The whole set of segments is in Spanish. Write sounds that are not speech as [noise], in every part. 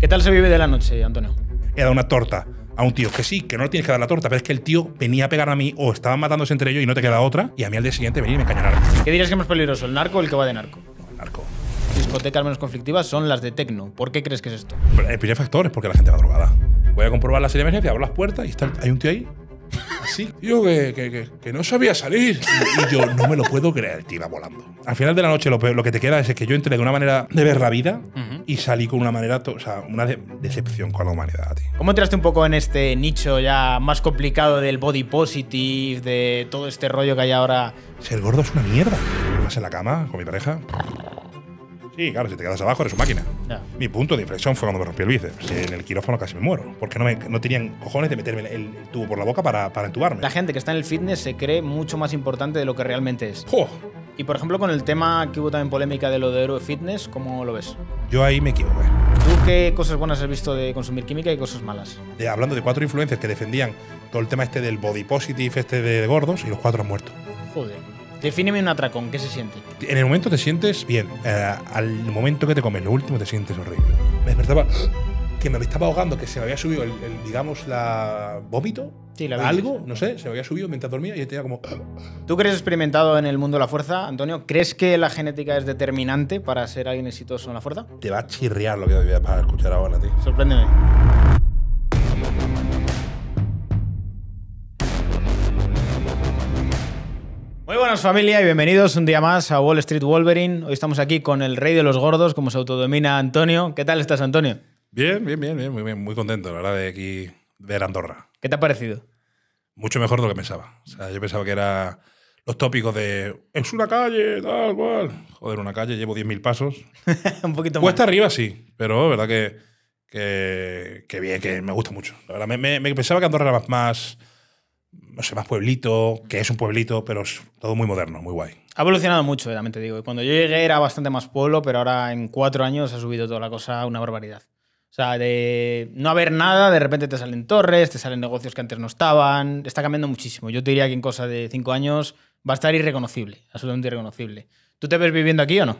¿Qué tal se vive de la noche, Antonio? He dado una torta a un tío que sí, que no le tienes que dar la torta, pero es que el tío venía a pegar a mí o estaban matándose entre ellos y no te queda otra, y a mí al día siguiente venía y me ¿Qué dirías que es más peligroso, el narco o el que va de narco? narco. Discotecas menos conflictivas son las de tecno. ¿Por qué crees que es esto? El primer factor es porque la gente va drogada. Voy a comprobar la serie de emergencia, abro las puertas y está, hay un tío ahí Así, tío, que, que, no sabía salir. [laughs] Y, yo no me lo puedo creer, tío, iba volando. Al final de la noche, lo, que te queda es, que yo entré de una manera de ver la vida y salí con una manera, o sea, una decepción con la humanidad, tío. ¿Cómo entraste un poco en este nicho ya más complicado del body positive, de todo este rollo que hay ahora? Ser gordo es una mierda. Vas en la cama con mi pareja Sí, claro, si te quedas abajo eres una máquina. Mi punto de inflexión fue cuando me rompí el bíceps. En el quirófano casi me muero, porque no, tenían cojones de meterme el, tubo por la boca para, entubarme. La gente que está en el fitness se cree mucho más importante de lo que realmente es. ¡Oh! Y por ejemplo, con el tema que hubo también polémica de lo de Hero Fitness, ¿cómo lo ves? Yo ahí me equivoqué. ¿Tú qué cosas buenas has visto de consumir química y cosas malas? hablando de cuatro influencers que defendían todo el tema este del body positive, este de gordos, y los cuatro han muerto. Joder. Defíneme un atracón, ¿qué se siente? En el momento te sientes bien. Eh, al momento que te comes lo último te sientes horrible. Me despertaba que me estaba ahogando, que se me había subido el, digamos, la vómito. algo, no sé, se me había subido mientras dormía y tenía como. ¿Tú crees experimentado en el mundo de la fuerza, Antonio? ¿Crees que la genética es determinante para ser alguien exitoso en la fuerza? Te va a chirriar lo que voy a escuchar ahora, ti. Sorpréndeme. Muy buenas familia y bienvenidos un día más a Wall Street Wolverine. Hoy estamos aquí con el rey de los gordos, como se autodomina Antonio. ¿Qué tal estás, Antonio? Bien, bien, bien, muy bien, muy contento, la verdad, de aquí, de Andorra. ¿Qué te ha parecido? Mucho mejor de lo que pensaba. O sea, yo pensaba que era los tópicos de es una calle, tal cual. Joder, una calle, llevo 10.000 pasos. [laughs] un poquito más. Cuesta arriba, sí, pero verdad que, que, bien, que me gusta mucho. La verdad, me, pensaba que Andorra era más, más no sé, más pueblito, que es un pueblito, pero es todo muy moderno, muy guay. Ha evolucionado mucho, eh, también te digo. Cuando yo llegué era bastante más pueblo, pero ahora en cuatro años ha subido toda la cosa a una barbaridad. O sea, de no haber nada, de repente te salen torres, te salen negocios que antes no estaban. Está cambiando muchísimo. Yo te diría que en cosa de cinco años va a estar irreconocible, absolutamente irreconocible. ¿Tú te ves viviendo aquí o no?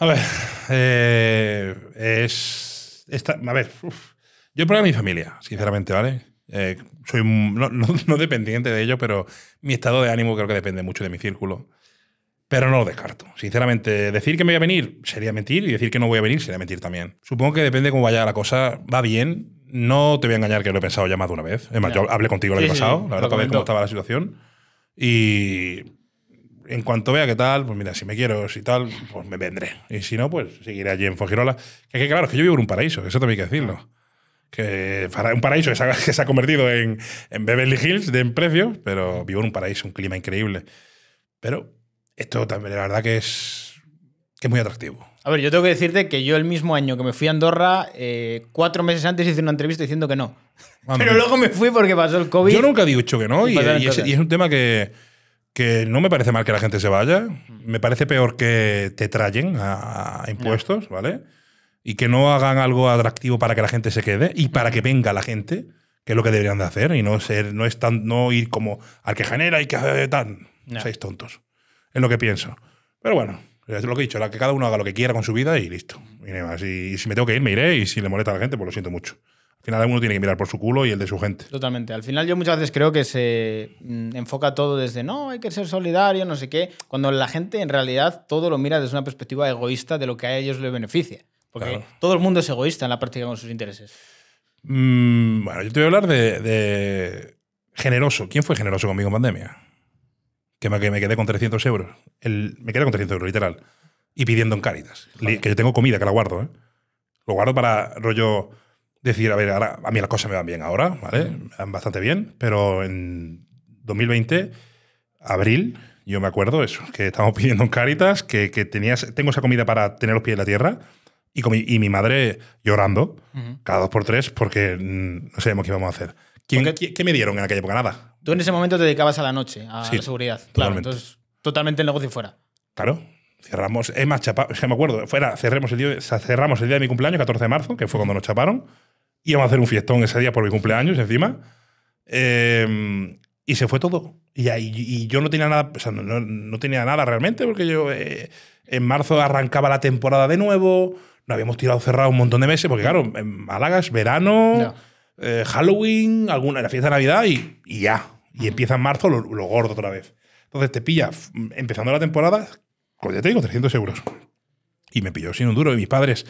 A ver, eh, es... a ver, uf. yo para mi familia, sinceramente, ¿vale? Eh, soy [laughs] no, dependiente de ello, pero mi estado de ánimo creo que depende mucho de mi círculo. Pero no lo descarto. Sinceramente, decir que me voy a venir sería mentir y decir que no voy a venir sería mentir también. Supongo que depende cómo vaya la cosa. Va bien. No te voy a engañar que lo he pensado ya más de una vez. Es más, yo hablé contigo el año pasado, la verdad, para ver cómo estaba la situación. Y en cuanto vea qué tal, pues mira, si me quiero, si tal, pues me vendré. Y si no, pues seguiré allí en Fogirola. Que, que claro, que yo vivo en un paraíso, eso también hay que decirlo que un paraíso que se ha, [laughs] convertido en, Beverly Hills de en precios, pero vivo en un paraíso, un clima increíble. Pero esto también, la verdad que es, que muy atractivo. A ver, yo tengo que decirte que yo el mismo año que me fui a Andorra, eh, cuatro meses antes hice una entrevista diciendo que no. pero luego me fui porque pasó el COVID. Yo nunca he dicho que no, y, es, un tema que, que no me parece mal que la gente se vaya. Mm. Me parece peor que te trayen a, impuestos, ¿vale? y que no hagan algo atractivo para que la gente se quede y para que venga la gente, que es lo que deberían de hacer y no ser no tan, no ir como al que genera y que hace tan seis tontos. Es lo que pienso. Pero bueno, es lo que he dicho, la que cada uno haga lo que quiera con su vida y listo. Y, y si me tengo que ir, me iré y si le molesta a la gente, pues lo siento mucho. Al final uno tiene que mirar por su culo y el de su gente. Totalmente. Al final yo muchas veces creo que se mm, enfoca todo desde no, hay que ser solidario, no sé qué, cuando la gente en realidad todo lo mira desde una perspectiva egoísta de lo que a ellos le beneficia. Porque todo el mundo es egoísta en la práctica con sus intereses. Mm, bueno, yo te voy a hablar de, generoso. ¿Quién fue generoso conmigo en pandemia? Que me, me quedé con 300 euros. El, me quedé con 300 euros, literal. Y pidiendo en Cáritas. Que yo tengo comida, que la guardo. ¿eh? Lo guardo para rollo decir, a ver, ahora, a mí las cosas me van bien ahora, ¿vale? Me van bastante bien, pero en 2020, abril, yo me acuerdo eso, que estábamos [laughs] pidiendo en Cáritas, que, que tenías, tengo esa comida para tener los pies en la tierra y, mi, madre llorando cada dos por tres porque mm, no sabíamos qué íbamos a hacer. ¿Qué me dieron en aquella época? Nada. Tú en ese momento te dedicabas a la noche, a la seguridad. Totalmente. Claro, entonces totalmente el negocio fuera. Claro. Cerramos, es más, es que me acuerdo, fuera, cerramos el, día, cerramos el día de mi cumpleaños, 14 de marzo, que fue cuando nos chaparon. Íbamos a hacer un fiestón ese día por mi cumpleaños, encima. Em, y se fue todo. Y, ahí yo no tenía nada, no, no tenía nada realmente, porque yo eh, en marzo arrancaba la temporada de nuevo, no habíamos tirado cerrado un montón de meses, porque claro, en Málaga es verano, eh, Halloween, alguna, la fiesta de Navidad y, ya. Y empieza en marzo lo, gordo otra vez. Entonces te pilla, empezando la temporada, con ya te digo, 300 euros. Y me pilló sin un duro. Y mis padres,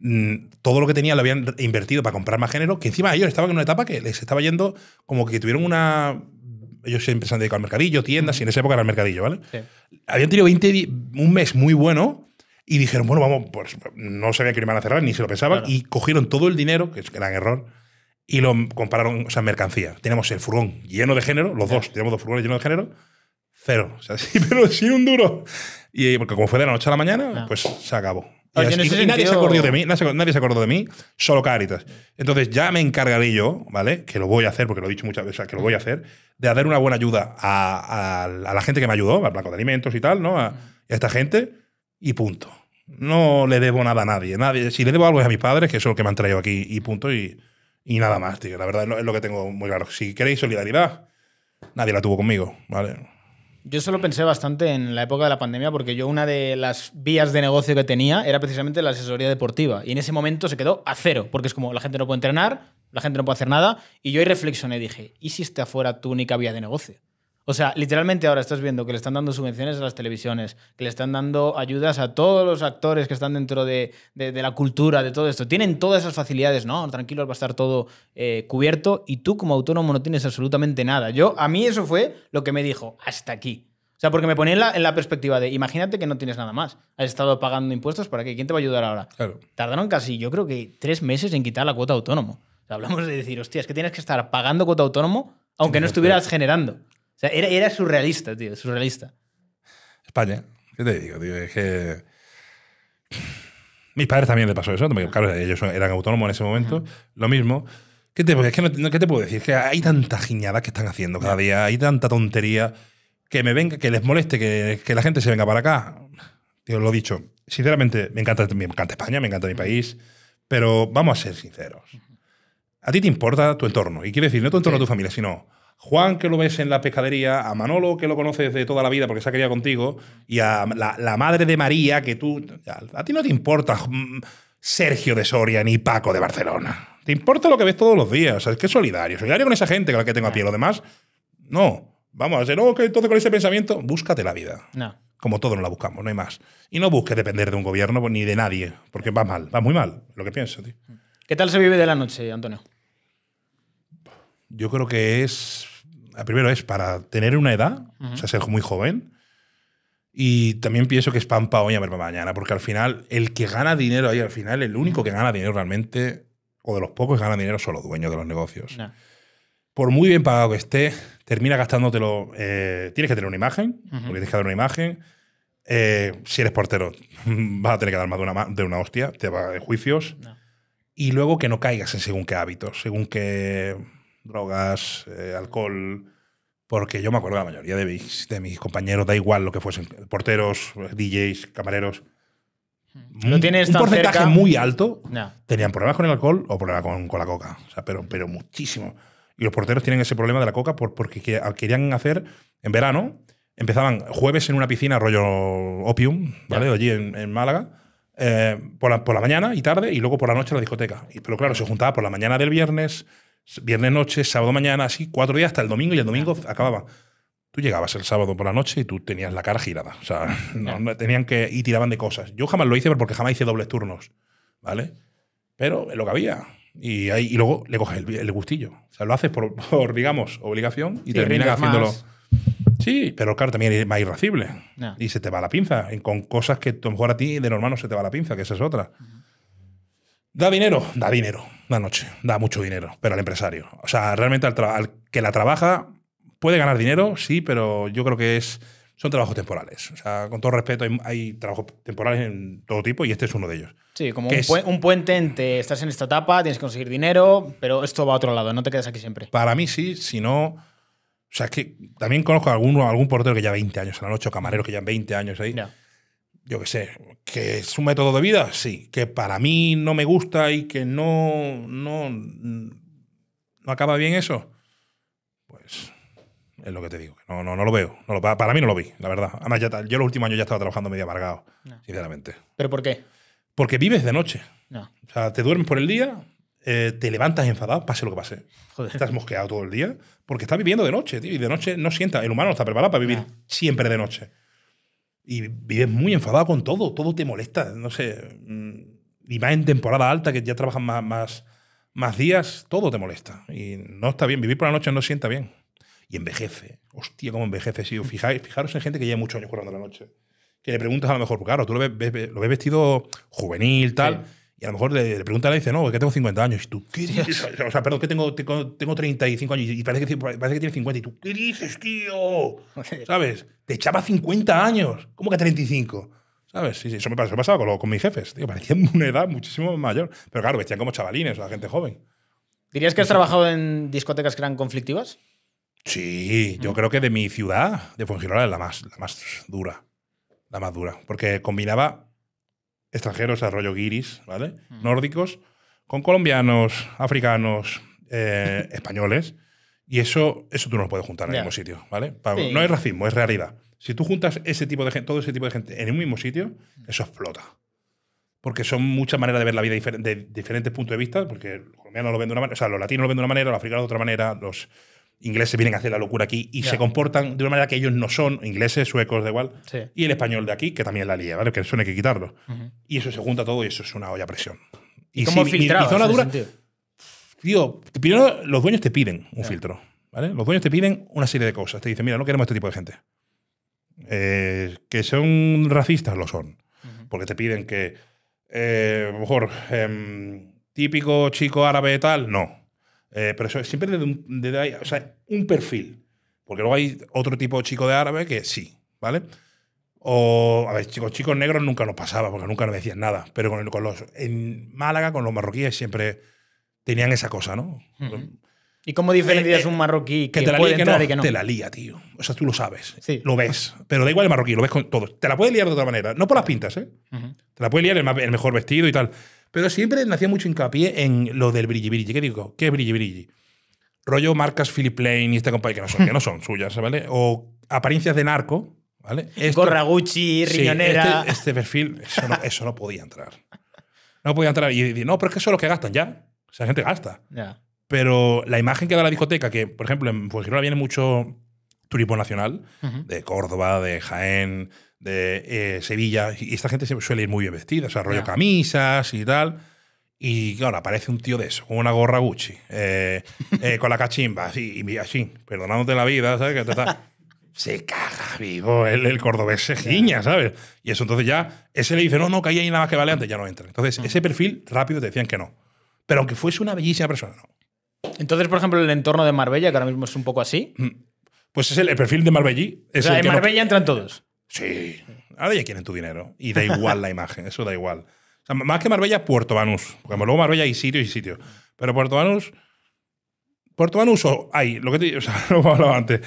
mm, todo lo que tenían lo habían invertido para comprar más género, que encima ellos estaban en una etapa que les estaba yendo como que tuvieron una ellos siempre se han dedicado al mercadillo, tiendas, y en esa época era el mercadillo, ¿vale? Habían tenido 20, un mes muy bueno y dijeron, bueno, vamos, pues no sabían que iban a cerrar, ni se lo pensaban, y cogieron todo el dinero, que es un gran error, y lo compararon, o sea, mercancía. Tenemos el furgón lleno de género, los dos, tenemos dos furgones llenos de género, cero, [laughs] Pero sí, un duro. Y porque como fue de la noche a la mañana, pues se acabó. nadie se acordó de mí, nadie se acordó de mí, solo Caritas. Entonces ya me encargaré yo, ¿vale? Que lo voy a hacer, porque lo he dicho muchas veces, que lo voy a hacer, de dar una buena ayuda a, la gente que me ayudó, al Blanco de Alimentos y tal, ¿no? a esta gente y punto. No le debo nada a nadie. nadie. Si le debo algo es a mis padres, que son lo que me han traído aquí y punto. Y, nada más, tío. La verdad es lo que tengo muy claro. Si queréis solidaridad, nadie la tuvo conmigo, ¿vale? Yo solo pensé bastante en la época de la pandemia porque yo una de las vías de negocio que tenía era precisamente la asesoría deportiva y en ese momento se quedó a cero porque es como la gente no puede entrenar, la gente no puede hacer nada y yo ahí reflexioné y dije, ¿y si esta fuera tu única vía de negocio? O sea, literalmente ahora estás viendo que le están dando subvenciones a las televisiones, que le están dando ayudas a todos los actores que están dentro de, la cultura, de todo esto. Tienen todas esas facilidades, ¿no? Tranquilos, va a estar todo eh, cubierto y tú como autónomo no tienes absolutamente nada. Yo, a mí eso fue lo que me dijo, hasta aquí. O sea, porque me ponía en la, perspectiva de, imagínate que no tienes nada más. Has estado pagando impuestos, ¿para qué? ¿Quién te va a ayudar ahora? Claro. Tardaron casi, yo creo que tres meses en quitar la cuota autónomo. hablamos de decir, hostia, es que tienes que estar pagando cuota autónomo aunque no estuvieras generando. O sea, era, surrealista, tío, surrealista. España, ¿qué te digo, tío? Es que... Mis padres también le pasó eso, claro, ellos eran autónomos en ese momento, lo mismo. ¿Qué te, que ¿Qué te puedo decir? que hay tanta giñada que están haciendo cada día, hay tanta tontería que me venga, que les moleste, que, la gente se venga para acá. Tío, lo he dicho, sinceramente, me encanta, encanta España, me encanta mi país, pero vamos a ser sinceros. A ti te importa tu entorno, y quiero decir, no tu entorno, a tu familia, sino Juan, que lo ves en la pescadería, a Manolo, que lo conoces de toda la vida porque se ha querido contigo, y a la, madre de María, que tú. A, ti no te importa mm, Sergio de Soria ni Paco de Barcelona. Te importa lo que ves todos los días. es que es solidario. Solidario con esa gente con la que tengo a pie. Lo demás, no. Vamos, a ser, oh, que entonces con ese pensamiento, búscate la vida. No. Como todos nos la buscamos, no hay más. Y no busques depender de un gobierno ni de nadie, porque va mal, va muy mal, lo que pienso, ¿Qué tal se vive de la noche, Antonio? Yo creo que es primero es para tener una edad, o sea, ser muy joven. Y también pienso que es pampa hoy a mañana, porque al final el que gana dinero ahí, al final el único que gana dinero realmente, o de los pocos que gana dinero, son los dueños de los negocios. Por muy bien pagado que esté, termina gastándotelo. Eh, tienes que tener una imagen, porque tienes que dar una imagen. Eh, si eres portero, [laughs] vas a tener que dar más de una, de una hostia, te va de juicios. Y luego que no caigas en según qué hábitos, según qué drogas, eh, alcohol, porque yo me acuerdo la mayoría de mis, de mis compañeros, da igual lo que fuesen, porteros, DJs, camareros. no mm. tienes un porcentaje muy alto tenían problemas con el alcohol o problemas con, con la coca, pero, pero muchísimo. Y los porteros tienen ese problema de la coca porque querían hacer en verano, empezaban jueves en una piscina rollo opium, ¿vale? Allí en, en Málaga. Eh, por, la, por, la, mañana y tarde y luego por la noche a la discoteca. Y, pero claro, se juntaba por la mañana del viernes, viernes noche, sábado mañana, así, cuatro días hasta el domingo y el domingo acababa. Tú llegabas el sábado por la noche y tú tenías la cara girada. O sea, no, tenían que. y tiraban de cosas. Yo jamás lo hice porque jamás hice dobles turnos. ¿Vale? Pero es lo que había. Y, ahí, luego le coges el, gustillo. O sea, lo haces por, digamos, obligación y sí, terminas haciéndolo. Sí, pero claro, también es más irracible. Y se te va la pinza. Con cosas que a lo mejor a ti de normal no se te va la pinza, que esa es otra. Da dinero, da dinero la noche. Da mucho dinero, pero al empresario. O sea, realmente al, que la trabaja puede ganar dinero, sí, pero yo creo que es son trabajos temporales. O sea, con todo respeto, hay, hay trabajos temporales en todo tipo y este es uno de ellos. Sí, como un, un, puente entre estás en esta etapa, tienes que conseguir dinero, pero esto va a otro lado, no te quedas aquí siempre. Para mí sí, si no... O sea, es que también conozco a alguno, algún portero que ya 20 años en la noche, o camarero que ya 20 años ahí yo qué sé, que es un método de vida, sí, que para mí no me gusta y que no, no, acaba bien eso, pues es lo que te digo, no, no, no lo veo, no para mí no lo vi, la verdad. Además, yo los últimos años ya estaba trabajando medio amargado, sinceramente. ¿Pero por qué? Porque vives de noche. O sea, te duermes por el día, eh, te levantas enfadado, pase lo que pase. Estás mosqueado todo el día porque estás viviendo de noche, tío. Y de noche no sienta El humano está preparado para vivir siempre de noche y vives muy enfadado con todo, todo te molesta, no sé, mm, y más en temporada alta que ya trabajas más, más, más días, todo te molesta y no está bien, vivir por la noche no sienta bien y envejece, hostia, cómo envejece, si os fijáis, fijaros en gente que lleva muchos años jugando la noche, que le preguntas a lo mejor, claro, tú lo ves, vestido juvenil, tal. Y a lo mejor le, pregunta le dice, no, que tengo 50 años. Y tú, ¿qué dices? O sea, perdón, que tengo, tengo, 35 años y parece que, tienes 50. Y tú, ¿qué dices, tío? [laughs] ¿Sabes? Te echaba 50 años. ¿Cómo que 35? ¿Sabes? eso me pasó, pasaba con, con mis jefes, Parecía una edad muchísimo mayor. Pero claro, vestían como chavalines, la gente joven. ¿Dirías que has trabajado en discotecas que eran conflictivas? Sí, yo mm. creo que de mi ciudad, de Fuengirola, es la más, la más dura. La más dura. Porque combinaba extranjeros, arroyo guiris, ¿vale? Nórdicos, con colombianos, africanos, eh, [laughs] españoles. Y eso, eso tú no lo puedes juntar en el mismo sitio, ¿vale? No es racismo, es realidad. Si tú juntas ese tipo de gente, todo ese tipo de gente en un mismo sitio, eso explota. Porque son muchas maneras de ver la vida de diferentes puntos de vista, porque los colombianos lo ven de una manera, o sea, los latinos lo ven de una manera, los africanos de otra manera, los ingleses vienen a hacer la locura aquí y se comportan de una manera que ellos no son ingleses, suecos, de igual. Y el español de aquí, que también la lía, ¿vale? Que eso hay que quitarlo. Y eso se junta todo y eso es una olla a presión. ¿Y, cómo si, primero los dueños te piden un filtro, ¿vale? Los dueños te piden una serie de cosas. Te dicen, mira, no queremos este tipo de gente. Eh, que son racistas, lo son. Porque te piden que, eh, a lo mejor, em, típico chico árabe tal, no eh, pero eso siempre desde, un, ahí, o sea, un perfil. Porque luego hay otro tipo de chico de árabe que sí, ¿vale? O, a ver, chicos, chicos negros nunca nos pasaba, porque nunca nos decían nada. Pero con, los, en Málaga, con los marroquíes, siempre tenían esa cosa, ¿no? ¿Y cómo eh, diferencias eh, un marroquí que, te la puede lía, que no, y que no? Te la lía, tío. O sea, tú lo sabes. Lo ves. Pero da igual el marroquí, lo ves con todo. Te la puede liar de otra manera. No por las pintas, ¿eh? Te la puede liar el, el mejor vestido y tal. Pero siempre nacía hacía mucho hincapié en lo del brilli brilli. ¿Qué digo? ¿Qué brilli brilli? Rollo marcas Philip Lane y esta compañía que no son, que no son [laughs] suyas, ¿vale? O apariencias de narco, ¿vale? Esto, ragucci riñonera. este, este perfil, eso no, podía entrar. No podía entrar. Y no, pero es que eso es lo que gastan ya. O sea, la gente gasta. Pero la imagen que da la discoteca, que por ejemplo en Fuengirola viene mucho turismo nacional, de Córdoba, de Jaén, de eh, Sevilla, y esta gente suele ir muy bien vestida, o sea, rollo camisas y tal. Y claro, aparece un tío de eso, con una gorra Gucci, eh, [laughs] eh, con la cachimba, así, y así, perdonándote la vida, ¿sabes? [laughs] se caga vivo, el, cordobés se giña, ¿sabes? Y eso entonces ya, ese le dice, no, no, que ahí hay nada más que vale antes, ya no entra. Entonces, ese perfil rápido te decían que no. Pero aunque fuese una bellísima persona, no. Entonces, por ejemplo, el entorno de Marbella, que ahora mismo es un poco así. Mm. Pues es el, perfil de Marbellí. o sea, en Marbella entran todos. Sí. Ahora ya quieren tu dinero. Y da igual la imagen, eso da igual. O sea, más que Marbella, Puerto Banús. Porque luego Marbella hay sitios y sitios. Pero Puerto Banús. Puerto Banús o hay, lo que te, o sea, [laughs] lo hemos antes.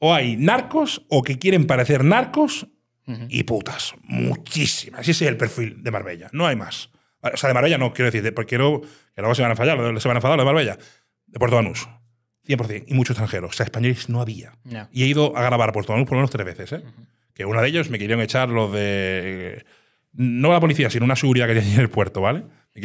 O hay narcos o que quieren parecer narcos y putas. Muchísimas. Ese es el perfil de Marbella. No hay más. O sea, de Marbella no, quiero decir, porque quiero, que luego se van a fallar, se van a enfadar los de Marbella. De Puerto Banús. 100%. Y muchos extranjeros. O sea, españoles no había. Y he ido a grabar a Puerto Banús por lo menos tres veces. ¿eh? que uno de ellos me querían echar los de. No la policía, sino una seguridad que tenía en el puerto, ¿vale? Me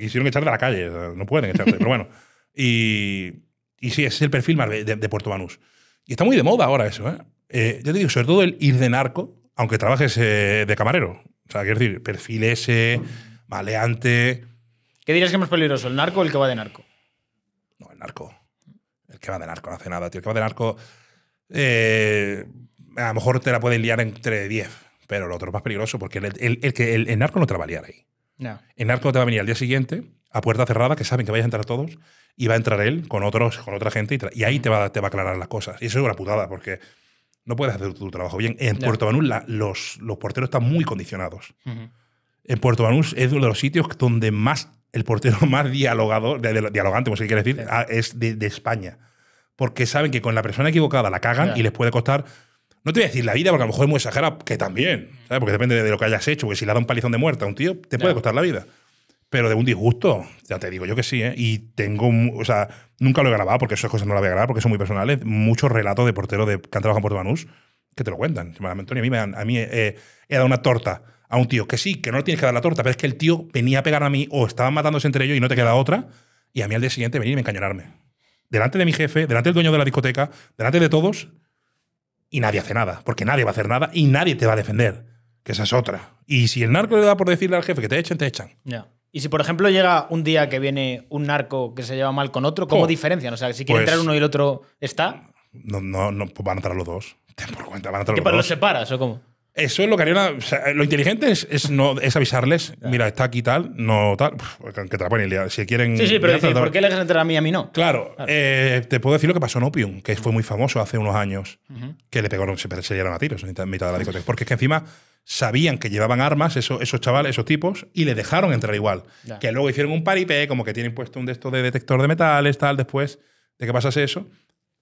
quisieron echar de, la calle, no pueden echarte, pero bueno. Y, y sí, ese es el perfil más de, Puerto Banús. Y está muy de moda ahora eso, ¿eh? eh Yo te digo, sobre todo el ir de narco, aunque trabajes eh, de camarero. O sea, quiero decir, perfil ese, maleante. ¿Qué dirías que es más peligroso, el narco o el que va de narco? No, el narco. El que va de narco no hace nada, tío. El que va de narco. Eh, a lo mejor te la pueden liar entre 10, pero lo otro es más peligroso porque el, el, el, narco no te va a liar ahí. No. El narco te va a venir al día siguiente a puerta cerrada, que saben que vais a entrar todos, y va a entrar él con otros, con otra gente, y, ahí te va, a aclarar las cosas. Y eso es una putada, porque no puedes hacer tu trabajo bien. En Puerto Banús los, los, porteros están muy condicionados. En Puerto Banús es uno de los sitios donde más el portero [laughs] más dialogado, dialogante, como se quiere decir, es de, España. Porque saben que con la persona equivocada la cagan y les puede costar no te voy a decir la vida, porque a lo mejor es muy exagerado, que también, Porque depende de lo que hayas hecho, porque si le da un palizón de muerte a un tío, te puede costar la vida. Pero de un disgusto, ya te digo yo que sí, ¿eh? Y tengo, o sea, nunca lo he grabado, porque esas cosas no la voy a grabar, porque son muy personales, muchos relatos de porteros de, que han trabajado en Puerto que te lo cuentan. a mí, me han, a mí eh, he dado una torta a un tío que sí, que no le tienes que dar la torta, pero es que el tío venía a pegar a mí o estaban matándose entre ellos y no te queda otra, y a mí al día siguiente venía a me Delante de mi jefe, delante del dueño de la discoteca, delante de todos, y nadie hace nada, porque nadie va a hacer nada y nadie te va a defender, que esa es otra. Y si el narco le da por decirle al jefe que te echen, te echan. Y si, por ejemplo, llega un día que viene un narco que se lleva mal con otro, ¿cómo diferencia oh. diferencian? O sea, si quiere pues entrar uno y el otro está. No, no, no, pues van a entrar los dos. [laughs] Ten por cuenta, van a entrar los dos. ¿Qué para los separas o cómo? Eso es lo que haría Lo inteligente es, no, avisarles, mira, está aquí tal, no tal. que te la ponen, si quieren. Sí, sí, pero ¿por qué le entrar a mí y a mí no? Claro. Eh, te puedo decir lo que pasó en Opium, que fue muy famoso hace unos años, que le pegaron, se, le a tiros en mitad de la discoteca. Porque es que encima sabían que llevaban armas esos, esos chavales, esos tipos, y le dejaron entrar igual. Que luego hicieron un paripé, como que tienen puesto un de estos de detector de metales, tal, después de que pasase eso.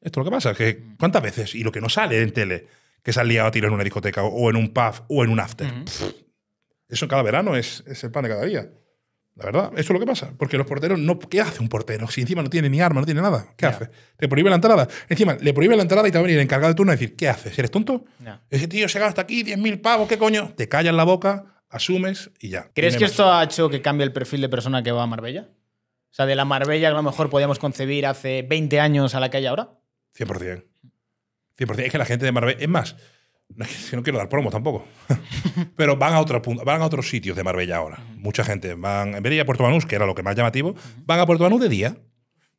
Esto es lo que pasa, que ¿cuántas veces? Y lo que no sale en tele que se ha liado a tiros en una discoteca o en un pub o en un after. Eso cada verano es, el pan de cada día. La verdad, eso es lo que pasa. Porque los porteros no. ¿Qué hace un portero? Si encima no tiene ni arma, no tiene nada. ¿Qué hace? Te prohíbe la entrada. Encima, le prohíbe la entrada y te va a venir el encargado de turno a decir, ¿qué haces? ¿Eres tonto? el Ese tío se hasta aquí 10.000 pavos, ¿qué coño? Te callas la boca, asumes y ya. ¿Crees que esto ha hecho que cambie el perfil de persona que va a Marbella? O sea, de la Marbella a lo mejor podíamos concebir hace 20 años a la que hay ahora. 100%. Es que la gente de Marbella. Es más, no quiero dar promo tampoco. [laughs] Pero van a, otro, van a otros sitios de Marbella ahora. Mucha gente. Van, en vez de ir a Puerto Banús, que era lo que más llamativo, van a Puerto Banús de día.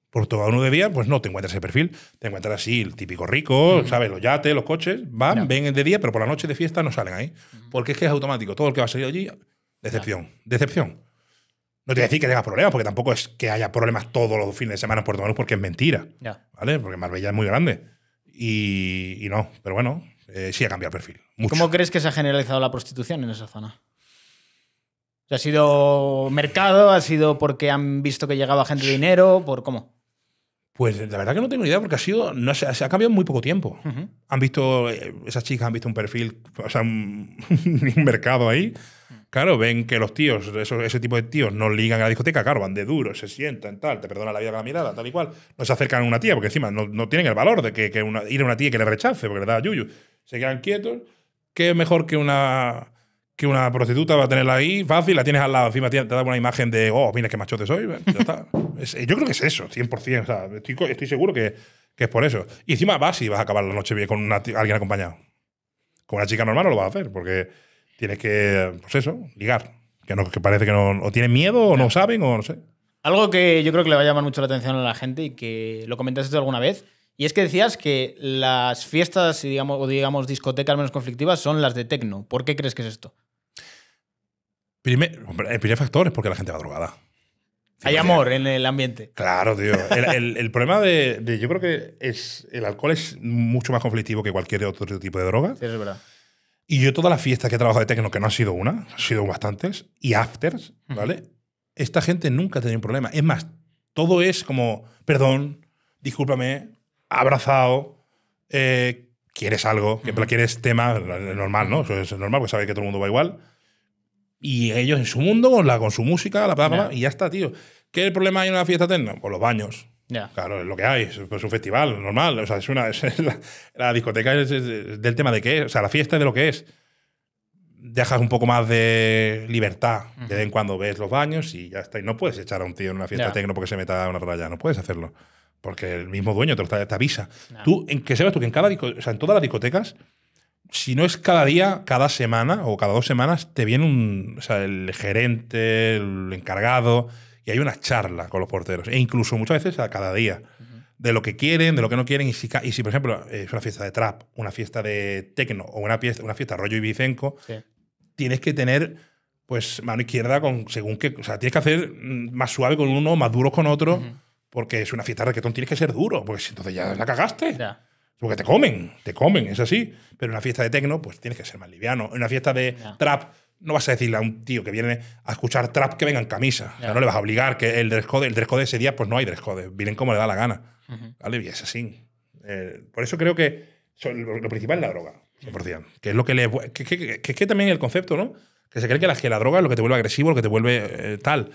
Puerto Banús de día, pues no te encuentras ese perfil. Te encuentras así, el típico rico, ¿sabes? Los yates, los coches. Van, ven de día, pero por la noche de fiesta no salen ahí. Porque es que es automático. Todo el que va a salir allí, decepción. Decepción. No te voy a decir que tengas problemas, porque tampoco es que haya problemas todos los fines de semana en Puerto Banús, porque es mentira. ¿Vale? Porque Marbella es muy grande. Y, no, pero bueno, eh, sí ha cambiado el perfil. ¿Cómo crees que se ha generalizado la prostitución en esa zona? ¿Ha sido mercado? ¿Ha sido porque han visto que llegaba gente de dinero? ¿Por cómo? Pues la verdad que no tengo ni idea porque ha sido. No, se, ha cambiado en muy poco tiempo. Han visto. Eh, esas chicas han visto un perfil, o sea, un [laughs] mercado ahí. Claro, ven que los tíos, ese tipo de tíos, no ligan a la discoteca, claro, van de duro, se sientan, tal, te perdonan la vida con la mirada, tal y cual. No se acercan a una tía, porque encima no, tienen el valor de que, ir a una tía que le rechace, porque le da yuyu. Se quedan quietos. ¿Qué mejor que una que una prostituta va a tenerla ahí fácil, la tienes al lado, encima te da una imagen de, oh, mira qué machote soy. Ya está. [laughs] yo creo que es eso, 100%. O sea, estoy, estoy seguro que, que, es por eso. Y encima vas y vas a acabar la noche bien con alguien acompañado. Con una chica normal no lo va a hacer, porque Tienes que, pues eso, ligar. Que, no, parece que no, o tienen miedo, o no saben, o no sé. Algo que yo creo que le va a llamar mucho la atención a la gente y que lo comentaste tú alguna vez, y es que decías que las fiestas digamos, o digamos discotecas menos conflictivas son las de tecno. ¿Por qué crees que es esto? el primer factor es porque la gente va drogada. Hay amor en el ambiente. Claro, tío. [laughs] El, problema de, Yo creo que es el alcohol es mucho más conflictivo que cualquier otro tipo de droga. Sí, es verdad. Y yo todas las fiestas que he trabajado de tecno, que no ha sido una, han sido bastantes, y afters, ¿vale? Esta gente nunca ha tenido un problema. Es más, todo es como, perdón, discúlpame, abrazado, eh, quieres algo, que, quieres tema, normal, ¿no? Eso es normal, porque sabes que todo el mundo va igual. Y ellos en su mundo, con, la, con su música, la palabra, y ya está, tío. ¿Qué problema hay en una fiesta techno Pues los baños. Claro, es lo que hay, es, pues, un festival normal, o sea, es una, [laughs] es la, discoteca es, del tema de qué es, o sea, la fiesta es de lo que es. Dejas un poco más de libertad, de vez en cuando ves los baños y ya está, y no puedes echar a un tío en una fiesta yeah. tecno porque se meta a una raya, no puedes hacerlo, porque el mismo dueño te, avisa. Tú, en que sepas tú que en cada o sea, en todas las discotecas, si no es cada día, cada semana o cada dos semanas, te viene un, o sea, el gerente, el encargado, hay una charla con los porteros, e incluso muchas veces a cada día, de lo que quieren, de lo que no quieren, y si, por ejemplo es una fiesta de trap, una fiesta de techno o una fiesta, una fiesta rollo y tienes que tener pues mano izquierda con según que o sea, tienes que hacer mm, más suave con uno, más duro con otro, porque es una fiesta de reggaetón, tienes que ser duro, porque entonces ya la cagaste. Porque te comen, te comen, es así. Pero una fiesta de tecno, pues tienes que ser más liviano. En una fiesta de trap, no vas a decirle a un tío que viene a escuchar trap que venga en camisa. no le vas a obligar que el dress code, ese día, pues no hay dress code. Vienen como le da la gana. ¿Vale? Y es así. Eh, por eso creo que lo, principal es la droga, Que es lo que le. Que, es que, también el concepto, ¿no? Que se cree que la, que la droga es lo que te vuelve agresivo, lo que te vuelve eh, tal.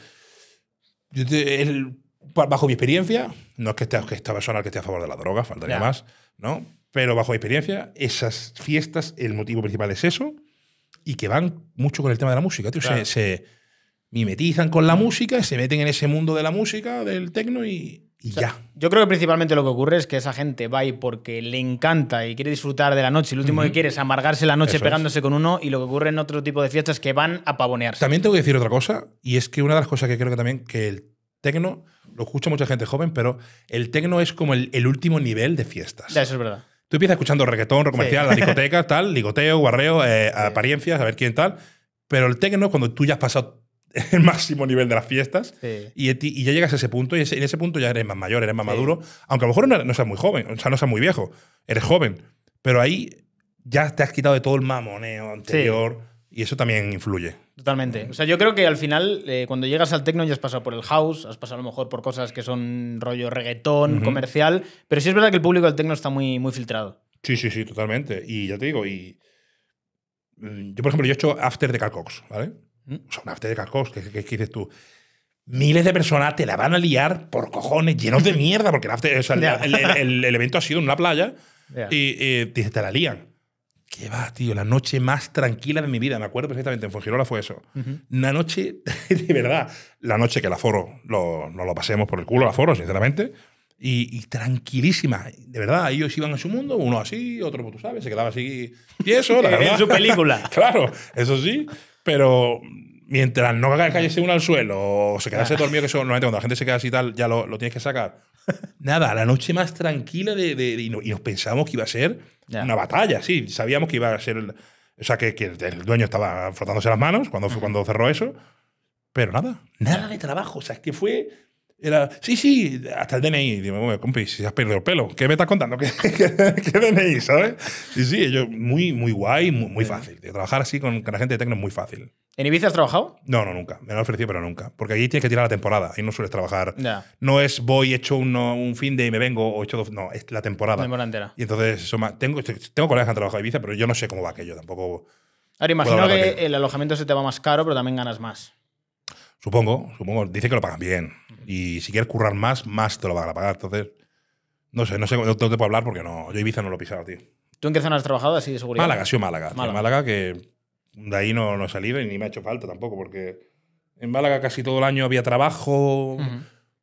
bajo mi experiencia, no es que, esta persona que esté a favor de la droga, faltaría más, ¿no? Pero bajo mi experiencia, esas fiestas, el motivo principal es eso y que van mucho con el tema de la música. Tío. Se, mimetizan con la mm. música, se meten en ese mundo de la música, del tecno y, ya. Yo creo que principalmente lo que ocurre es que esa gente va y porque le encanta y quiere disfrutar de la noche y lo último que quiere es amargarse la noche pegándose con uno y lo que ocurre en otro tipo de fiestas es que van a pavonearse. También tengo que decir otra cosa y es que una de las cosas que creo que también que el tecno, lo escucha mucha gente joven, pero el tecno es como el, último nivel de fiestas. eso es verdad. Tú empiezas escuchando reggaetón, comercial, la discoteca, [laughs] tal, ligoteo, guarreo, eh, apariencias, a ver quién tal. Pero el tecno es cuando tú ya has pasado [laughs] el máximo nivel de las fiestas y, y, ya llegas a ese punto y en ese punto ya eres más mayor, eres más maduro, aunque a lo mejor no, no, seas muy joven, o sea, no seas muy viejo, eres joven, pero ahí ya te has quitado de todo el mamoneo anterior y eso también influye. Totalmente. O sea, yo creo que al final, eh, cuando llegas al techno, ya has pasado por el house, has pasado a lo mejor por cosas que son rollo reggaetón, comercial, pero sí es verdad que el público del techno está muy, muy filtrado. Sí, sí, sí, totalmente. Y ya te digo, y mm, yo, por ejemplo, yo he hecho after de Carcox, ¿vale? Mm. O sea, un after de Carcox, ¿qué, qué, dices tú? miles de personas te la van a liar por cojones, llenos de mierda, porque el, evento ha sido en una playa y, y, eh, te la lían. ¿Qué va, tío? La noche más tranquila de mi vida, me acuerdo perfectamente, en la fue eso. Una noche, [laughs] de verdad, la noche que el foro, no nos lo pasemos por el culo el aforo, sinceramente, y, tranquilísima, de verdad, ellos iban a su mundo, uno así, otro, tú sabes, se quedaba así y la [laughs] en su película. [laughs] claro, eso sí, pero mientras no cayese uno al suelo o se quedase ah. dormido, que eso normalmente cuando la gente se queda así tal, ya lo, tienes que sacar. Nada, la noche más tranquila de, y, nos pensamos que iba a ser una batalla, sí. Sabíamos que iba a ser. O sea, que, el dueño estaba frotándose las manos cuando, cuando cerró eso. Pero nada, nada de trabajo. O sea, es que fue era, sí, sí, hasta el DNI. Digo, compi, si has perdido el pelo, ¿qué me estás contando? ¿Qué, [laughs] DNI, sabes? sí sí, muy, muy guay, muy, muy fácil. Trabajar así con, la gente de Tecno es muy fácil. ¿En Ibiza has trabajado? No, no, nunca. Me lo han ofrecido, pero nunca. Porque allí tienes que tirar la temporada. Ahí no sueles trabajar. Ya. No es voy, hecho un, un fin de y me vengo, o hecho dos. No, es la temporada. La temporada entera. Y entonces, Tengo, tengo colegas que han trabajado en Ibiza, pero yo no sé cómo va aquello tampoco. Ahora, imagino que el alojamiento se te va más caro, pero también ganas más. Supongo, supongo. Dice que lo pagan bien. Y si quieres currar más, más te lo van a pagar. Entonces, no sé, no sé, no te puedo hablar porque no. Yo Ibiza no lo he pisado, tío. ¿Tú en qué zona has trabajado así de seguridad? Málaga, sí, Málaga. Málaga, que de ahí no, no he salido y ni me ha hecho falta tampoco, porque en Málaga casi todo el año había trabajo.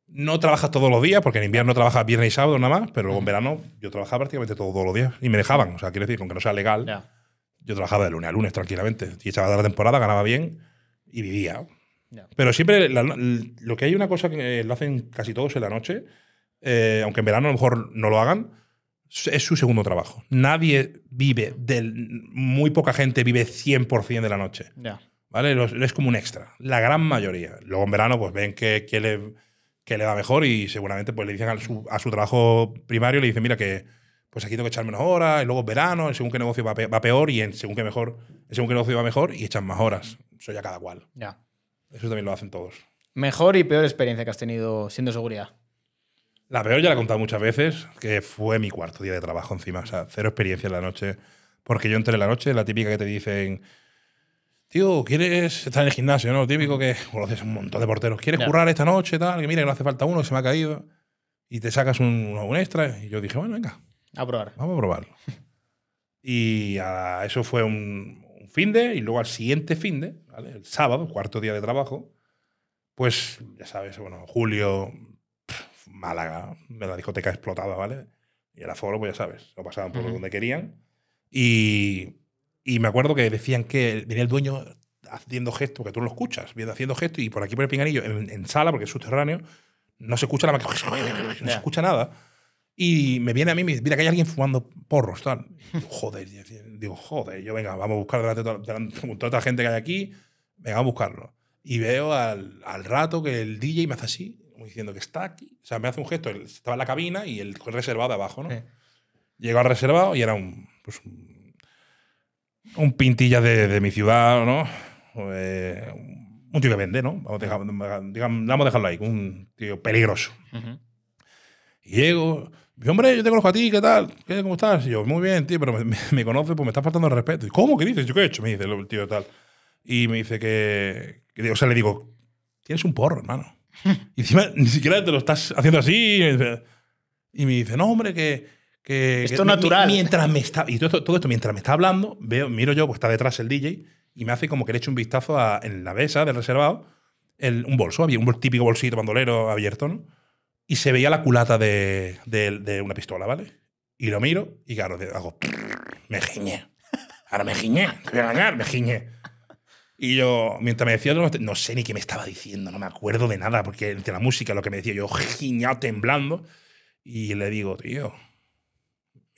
No trabajas todos los días, porque en invierno trabajas viernes y sábado nada más, pero luego en verano yo trabajaba prácticamente todos los días y me dejaban. O sea, quiero decir, aunque no sea legal, yo trabajaba de lunes a lunes tranquilamente. Y echaba de la temporada, ganaba bien y vivía. Pero siempre lo que hay una cosa que eh, lo hacen casi todos en la noche, eh, aunque en verano a lo mejor no lo hagan, es su segundo trabajo. Nadie vive del. Muy poca gente vive 100% de la noche. Ya. ¿Vale? es como un extra. La gran mayoría. Luego en verano, pues ven que, que le, que va mejor y seguramente pues, le dicen a su, a su trabajo primario, le dicen, mira, que pues aquí tengo que echar menos horas, y luego verano, según qué negocio va, peor y en según qué mejor, según qué negocio va mejor y echan más horas. Eso ya cada cual. Ya. Eso también lo hacen todos. Mejor y peor experiencia que has tenido siendo seguridad. La peor ya la he contado muchas veces, que fue mi cuarto día de trabajo encima. O sea, cero experiencia en la noche. Porque yo entré en la noche, la típica que te dicen, tío, ¿quieres estar en el gimnasio? ¿no? Lo típico que conoces un montón de porteros. ¿Quieres currar esta noche? Tal, que mira, no hace falta uno, que se me ha caído. Y te sacas un, extra. Y yo dije, bueno, venga. A probar. Vamos a probarlo. [laughs] y eso fue un, un fin de, y luego al siguiente fin de, el sábado, cuarto día de trabajo, pues ya sabes, bueno, julio, Málaga, la discoteca explotaba, ¿vale? Y el aforo, pues ya sabes, lo pasaban por donde querían. Y, y, me acuerdo que decían que venía el dueño haciendo gestos, que tú no lo escuchas, viendo haciendo gestos, y por aquí por el pinganillo, en, sala, porque es subterráneo, no se escucha nada no se escucha nada. Y me viene a mí, mira que hay alguien fumando porros, tal. Joder, digo, joder, yo venga, vamos a buscar delante, toda esta gente que hay aquí, venga, vamos a buscarlo. Y veo al, al, rato que el DJ me hace así, diciendo que está aquí. O sea, me hace un gesto, estaba en la cabina y el reservado de abajo, ¿no? Llego al reservado y era un, pues, un, pintilla de, mi ciudad, ¿no? Eh, un tío que vende, ¿no? Vamos a, dejarlo ahí, un tío peligroso. Llego, hombre, yo te conozco a ti, ¿qué tal? ¿Qué, ¿Cómo estás? Y yo, muy bien, tío, pero me, me, conoces, pues me está faltando el respeto. Y, ¿Cómo? ¿Qué dices? Yo, ¿qué he hecho? Me dice el tío tal. Y me dice que, o sea, le digo, tienes un porro, hermano. y encima ni siquiera te lo estás haciendo así. Y me dice, no, hombre, que, que, esto es natural. Mientras me está, y todo, esto, mientras me está hablando, veo, miro yo, pues está detrás el DJ, y me hace como que le echo un vistazo a, en la mesa del reservado, un bolso, había un típico bolsito bandolero abierto, ¿no? y se veía la culata de, de, una pistola, ¿vale? Y lo miro y claro, hago, me giñé. Ahora me giñé, voy a ganar me giñé. Y yo, mientras me decía, no sé ni qué me estaba diciendo, no me acuerdo de nada, porque entre la música, lo que me decía, yo giñado temblando. Y le digo, tío,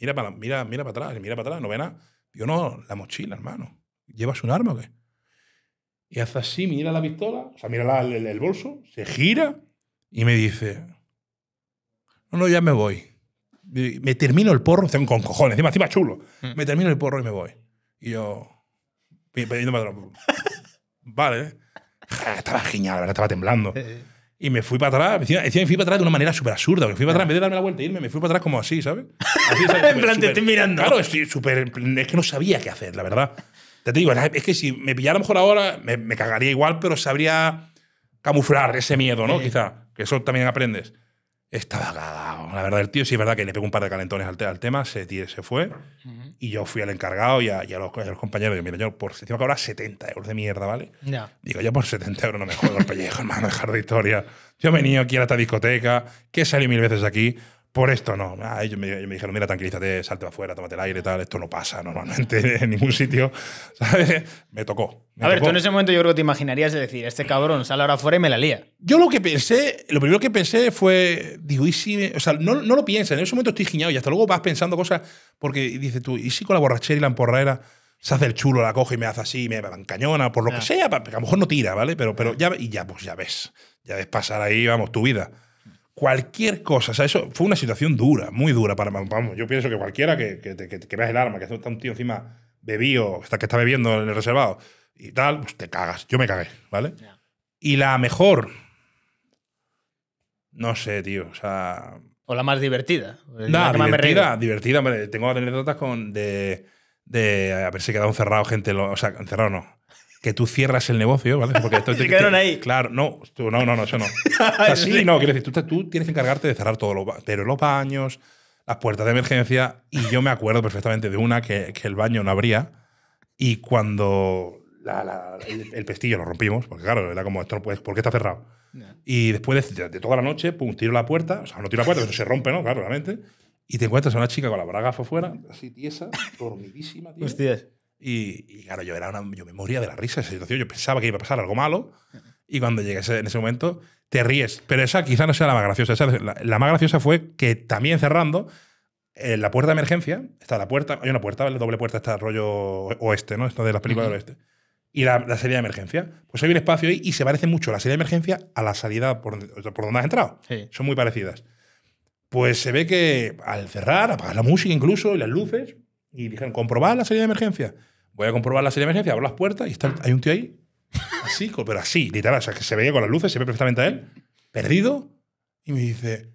mira para, mira, mira para atrás, mira para atrás, no ve nada. Yo no, la mochila, hermano. ¿Llevas un arma o qué? Y hace así, mira la pistola, o sea, mira el, el, bolso, se gira y me dice, no, ya me voy. Me termino el porro, con cojones, encima, encima chulo. Mm. Me termino el porro y me voy. Y yo, [laughs] Vale. estaba genial, estaba temblando. Y me fui para atrás, decía, me fui para atrás de una manera súper absurda, me fui para atrás, en vez de darme la vuelta e irme, me fui para atrás como así, ¿sabes? Así, [laughs] en plan, te estoy mirando. Claro, es, es que no sabía qué hacer, la verdad. te digo, es que si me pillara mejor ahora, me, cagaría igual, pero sabría camuflar ese miedo, ¿no? Quizá, que eso también aprendes. Estaba cagado. La verdad, el tío sí es verdad que le pegó un par de calentones al, tema, se, se fue. Y yo fui al encargado y a, los, a los, compañeros. Y mira, yo por encima ahora 70 euros de mierda, ¿vale? Digo, yo por 70 euros no me juego el pellejo, [laughs] hermano, dejar de historia. Yo he venido aquí a esta discoteca, que he mil veces aquí por esto no. Ah, ellos, me, dijeron, mira, tranquilízate, salte afuera, tómate el aire, tal, esto no pasa normalmente [laughs] en ningún sitio. [laughs] ¿Sabes? Me tocó. a ver, tú en ese momento yo creo que te imaginarías de decir, este cabrón sale ahora afuera y me la lía. Yo lo que pensé, lo primero que pensé fue, digo, ¿y si...? O sea, no, lo piensas, en ese momento estoy guiñado y hasta luego vas pensando cosas porque dices tú, ¿y si con la borrachera y la emporrera se hace el chulo, la coge y me hace así, me cañona por lo que sea, a lo mejor no tira, ¿vale? Pero, pero ya, y ya, pues ya ves, ya ves pasar ahí, vamos, tu vida cualquier cosa. O sea, eso fue una situación dura, muy dura para. Vamos, yo pienso que cualquiera que, que, veas el arma, que está un tío encima bebido, hasta que está bebiendo en el reservado y tal, pues te cagas. Yo me cagué, ¿vale? Y la mejor. No sé, tío. O sea. O la más divertida. la divertida, divertida. Hombre. Tengo anécdotas con de, de haberse quedado encerrado gente. o sea, encerrado no que tú cierras el negocio, ¿vale? Porque esto, [laughs] quedaron ahí. Claro, no, no, no, no, eso no. O [laughs] sí, no, quiero decir, tú, tienes que encargarte de cerrar todos los, pero los baños, las puertas de emergencia, y yo me acuerdo perfectamente de una que, el baño no abría, y cuando el, pestillo lo rompimos, porque claro, era como, ¿por qué está cerrado? Y después de, toda la noche, pum, tiro la puerta, o sea, no tiro la puerta, pero se rompe, ¿no? Claro, realmente. Y te encuentras a una chica con la braga afuera, así tiesa, dormidísima, tío. Hostias y, claro, yo, era una, yo me moría de la risa esa situación. Yo pensaba que iba a pasar algo malo. Y cuando llegué en ese momento, te ríes. Pero esa quizá no sea la más graciosa. la, más graciosa fue que también cerrando, la puerta de emergencia, está la puerta, hay una puerta, la doble puerta está rollo oeste, ¿no? Esto de las películas del oeste. Y la, la, salida de emergencia. Pues hay un espacio ahí y se parece mucho la salida de emergencia a la salida por, donde has entrado. Son muy parecidas. Pues se ve que al cerrar, apagar la música incluso y las luces, y dijeron, comprobar la salida de emergencia. Voy a comprobar la serie de emergencia, abro las puertas y está, hay un tío ahí, así, pero así, literal, o sea, que se veía con las luces, se ve perfectamente a él, perdido, y me dice,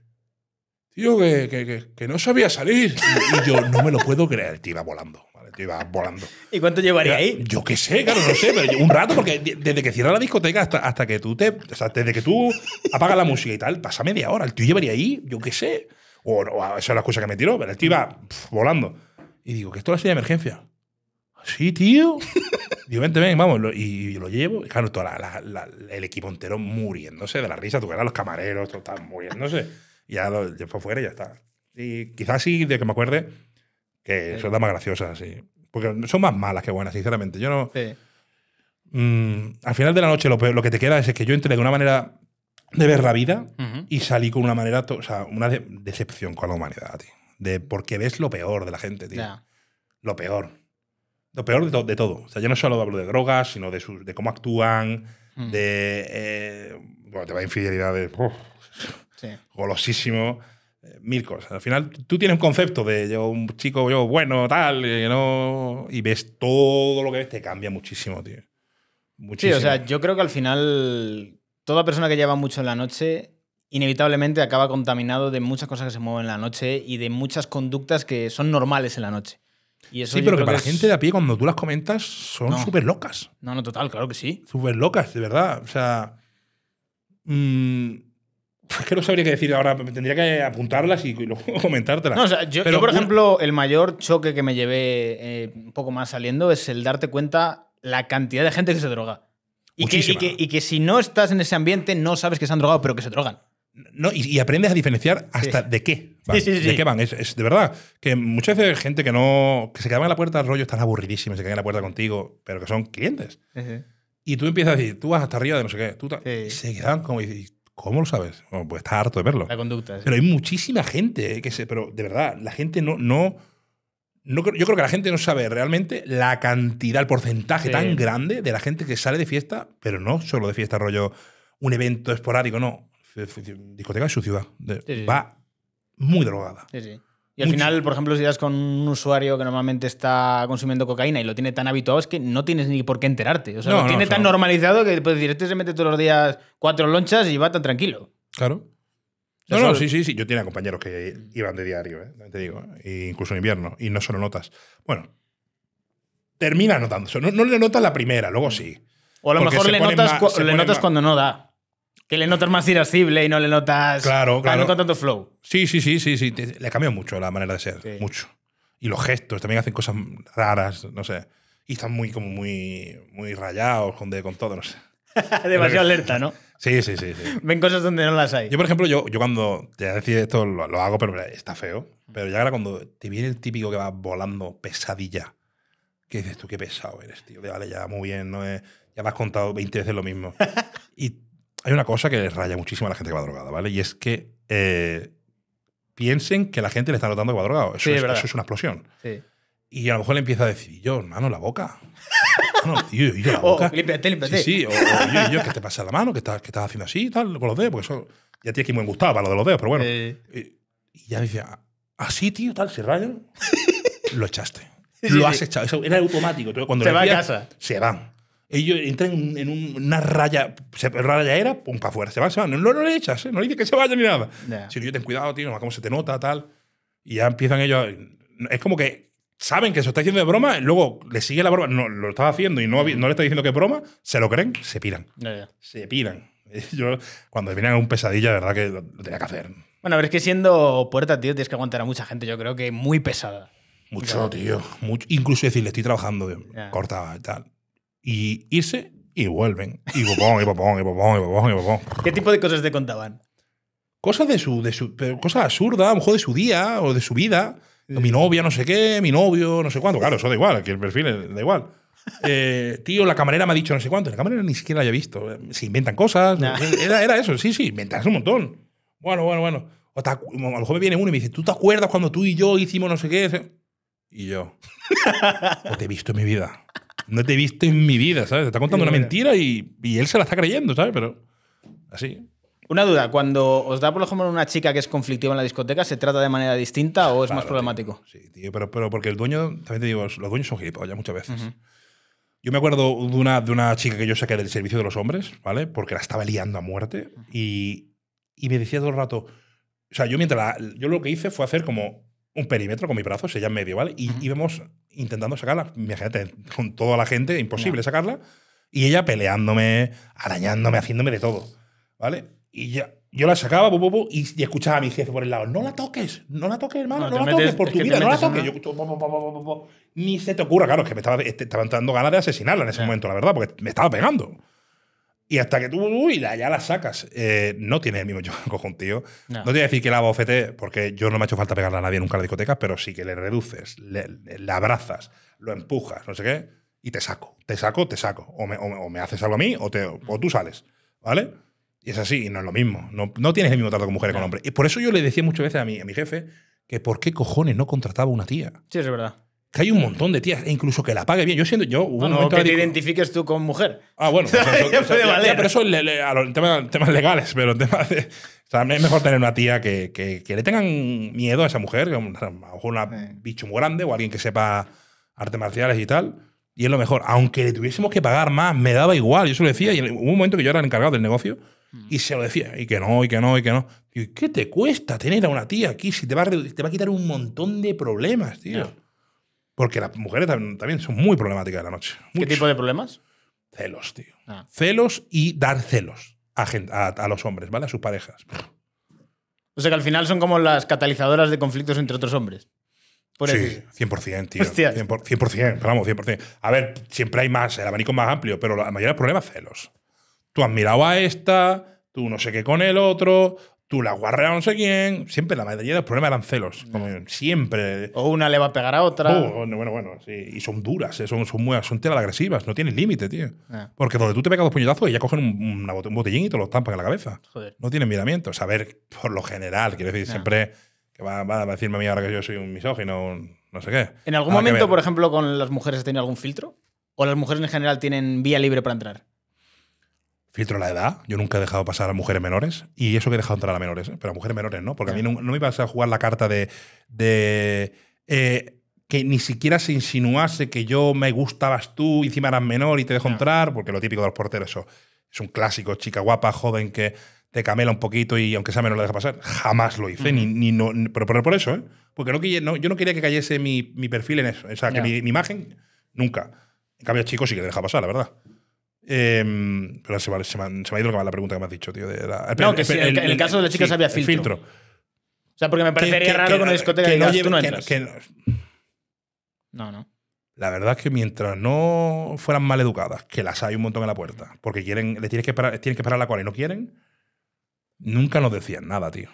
tío, que, que, que, no sabía salir. Y, yo, no me lo puedo creer, el tío iba volando, iba volando. ¿Y cuánto llevaría ahí? Yo qué sé, claro, no sé, pero un rato, porque desde que cierra la discoteca hasta, hasta que tú te, o sea, desde que tú apagas la música y tal, pasa media hora, el tío llevaría ahí, yo qué sé. O, esa es la excusa que me tiró, pero el tío iba volando. Y digo, que esto es la serie de emergencia. Sí, tío. Digo, vente, ven, vamos. y, lo llevo. Y claro, todo el equipo entero muriéndose de la risa. Tú eras los camareros, todos estaban muriéndose. Y ya lo llevo fuera y ya está. Y quizás sí, de que me acuerde, que son las más graciosas, sí. Porque son más malas que buenas, sinceramente. Yo no. Sí. Mm, al final de la noche, lo, que te queda es, que yo entré de una manera de ver la vida y salí con una manera, o sea, una decepción con la humanidad, De porque ves lo peor de la gente, tío. Lo peor. Lo peor de, todo. O sea, yo no solo hablo de drogas, sino de, sus, de cómo actúan, mm. de. Eh, bueno, te va infidelidades. Golosísimo. Eh, mil cosas. Al final, tú tienes un concepto de yo, un chico, yo, bueno, tal, y no. Y ves todo lo que ves, te cambia muchísimo, tío. Muchísimo. Sí, o sea, yo creo que al final. Toda persona que lleva mucho en la noche inevitablemente acaba contaminado de muchas cosas que se mueven en la noche y de muchas conductas que son normales en la noche sí, pero que para la gente de a pie, cuando tú las comentas, son súper locas. No, no, total, claro que sí. Súper locas, de verdad. O sea. Mmm... Es pues que no sabría qué decir ahora, tendría que apuntarlas y, luego [laughs] comentártelas. yo, Pero por ejemplo, el mayor choque que me llevé eh, un poco más saliendo es el darte cuenta la cantidad de gente que se droga. Y y que si no estás en ese ambiente, no sabes que se han drogado, pero que se drogan. No, y, aprendes a diferenciar hasta de qué van. Sí, de qué van. Es, de verdad. Que muchas veces hay gente que no. que se quedaban en la puerta rollo, están aburridísimos, se quedan en la puerta contigo, pero que son clientes. Y tú empiezas a decir, tú vas hasta arriba de no sé qué. se quedan como. Y, ¿Cómo lo sabes? pues estás harto de verlo. La conducta. Pero hay muchísima gente eh, que se. Pero de verdad, la gente no. no no, yo creo que la gente no sabe realmente la cantidad, el porcentaje tan grande de la gente que sale de fiesta, pero no solo de fiesta rollo un evento esporádico, no discoteca en su ciudad. Va muy drogada. y al final, por ejemplo, si das con un usuario que normalmente está consumiendo cocaína y lo tiene tan habituado, es que no tienes ni por qué enterarte. O sea, lo tiene tan normalizado que puedes decir, este se mete todos los días cuatro lonchas y va tan tranquilo. Claro. No, sí, sí, sí. Yo tenía compañeros que iban de diario, ¿eh? te digo, ¿eh? incluso en invierno, y no solo notas. Bueno, termina notando. No, le notas la primera, luego sí. O a lo mejor le notas cuando no da. Que le notas más irascible y no le notas. Claro, claro. No con tanto flow. Sí, sí, sí, sí, sí. Le cambia mucho la manera de ser. Mucho. Y los gestos, también hacen cosas raras, no sé. Y están muy, como muy, muy rayados con, de, con todo, no sé. [laughs] Demasiado alerta, ¿no? Sí, sí, sí, [laughs] Ven cosas donde no las hay. Yo, por ejemplo, yo, yo cuando te decir esto lo, hago, pero está feo. Pero ya ahora cuando te viene el típico que va volando pesadilla, que dices tú, qué pesado eres, tío. Vale, ya muy bien, no es, eh, ya me has contado 20 veces lo mismo. [laughs] y hay una cosa que raya muchísimo a la gente que va drogada, ¿vale? Y es que eh, piensen que la gente le está notando que va drogado. Eso, es, una explosión. Y a lo mejor le empieza a decir, yo, hermano, la boca. [laughs] No, yo, yo, la [laughs] oh, boca. O límpiate, Sí, sí. O, yo, yo, que te pasa la mano, que estás, haciendo así, tal, con los dedos, porque eso ya tienes que ir muy gustado para lo de los dedos, pero bueno. Y ya dice, así, ah, tío, tal, se rayan. [laughs] lo echaste. lo has echado. era automático. Cuando se va a casa. Se van. Ellos entran en una raya, se, raya era, pum, para afuera, se van, No, le echas, ¿eh? no le dices que se vaya ni nada. Yeah. Si yo ten cuidado, tío, cómo se te nota, tal. Y ya empiezan ellos. Es como que saben que se está diciendo de broma, luego le sigue la broma, no, lo estaba haciendo y no, no le está diciendo que es broma, se lo creen, se piran. Se piran. [laughs] Yo, cuando vienen a un pesadilla, de verdad que lo, tenía que hacer. Bueno, pero es que siendo puerta, tío, tienes que aguantar a mucha gente, yo creo que muy pesada. Mucho, tío. Mucho. Incluso decirle, estoy trabajando, corta corta, tal y irse y vuelven. Y popón, y popón, y popón, y popón, y popón. ¿Qué tipo de cosas te contaban? Cosas de su, de su cosas absurdas, a lo mejor de su día o de su vida. Mi novia, no sé qué, mi novio, no sé cuánto. Claro, eso da igual, aquí el perfil da igual. Eh, tío, la camarera me ha dicho no sé cuánto. La camarera ni siquiera la había visto. Se inventan cosas. Era, eso, sí, sí, inventas un montón. Bueno, bueno, bueno. a lo mejor me viene uno y me dice, ¿tú te acuerdas cuando tú y yo hicimos no sé qué? Y yo, no [laughs] te he visto en mi vida no te he visto en mi vida, ¿sabes? Te está contando una mentira y, él se la está creyendo, ¿sabes? Pero así. Una duda, cuando os da, por ejemplo, una chica que es conflictiva en la discoteca, ¿se trata de manera distinta o es más problemático? Sí, tío, pero, pero, porque el dueño, también te digo, los dueños son gilipollas muchas veces. Yo me acuerdo de una, de una chica que yo saqué del servicio de los hombres, ¿vale? Porque la estaba liando a muerte y, y me decía todo el rato, o sea, yo mientras yo lo que hice fue hacer como un perímetro con mi brazo, se en medio, ¿vale? Y íbamos intentando sacarla, imagínate, con toda la gente, imposible sacarla, y ella peleándome, arañándome, haciéndome de todo, ¿vale? Y ya, yo la sacaba y, escuchaba a mi jefe por el lado, no la toques, no la toques, hermano, no, la toques por tu vida, no la toques. ni se te ocurra, claro, es que me estaba, este, estaba dando ganas de asesinarla en ese momento, la verdad, porque me estaba pegando. Y hasta que tú uy, ya la sacas, eh, no tiene el mismo yo tío. No. te voy a decir que la bofete, porque yo no me ha hecho falta pegarla a nadie en un de discoteca, pero sí que le reduces, le, abrazas, lo empujas, no sé qué, y te saco, te saco, te saco. O me, haces algo a mí o, o tú sales, ¿vale? Y es así, y no es lo mismo. No, tienes el mismo trato con mujer que con hombre Y por eso yo le decía muchas veces a mi, a mi jefe que por qué cojones no contrataba una tía. Sí, es verdad. Que hay un montón de tías, e incluso que la pague bien. Yo siento, yo. Hubo no, que te identifiques tú con mujer. Ah, bueno. Pues [laughs] pero eso es a temas, legales, pero temas es mejor tener una tía que, que, que, le tengan miedo a esa mujer, a lo mejor una bicho muy grande o alguien que sepa artes marciales y tal. Y es lo mejor. Aunque le tuviésemos que pagar más, me daba igual. Yo se lo decía. Y hubo un momento que yo era el encargado del negocio mm. y se lo decía. Y que no, y que no, y que no. Y, ¿qué te cuesta tener a una tía aquí si te va a, te va a quitar un montón de problemas, tío? Porque las mujeres también, son muy problemáticas de la noche. ¿Qué tipo de problemas? Celos, tío. Ah. Celos y dar celos a, los hombres, ¿vale? A sus parejas. O sea que al final son como las catalizadoras de conflictos entre otros hombres. Por sí, 100%, tío. 100%, vamos, 100%. A ver, siempre hay más, el abanico más amplio, pero la mayoría del problema problemas celos. Tú has mirado a esta, tú no sé qué con el otro, tú la guarreas a no sé quién. Siempre la mayoría de los problemas eran celos. siempre. O una le va a pegar a otra. Oh, bueno, bueno, sí. Y son duras, eh, son, son, muy, agresivas, no tienen límite, tío. Porque donde tú te pegas dos puñetazos, ya cogen un, botellín y te lo estampan en la cabeza. Joder. No tienen miramiento. Saber, por lo general, quiero decir, siempre que va, a decirme a mí ahora que yo soy un misógino, no sé qué. ¿En algún momento, por ejemplo, con las mujeres has tenido algún filtro? ¿O las mujeres en general tienen vía libre para entrar? filtro la edad. Yo nunca he dejado pasar a mujeres menores. Y eso que he dejado entrar a menores, ¿eh? pero a mujeres menores no. Porque a mí no, me iba a jugar la carta de. Eh, que ni siquiera se insinuase que yo me gustabas tú encima eras menor y te dejo entrar, porque lo típico de los porteros, eso es un clásico, chica guapa, joven que te camela un poquito y aunque sea menor lo deja pasar. Jamás lo hice, ni, mm. ni no, pero, por eso, ¿eh? porque no, yo no quería que cayese mi, perfil en eso, o sea, que mi, imagen, nunca. En cambio, chicos sí que te deja pasar, la verdad. Em, pero se, me, ha ido la pregunta que me has dicho, tío. De no, que en el caso de las chicas sí, había filtro. O sea, porque me parecería raro que, una discoteca que, no, lleve, no, no, no. La verdad es que mientras no fueran mal educadas, que las hay un montón en la puerta, porque quieren, tienes que parar tienen que esperar la cola y no quieren, nunca nos decían nada, tío.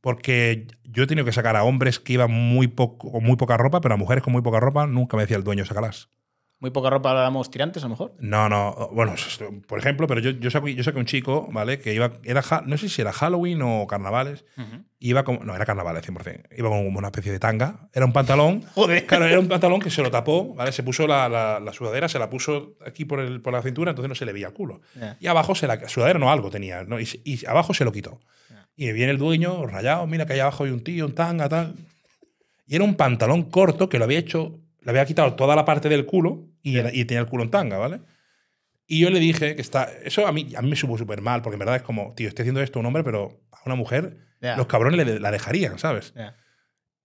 Porque yo he tenido que sacar a hombres que iban muy poco, con muy poca ropa, pero a mujeres con muy poca ropa nunca me decía el dueño, sacalas muy poca ropa damos tirantes, a lo mejor. No, no, bueno, por ejemplo, pero yo, yo, saqué, un chico, ¿vale? Que iba, era, no sé si era Halloween o carnavales, iba como, no, era carnavales eh, 100%, iba como una especie de tanga, era un pantalón, [laughs] joder, claro, era un pantalón que se lo tapó, ¿vale? Se puso la, sudadera, se la puso aquí por, el, por, la cintura, entonces no se le veía el culo. Y abajo se la, sudadera no algo tenía, ¿no? Y, abajo se lo quitó. Y viene el dueño rayado, mira que allá abajo hay un tío, un tanga, tal. Y era un pantalón corto que lo había hecho le había quitado toda la parte del culo y, tenía el culo en tanga, ¿vale? Y yo le dije que está. Eso a mí, a mí me supo súper mal, porque en verdad es como, tío, estoy haciendo esto a un hombre, pero a una mujer, los cabrones la dejarían, ¿sabes?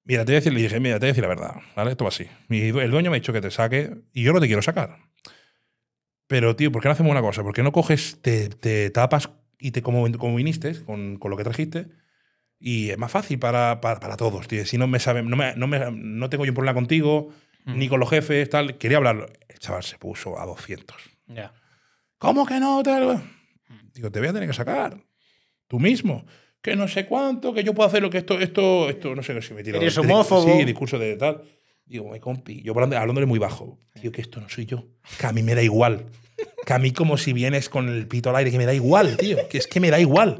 Mira, te voy a decir, le dije, mira, te voy a decir la verdad, ¿vale? Esto va así. el dueño me ha dicho que te saque y yo no te quiero sacar. Pero, tío, ¿por qué no hacemos una cosa? ¿Por qué no coges, te, tapas y te como, como viniste, con, con, lo que trajiste? Y es más fácil para, para, para todos, tío. Si no me saben, no, me, no, no tengo yo un problema contigo, ni con los jefes, tal. Quería hablarlo. El chaval se puso a 200. Ya. ¿Cómo que no? Tal? Digo, te voy a tener que sacar. Tú mismo. Que no sé cuánto, que yo puedo hacer lo que esto, esto, esto, no sé si me tiro. Eres homófobo. Sí, discurso de tal. Digo, mi compi, yo hablándole muy bajo. Digo, que esto no soy yo. Que a mí me da igual. Que a mí como si vienes con el pito al aire, que me da igual, tío. Que es que me da igual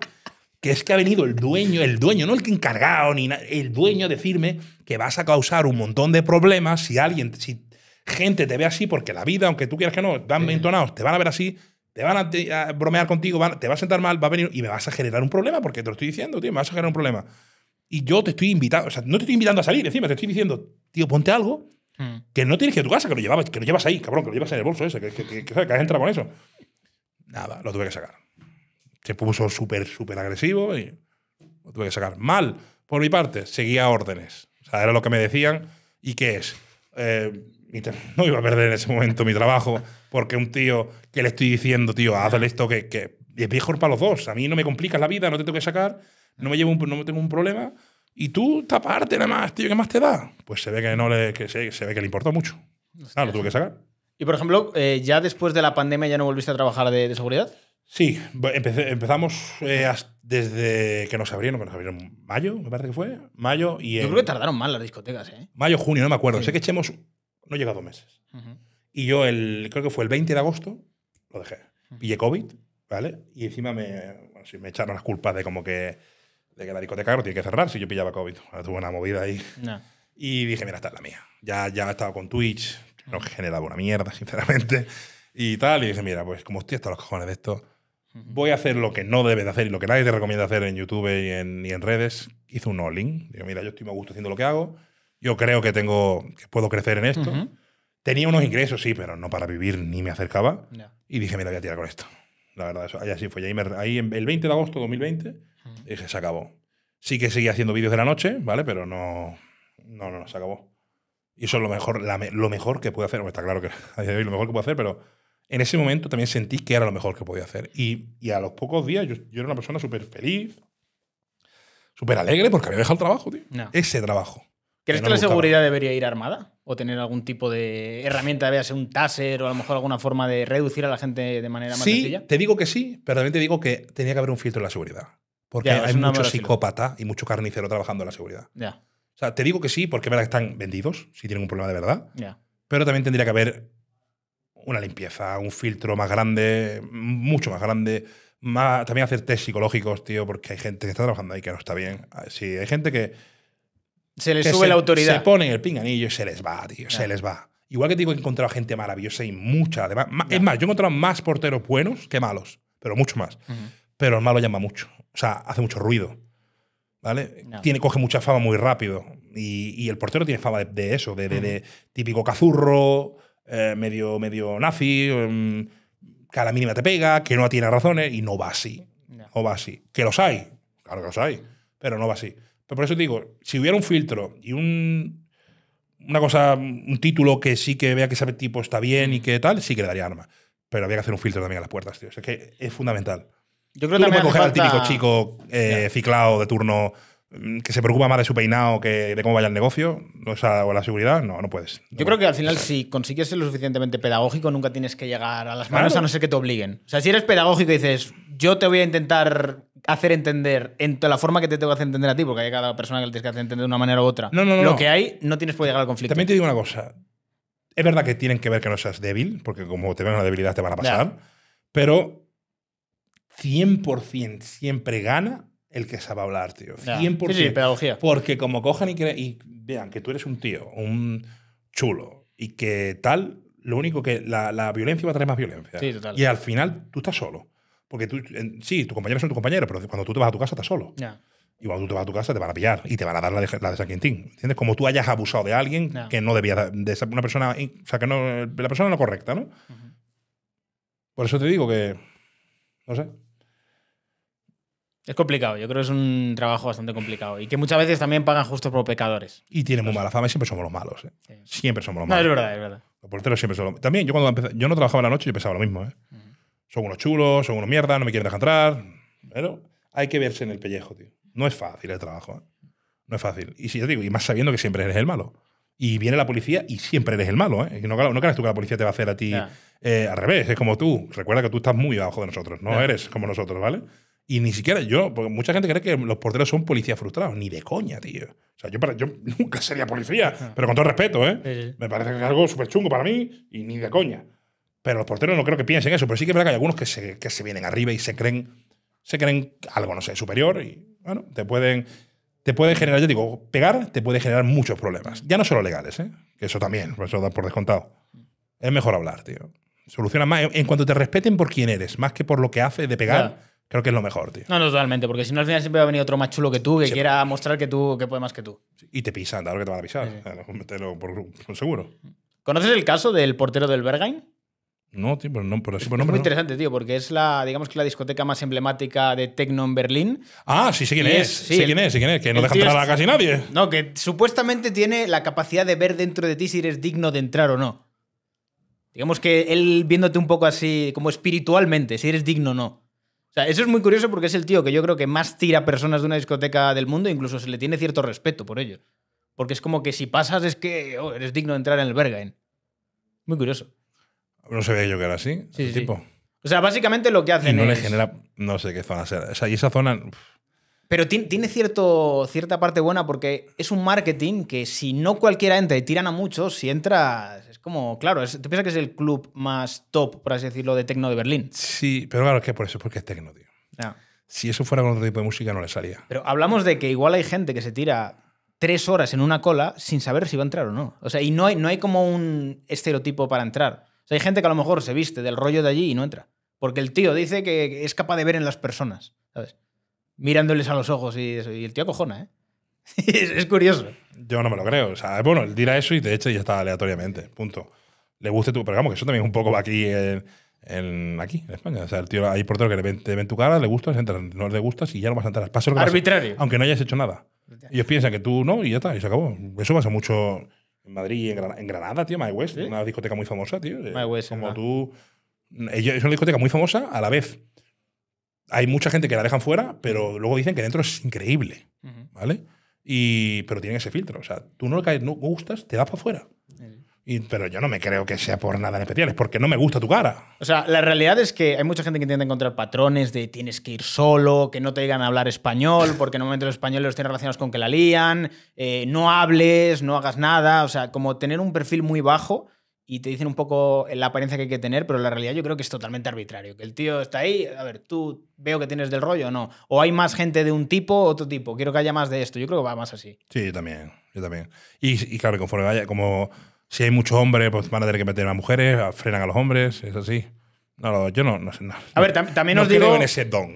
es que ha venido el dueño, el dueño, no el que encargado, ni el dueño a decirme que vas a causar un montón de problemas si alguien, si gente te ve así, porque la vida, aunque tú quieras que no, dan entonados, te van a ver así, te van a, bromear contigo, te va a sentar mal, va a venir y me vas a generar un problema, porque te lo estoy diciendo, tío, me vas a generar un problema. Y yo te estoy invitando, o sea, no te estoy invitando a salir, encima te estoy diciendo, tío, ponte algo hmm. que no tienes que a tu casa, que lo, llevabas, que llevas ahí, cabrón, que lo llevas en el bolso ese, que, que has entrado con eso. Nada, lo tuve que sacar se puso súper, súper agresivo y lo tuve que sacar. Mal, por mi parte, seguía órdenes. O sea, era lo que me decían. ¿Y qué es? Eh, [laughs] no iba a perder en ese momento mi trabajo porque un tío que le estoy diciendo, tío, hazle esto que, es mejor para los dos. A mí no me complicas la vida, no te tengo que sacar, no me llevo no tengo un problema. Y tú parte nada más, tío, ¿qué más te da? Pues se ve que no le, se, ve que le importó mucho. Ah, lo tuve que sacar. Y por ejemplo, eh, ya después de la pandemia ya no volviste a trabajar de seguridad. Sí, empezamos eh, desde que nos abrieron, que nos abrieron mayo, me parece que fue. Mayo y. Yo creo que tardaron más las discotecas, ¿eh? Mayo, junio, no me acuerdo. Sé que echemos. No llega dos meses. Y yo, el, creo que fue el 20 de agosto, lo dejé. Pillé COVID, ¿vale? Y encima me, me echaron las culpas de como que, de que la discoteca no tiene que cerrar si yo pillaba COVID. tuve una movida ahí. Y dije, mira, esta es la mía. Ya, ya he estado con Twitch, no generaba una mierda, [laughs] sinceramente. Y tal, y dije, mira, pues como estoy hasta los cojones de esto voy a hacer lo que no debes de hacer y lo que nadie te recomienda hacer en YouTube y en, en redes. Hice un all-in. Digo, mira, yo estoy a gusto haciendo lo que hago. Yo creo que tengo que puedo crecer en esto. Tenía unos ingresos, sí, pero no para vivir ni me acercaba. Y dije, mira, voy a tirar con esto. La verdad, eso, ahí así fue. Ahí, ahí, el 20 de agosto de 2020 dije, se acabó. Sí que seguía haciendo vídeos de la noche, ¿vale? Pero no, no, no, se acabó. Y eso es lo mejor, lo mejor que puedo hacer. está claro que [laughs] a lo mejor que puedo hacer, pero en ese momento también sentí que era lo mejor que podía hacer. Y, y a los pocos días yo, era una persona súper feliz, súper alegre porque había dejado el trabajo, tío. Ese trabajo. ¿Crees que, la seguridad debería ir armada? ¿O tener algún tipo de herramienta, ser un taser o a lo mejor alguna forma de reducir a la gente de manera más sí, Te digo que sí, pero también te digo que tenía que haber un filtro en la seguridad. Porque hay mucho psicópata y mucho carnicero trabajando en la seguridad. Ya. O sea, te digo que sí, porque verdad que están vendidos, si tienen un problema de verdad. Pero también tendría que haber una limpieza, un filtro más grande, mucho más grande. también hacer test psicológicos, tío, porque hay gente que está trabajando ahí que no está bien. Ah, sí, hay gente que. Se les sube la autoridad. Se ponen el pinganillo y se les va, tío, se les va. Igual que te digo, he encontrado gente maravillosa y mucha, además. Es más, yo he encontrado más porteros buenos que malos, pero mucho más. Pero el malo llama mucho. O sea, hace mucho ruido. ¿Vale? Tiene, coge mucha fama muy rápido. Y, el portero tiene fama de, eso, de, de típico cazurro, eh, medio, medio nazi, em, que a la mínima te pega, que no tiene razones, y no va así. No. va así. Que los hay, claro que los hay, pero no va así. Pero por eso digo, si hubiera un filtro y un, una cosa, un título que sí que vea que ese tipo está bien y mm. que tal, sí que le daría arma. Pero había que hacer un filtro también a las puertas, tío. es que es fundamental. Yo creo que no coger al típico chico eh, ciclado de turno Mm, que se preocupa más de su peinado que de cómo vaya el negocio o, la seguridad, no, no puedes. Yo creo que al final, si consigues ser lo suficientemente pedagógico, nunca tienes que llegar a las manos a no ser que te obliguen. O sea, si eres pedagógico y dices, yo te voy a intentar hacer entender en la forma que te tengo que hacer entender a ti, porque hay cada persona que le tienes que hacer entender de una manera u otra. Lo que hay, no tienes por llegar al conflicto. También te digo una cosa. Es verdad que tienen que ver que no seas débil, porque como te ven una debilidad te van a pasar, pero 100% siempre gana el que sabe hablar, tío. 100%. Sí, sí, pedagogía. Porque como cojan y, y, vean que tú eres un tío, un chulo, y que tal, lo único que la, violencia va a traer más violencia. Y al final tú estás solo. Porque tú, sí, tus compañeros son tus compañeros, pero cuando tú te vas a tu casa estás solo. Y cuando tú te vas a tu casa te van a pillar y te van a dar la de, la San ¿Entiendes? Como tú hayas abusado de alguien que no debía, de ser una persona, o sea, que no, la persona no correcta, ¿no? Por eso te digo que, no sé, es complicado, yo creo que es un trabajo bastante complicado y que muchas veces también pagan justo por pecadores. Y tienen muy mala fama y siempre somos los malos. ¿eh? Siempre somos los malos. No, es verdad, es verdad. Los porteros siempre son los También yo cuando empecé, yo no trabajaba en la noche yo pensaba lo mismo. ¿eh? Son unos chulos, son unos mierda, no me quieren dejar entrar. Pero hay que verse en el pellejo, tío. No es fácil el trabajo. ¿eh? No es fácil. Y si yo digo, y más sabiendo que siempre eres el malo. Y viene la policía y siempre eres el malo. ¿eh? Y no, no creas tú que la policía te va a hacer a ti eh, al revés. Es como tú. Recuerda que tú estás muy abajo de nosotros. No eres como nosotros, ¿vale? Y ni siquiera yo, porque mucha gente cree que los porteros son policías frustrados. Ni de coña, tío. O sea, yo, yo nunca sería policía, pero con todo respeto, ¿eh? Me parece que es algo súper chungo para mí y ni de coña. Pero los porteros no creo que piensen eso. Pero sí que es verdad que hay algunos que se, vienen arriba y se creen, se creen algo, no sé, superior y, bueno, te pueden, te pueden generar, yo digo, pegar te puede generar muchos problemas. Ya no solo legales, ¿eh? Que eso también, pues eso da por descontado. Es mejor hablar, tío. soluciona más en cuanto te respeten por quién eres, más que por lo que haces de pegar creo que es lo mejor, tío. No, no, totalmente, porque si no al final siempre va a venir otro más chulo que tú que quiera mostrar que tú que puede más que tú. Y te pisan, claro que te van a pisar. [laughs] por, seguro. ¿Conoces el caso del portero del Bergain No, tío, pero no, por así Es muy interesante, tío, porque es la, digamos que la discoteca más emblemática de techno en Berlín. Ah, sí, sí, quién es. sí, quién es, quién es, que no deja entrar a casi nadie. No, que supuestamente tiene la capacidad de ver dentro de ti si eres digno de entrar o no. Digamos que él viéndote un poco así, como espiritualmente, si eres digno o no eso es muy curioso porque es el tío que yo creo que más tira personas de una discoteca del mundo, incluso se le tiene cierto respeto por ello. Porque es como que si pasas es que oh, eres digno de entrar en el Bergen. Muy curioso. No sabía yo que era así. tipo. O sea, básicamente lo que hacen y no le genera, no sé qué zona O sea, y esa zona... Pero tiene cierta parte buena porque es un marketing que si no cualquiera entra y tiran a muchos, si entra como, claro, es, tú piensas que es el club más top, por así decirlo, de tecno de Berlín. Sí, pero claro, es que por eso, porque es tecno, tío. Si eso fuera con otro tipo de música, no le salía. Pero hablamos de que igual hay gente que se tira tres horas en una cola sin saber si va a entrar o no. O sea, y no hay, no hay como un estereotipo para entrar. O sea, hay gente que a lo mejor se viste del rollo de allí y no entra. Porque el tío dice que es capaz de ver en las personas, ¿sabes? Mirándoles a los ojos y Y el tío cojona, ¿eh? [laughs] es curioso. Yo no me lo creo. O sea, bueno, él dirá eso y de hecho ya está aleatoriamente. Punto. Le guste tú. Pero vamos, que eso también es un poco aquí en, aquí, en España. O sea, el tío, hay porteros que ven, te ven tu cara, le gustas, entras, no le gustas y ya no vas a entrar. Pasa lo que Arbitrario. aunque no hayas hecho nada. Ellos piensan que tú no y ya está, y se acabó. Eso pasa mucho en Madrid, en, en Granada, tío, My West, una discoteca muy famosa, tío. My West, como Es una discoteca muy famosa a la vez. Hay mucha gente que la dejan fuera, pero luego dicen que dentro es increíble. ¿Vale? pero tienen ese filtro. O sea, tú no le no gustas, te das para afuera. pero yo no me creo que sea por nada en especial, es porque no me gusta tu cara. O sea, la realidad es que hay mucha gente que intenta encontrar patrones de tienes que ir solo, que no te digan a hablar español, porque normalmente los españoles los tienen relacionados con que la lían, eh, no hables, no hagas nada, o sea, como tener un perfil muy bajo y te dicen un poco la apariencia que hay que tener, pero la realidad yo creo que es totalmente arbitrario. Que el tío está ahí, a ver, tú veo que tienes del rollo o no. O hay más gente de un tipo, o otro tipo. Quiero que haya más de esto. Yo creo que va más así. Sí, yo también. Yo también. Y, claro, conforme vaya, como si hay mucho hombre pues van a tener que meter a mujeres, frenan a los hombres, es así. No, yo no, sé. nada. a ver, también, os digo,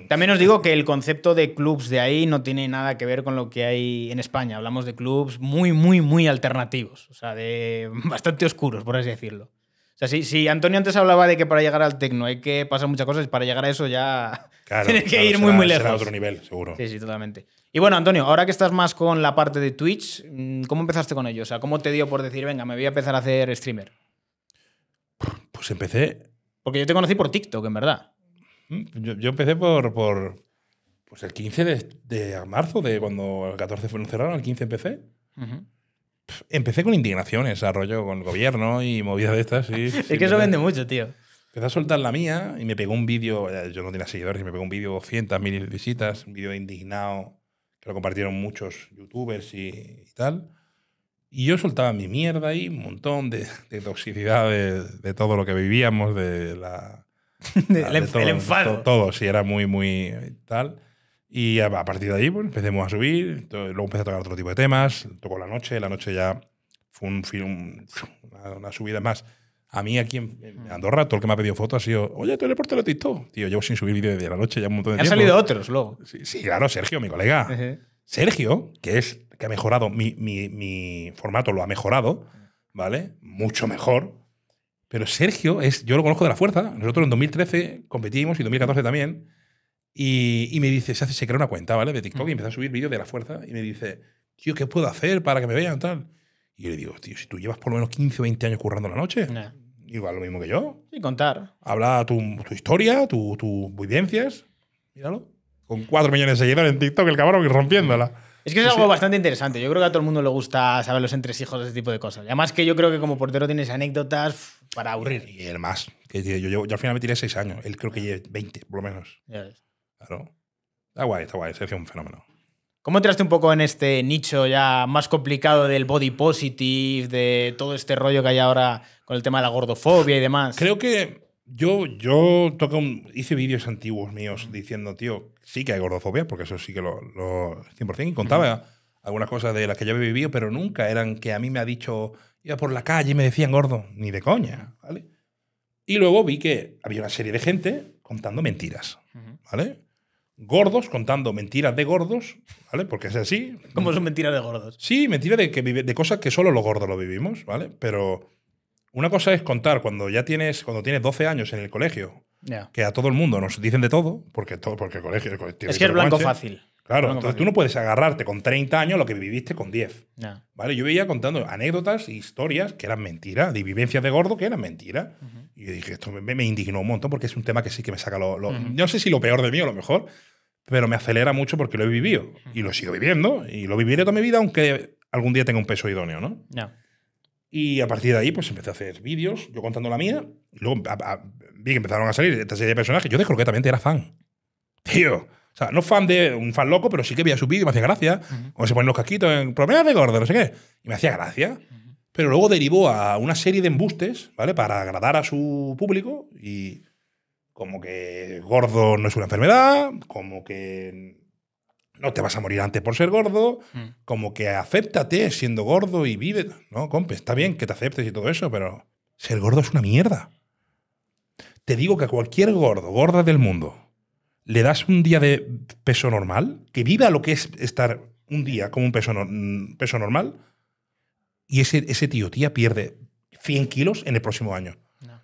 también os digo que el concepto de clubs de ahí no tiene nada que ver con lo que hay en España. Hablamos de clubs muy, muy, muy alternativos. O sea, de [laughs] bastante oscuros, por así decirlo. O sea, si, si Antonio antes hablaba de que para llegar al tecno hay que pasar muchas cosas, y para llegar a eso ya [laughs] tienes que ir muy, muy lejos. a otro nivel, seguro. Sí, sí, totalmente. Y bueno, Antonio, ahora que estás más con la parte de Twitch, mm, ¿cómo empezaste con ello? O sea, ¿cómo te dio por decir, venga, me voy a empezar a hacer streamer? Pues empecé porque yo te conocí por TikTok, en verdad. Mm, yo, empecé por, por pues el 15 de, de, marzo, de cuando el 14 fue cerrado, el 15 empecé. Empecé con indignaciones, arroyo con el gobierno y movidas de estas. Y [laughs] es que eso vende mucho, tío. Empecé a soltar la mía y me pegó un vídeo, eh, yo no tenía seguidores, y me pegó un vídeo de 200.000 visitas, un vídeo indignado que lo compartieron muchos youtubers y tal. Y yo soltaba mi mierda ahí, un montón de, toxicidad de, todo lo que vivíamos, de la. [laughs] el, enfado. Todo, si sí, era muy, muy tal. Y a, partir de ahí, pues empecemos a subir. Luego empecé a tocar otro tipo de temas. Tocó la noche, la noche ya fue un, film, una, subida más. A mí aquí en, mm. Andorra, todo el que me ha pedido fotos ha sido, oye, tú eres por TikTok. Tío, llevo sin subir vídeo de la noche ya un montón de tiempo. Han salido otros luego. Sí, claro, Sergio, mi colega. Sergio, que es que ha mejorado mi, formato, lo ha mejorado, ¿vale? Mucho mejor. Pero Sergio es, yo lo conozco de la fuerza. Nosotros en 2013 competimos y 2014 también. Y, me dice, se, hace, se crea una cuenta, ¿vale? De TikTok y empieza a subir vídeos de la fuerza. Y me dice, tío, ¿qué puedo hacer para que me vean tal? Y yo le digo, tío, si tú llevas por lo menos 15 o 20 años currando la noche, igual lo mismo que yo. Y contar. Habla tu, historia, tus tu vivencias. Míralo con 4 millones de seguidores en TikTok, el cabrón, y rompiéndola. Es que es algo bastante interesante. Yo creo que a todo el mundo le gusta saber los entresijos de ese tipo de cosas. además que yo creo que como portero tienes anécdotas para aburrir. Y el más. Que yo, al final me tiré 6 años. Él creo que lleve 20, por lo menos. Claro. Está guay, está guay. Se un fenómeno. ¿Cómo entraste un poco en este nicho ya más complicado del body positive, de todo este rollo que hay ahora con el tema de la gordofobia y demás? Creo que yo, yo hice vídeos antiguos míos diciendo, tío, sí que hay gordofobia, porque eso sí que lo, 100%, y contaba algunas cosas de las que yo había vivido, pero nunca eran que a mí me ha dicho, iba por la calle y me decían gordo, ni de coña, ¿vale? Y luego vi que había una serie de gente contando mentiras, ¿vale? Gordos contando mentiras de gordos, ¿vale? Porque es así. ¿Cómo son mentiras de gordos? Sí, mentiras de, que de cosas que solo los gordos lo vivimos, ¿vale? Pero una cosa es contar cuando ya tienes, cuando tienes 12 años en el colegio, que a todo el mundo nos dicen de todo, porque, todo, porque el colegio. es que es blanco fácil. Claro, entonces tú no puedes agarrarte con 30 años lo que viviste con 10. ¿vale? Yo veía contando anécdotas e historias que eran mentiras, de vivencias de gordo que eran mentiras. Y dije, esto me, indignó un montón porque es un tema que sí que me saca lo. No sé si lo peor de mí o lo mejor, pero me acelera mucho porque lo he vivido y lo sigo viviendo y lo viviré toda mi vida, aunque algún día tenga un peso idóneo, ¿no? Y a partir de ahí, pues empecé a hacer vídeos, yo contando la mía. Luego vi que empezaron a salir esta serie de personajes. Yo de también era fan. [laughs] Tío. O sea, no fan de un fan loco, pero sí que veía sus vídeos y me hacía gracia. Como O se ponen los casquitos en problemas de gordo, no sé qué. Y me hacía gracia. Pero luego derivó a una serie de embustes, ¿vale? Para agradar a su público. Y como que gordo no es una enfermedad, como que no te vas a morir antes por ser gordo, mm. como que acéptate siendo gordo y vive. No, compa, está bien que te aceptes y todo eso, pero ser gordo es una mierda. Te digo que a cualquier gordo, gorda del mundo, le das un día de peso normal, que viva lo que es estar un día como un peso, mm, peso normal, y ese, ese tío, tía, pierde 100 kilos en el próximo año.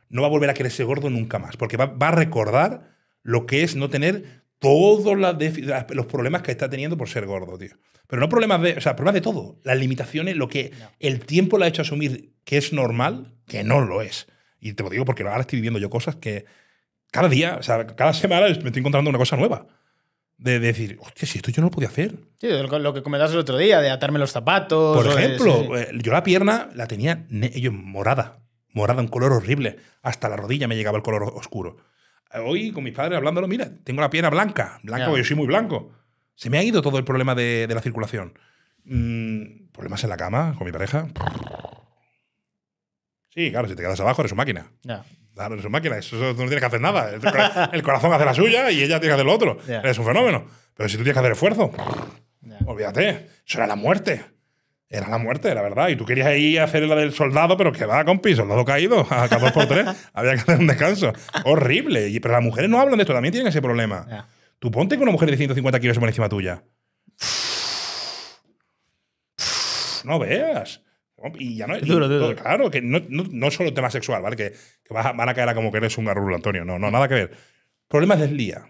No, va a volver a querer ser gordo nunca más, porque va a recordar lo que es no tener todos los problemas que está teniendo por ser gordo, tío. Pero no problemas de, o sea, problemas de todo. Las limitaciones, lo que el tiempo le ha hecho asumir que es normal, que no lo es. Y te lo digo porque ahora estoy viviendo yo cosas que cada día, o sea, cada semana me estoy encontrando una cosa nueva. De decir, hostia, si esto yo no lo podía hacer. Sí, lo que comentaste el otro día, de atarme los zapatos. Por ejemplo, eh, yo la pierna la tenía morada, morada, un color horrible. Hasta la rodilla me llegaba el color oscuro hoy con mis padres hablándolo, mira, tengo la pierna blanca, blanca, yo soy muy blanco. Se me ha ido todo el problema de, la circulación. Mm, problemas en la cama con mi pareja. Sí, claro, si te quedas abajo eres una máquina. Claro, eres una máquina, eso, no tienes que hacer nada. [laughs] El, corazón hace la suya y ella tiene que hacer lo otro. es un fenómeno. Pero si tú tienes que hacer esfuerzo, olvídate, eso era la muerte era la muerte, la verdad. Y tú querías ir a hacer la del soldado, pero que va, compi, soldado caído, a por tres. [laughs] Había que hacer un descanso. Horrible. pero las mujeres no hablan de esto, también tienen ese problema. Tú ponte con una mujer de 150 kilos por encima tuya. no veas. Y ya no es. Duro, Claro, que no, no, solo tema sexual, ¿vale? Que, van a caer a como que eres un garrulo, Antonio. No, no, nada que ver. Problemas del día.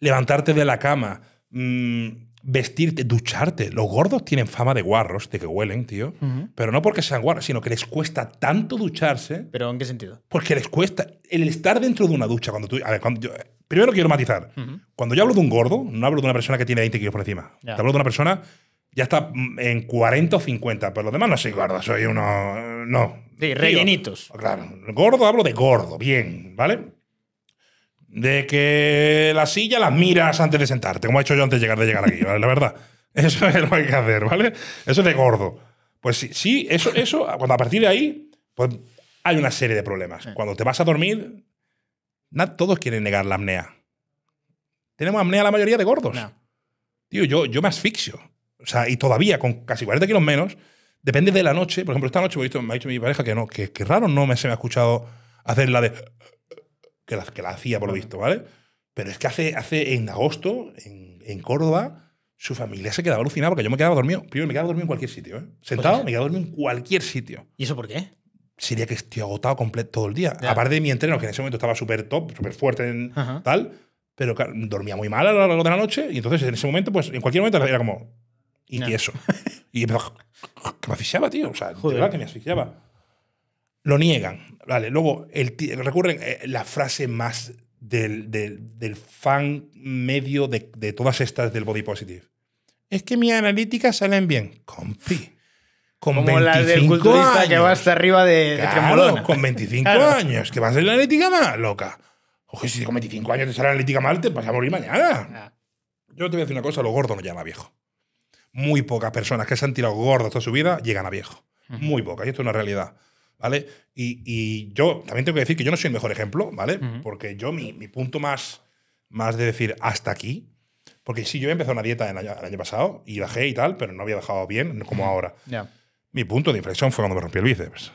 Levantarte de la cama. Mm, vestirte, ducharte. Los gordos tienen fama de guarros, de que huelen, tío. Pero no porque sean guarros, sino que les cuesta tanto ducharse. ¿Pero en qué sentido? Porque les cuesta el estar dentro de una ducha. Cuando tú, a ver, primero quiero matizar. Cuando yo hablo de un gordo, no hablo de una persona que tiene 20 kilos por encima. Te hablo de una persona ya está en 40 o 50, pero los demás no soy gordo, soy uno... No. Sí, rellenitos. claro. Gordo hablo de gordo, bien, ¿vale? de que la silla las miras antes de sentarte, como he hecho yo antes de llegar, de llegar aquí, ¿vale? La verdad. [laughs] Eso es lo que hay que hacer, ¿vale? Eso es de gordo. Pues sí, sí eso, eso, cuando a partir de ahí, pues hay una serie de problemas. Cuando te vas a dormir, todos quieren negar la apnea. Tenemos apnea la mayoría de gordos. Tío, yo, yo me asfixio. O sea, y todavía con casi 40 kilos menos, depende de la noche. Por ejemplo, esta noche me ha dicho, me mi pareja que no, que, que raro no me se me ha escuchado hacer la de que la, que la hacía por lo visto, ¿vale? Pero es que hace, hace en agosto, en, en Córdoba, su familia se quedaba alucinada porque yo me quedaba dormido. Primero me quedaba dormido en cualquier sitio, ¿eh? Sentado, me quedaba dormido en cualquier sitio. ¿Y eso por qué? Sería que estoy agotado completo todo el día. Aparte de mi entreno, que en ese momento estaba súper top, súper fuerte en tal, pero dormía muy mal a lo largo de la noche y entonces en ese momento, pues en cualquier momento era como... Y eso. [laughs] y Que me asfixiaba, tío. O sea, de verdad que me asfixiaba. Lo niegan. Vale, luego el, recurren eh, la frase más del, del, fan medio de, de, todas estas del body positive. Es que mis analíticas salen bien. Confí. Como la del culturista que va hasta arriba de, Con 25 [laughs] años, que va a ser la analítica más loca. Oye, si con 25 años te sale la analítica mal, te vas a morir mañana. Ah. Yo te voy a decir una cosa, lo gordo no llama a viejo. Muy pocas personas que se han tirado gordos toda su vida llegan a viejo. Muy pocas, y esto es una realidad. ¿vale? Y, yo también tengo que decir que yo no soy el mejor ejemplo, ¿vale? Porque yo mi, mi, punto más, más de decir hasta aquí, porque sí, yo he empezado una dieta el año, pasado y bajé y tal, pero no había bajado bien como ahora. Mi punto de inflexión fue cuando me rompí el bíceps,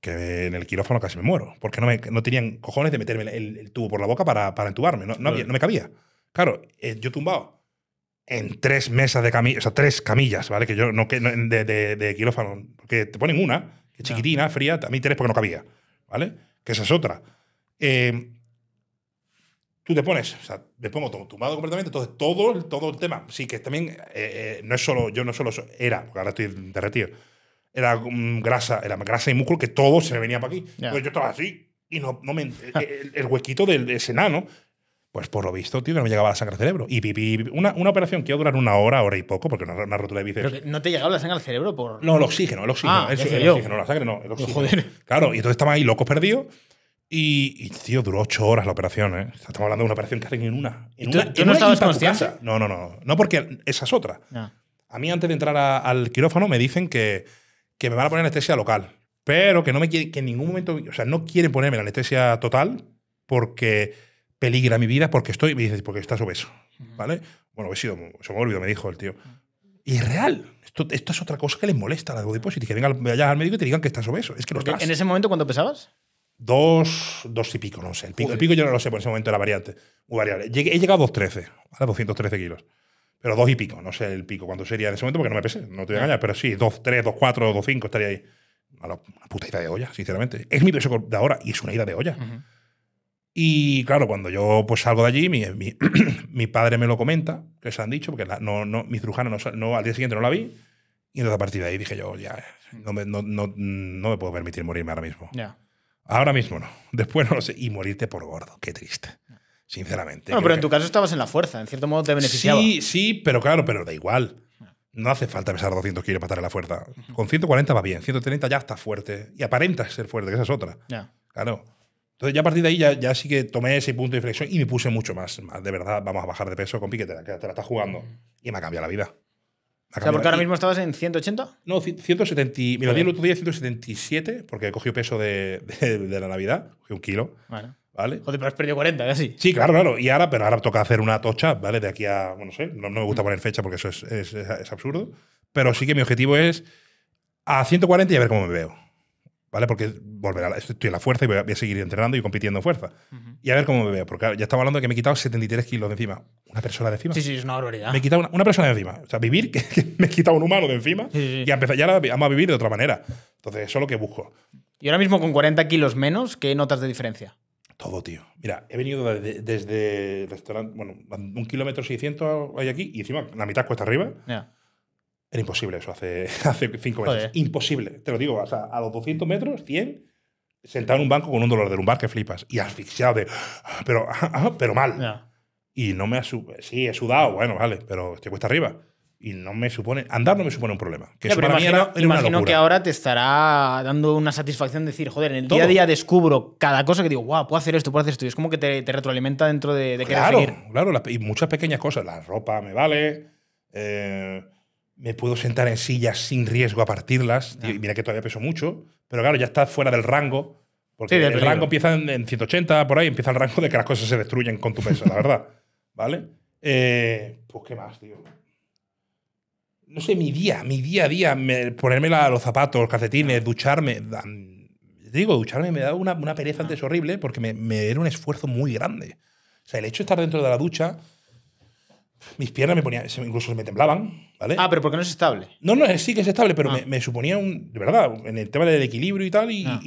que en el quirófano casi me muero, porque no, me, no tenían cojones de meterme el, tubo por la boca para, para entubarme, no, no, me cabía. Claro, eh, yo tumbado en tres mesas de camillas, o sea, tres camillas, ¿vale? Que yo no, que, de, de, de quirófano, que te ponen una chiquitina, fría, a mí tres porque no cabía, ¿vale? Que esa es otra. Eh, tú te pones, o sea, te pongo tumbado completamente, entonces todo, todo el tema, sí que también, eh, eh, no es solo, yo no solo era, porque ahora estoy derretido, era grasa, era grasa y músculo que todo se me venía para aquí. yo estaba así, y no, me, el, huequito del, de ese pues por lo visto, tío, no me llegaba la sangre al cerebro. Y, pipi una, una, operación que iba a durar una hora, hora y poco, porque una, una rotura de bíceps. ¿No te llegaba la sangre al cerebro por.? No, el oxígeno, el oxígeno. Ah, el, el, oxígeno, la sangre no. El pues oxígeno. Joder. Claro, y entonces estaba ahí loco, perdido. Y, tío, duró ocho horas la operación, ¿eh? Estamos hablando de una operación que hacen en una. En ¿Tú, una, ¿tú no estabas consciente? No, no, no. No, porque esa es otra. A mí, antes de entrar al quirófano, me dicen que, que me van a poner anestesia local. Pero que no me que en ningún momento. O sea, no quieren ponerme la anestesia total porque peligra mi vida porque estoy, me dices, porque estás obeso, ¿vale? Bueno, sido se me olvidó, me dijo el tío. Y es real. Esto, esto es otra cosa que les molesta a la body y que venga allá al médico y te digan que estás obeso. Es que no ¿En ese momento cuánto pesabas? Dos, dos y pico, no sé. El pico, el pico yo no lo sé, por ese momento era variante, muy variable. he llegado a 213, a 213 kilos. Pero dos y pico, no sé el pico cuánto sería en ese momento porque no me pesé, no te voy a engañar, pero sí, cuatro, dos, cinco, estaría ahí. A la, una puta ida de olla, sinceramente. Es mi peso de ahora y es una ida de olla. Y claro, cuando yo pues salgo de allí, mi, mi, [clears throat] padre me lo comenta, que se han dicho, porque no, no, mi cirujana no, al día siguiente no la vi. Y entonces a partir de ahí dije yo, ya, no me, no, no, no me puedo permitir morirme ahora mismo. Ahora mismo no. [laughs] Después no lo sé. Y morirte por gordo. Qué triste. Sinceramente. No, pero en tu caso estabas en la fuerza. En cierto modo te beneficiaba. Sí, sí, pero claro, pero da igual. No hace falta pesar 200 kilos para estar en la fuerza. Con 140 va bien. 130 ya está fuerte. Y aparentas ser fuerte, que esa es otra. ya Claro. Entonces ya a partir de ahí ya, ya sí que tomé ese punto de inflexión y me puse mucho más, más de verdad, vamos a bajar de peso con piquete, que te la estás jugando. Y me ha cambiado la vida. O sea, porque ahora mismo estabas en 180? No, 170. Mira, el otro día 177, porque he cogido peso de, de, la Navidad, cogí un kilo. ¿Vale? Joder, pero has perdido 40, casi. Sí, claro, claro. Y ahora, pero ahora toca hacer una tocha, ¿vale? De aquí a. Bueno, no sé, no, me gusta poner fecha porque eso es, es, es, absurdo. Pero sí que mi objetivo es a 140 y a ver cómo me veo. ¿vale? Porque volverá, estoy en la fuerza y voy a, seguir entrenando y compitiendo en fuerza. Y a ver cómo me veo, porque ya estaba hablando de que me he quitado 73 kilos de encima. Una persona de encima. Sí, sí, es una barbaridad. Me he quitado una, persona de encima. O sea, vivir, que, me he quitado un humano de encima y empezar, ya vamos a vivir de otra manera. Entonces, eso es lo que busco. Y ahora mismo con 40 kilos menos, ¿qué notas de diferencia? Todo, tío. Mira, he venido desde, el restaurante, bueno, un kilómetro 600 hay aquí y encima la mitad cuesta arriba. Era imposible eso hace, [laughs] hace cinco meses. Imposible, te lo digo. O sea, a los 200 metros, 100, sentado en un banco con un dolor de lumbar que flipas. Y asfixiado de... Ah, pero, ah, ah, pero mal. Y no me ha... Sí, he sudado, bueno, vale, pero estoy cuesta arriba y no me supone andar no me supone un problema que para imagino, imagino que ahora te estará dando una satisfacción decir joder en el día a día descubro cada cosa que digo wow puedo hacer esto puedo hacer esto y es como que te, retroalimenta dentro de, de claro seguir. claro y muchas pequeñas cosas la ropa me vale eh, me puedo sentar en sillas sin riesgo a partirlas. mira que todavía peso mucho, pero claro, ya está fuera del rango. Porque el rango empieza en, 180, por ahí empieza el rango de que las cosas se destruyen con tu peso, la verdad. [laughs] ¿Vale? Eh, pues qué más, tío. No sé, mi día, mi día a día, me, ponerme los zapatos, los calcetines, ducharme. Te digo, ducharme me da una, una pereza antes horrible porque me, me, era un esfuerzo muy grande. O sea, el hecho de estar dentro de la ducha, mis piernas me ponían, incluso me temblaban, ¿vale? Ah, pero porque no es estable. No, no, sí que es estable, pero ah. me, suponía un, de verdad, en el tema del equilibrio y tal, y, ah.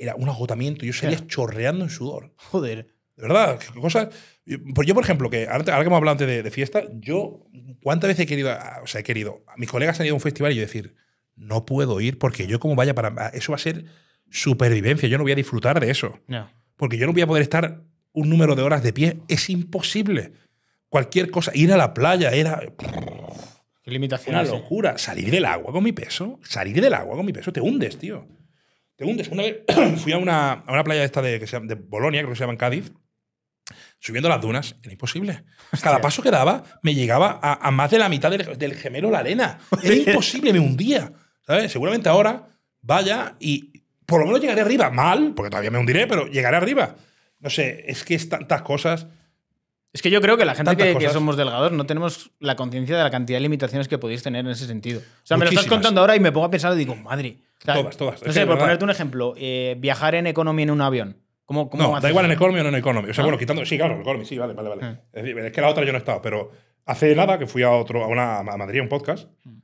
era un agotamiento. Yo salía chorreando en sudor. Joder. De verdad, cosas. Yo, por ejemplo, que ahora, que hemos hablado antes de, fiesta, yo, ¿cuántas veces he querido, o sea, he querido, mis colegas han ido a un festival y yo decir, no puedo ir porque yo, como vaya para. Eso va a ser supervivencia, yo no voy a disfrutar de eso. Porque yo no voy a poder estar un número de horas de pie, es imposible cualquier cosa, ir a la playa, era... Qué limitación. Una ¿eh? locura. Salir del agua con mi peso. Salir del agua con mi peso. Te hundes, tío. Te hundes. Una vez [clears throat] fui a una, a una playa esta de, que de Bolonia, creo que se llama en Cádiz, subiendo las dunas. Era imposible. Cada paso que daba me llegaba a, más de la mitad del, gemelo la arena. Era [laughs] imposible, me hundía. ¿sabes? Seguramente ahora vaya y por lo menos llegaré arriba. Mal, porque todavía me hundiré, pero llegaré arriba. No sé, es que es tantas cosas. Es que yo creo que la gente que, somos delgados no tenemos la conciencia de la cantidad de limitaciones que podéis tener en ese sentido. O sea, me lo estás contando ahora y me pongo a pensar y digo, madre. todas, todas. No sé, por ponerte un ejemplo, eh, viajar en economía en un avión. ¿Cómo, cómo no, da igual en economy o no en economy. O sea, ah. bueno, quitando. Sí, claro, en economy, sí, vale, vale, vale. Ah. Es, que la otra yo no he estado, pero hace nada que fui a otro, a una a Madrid, a un podcast. Mm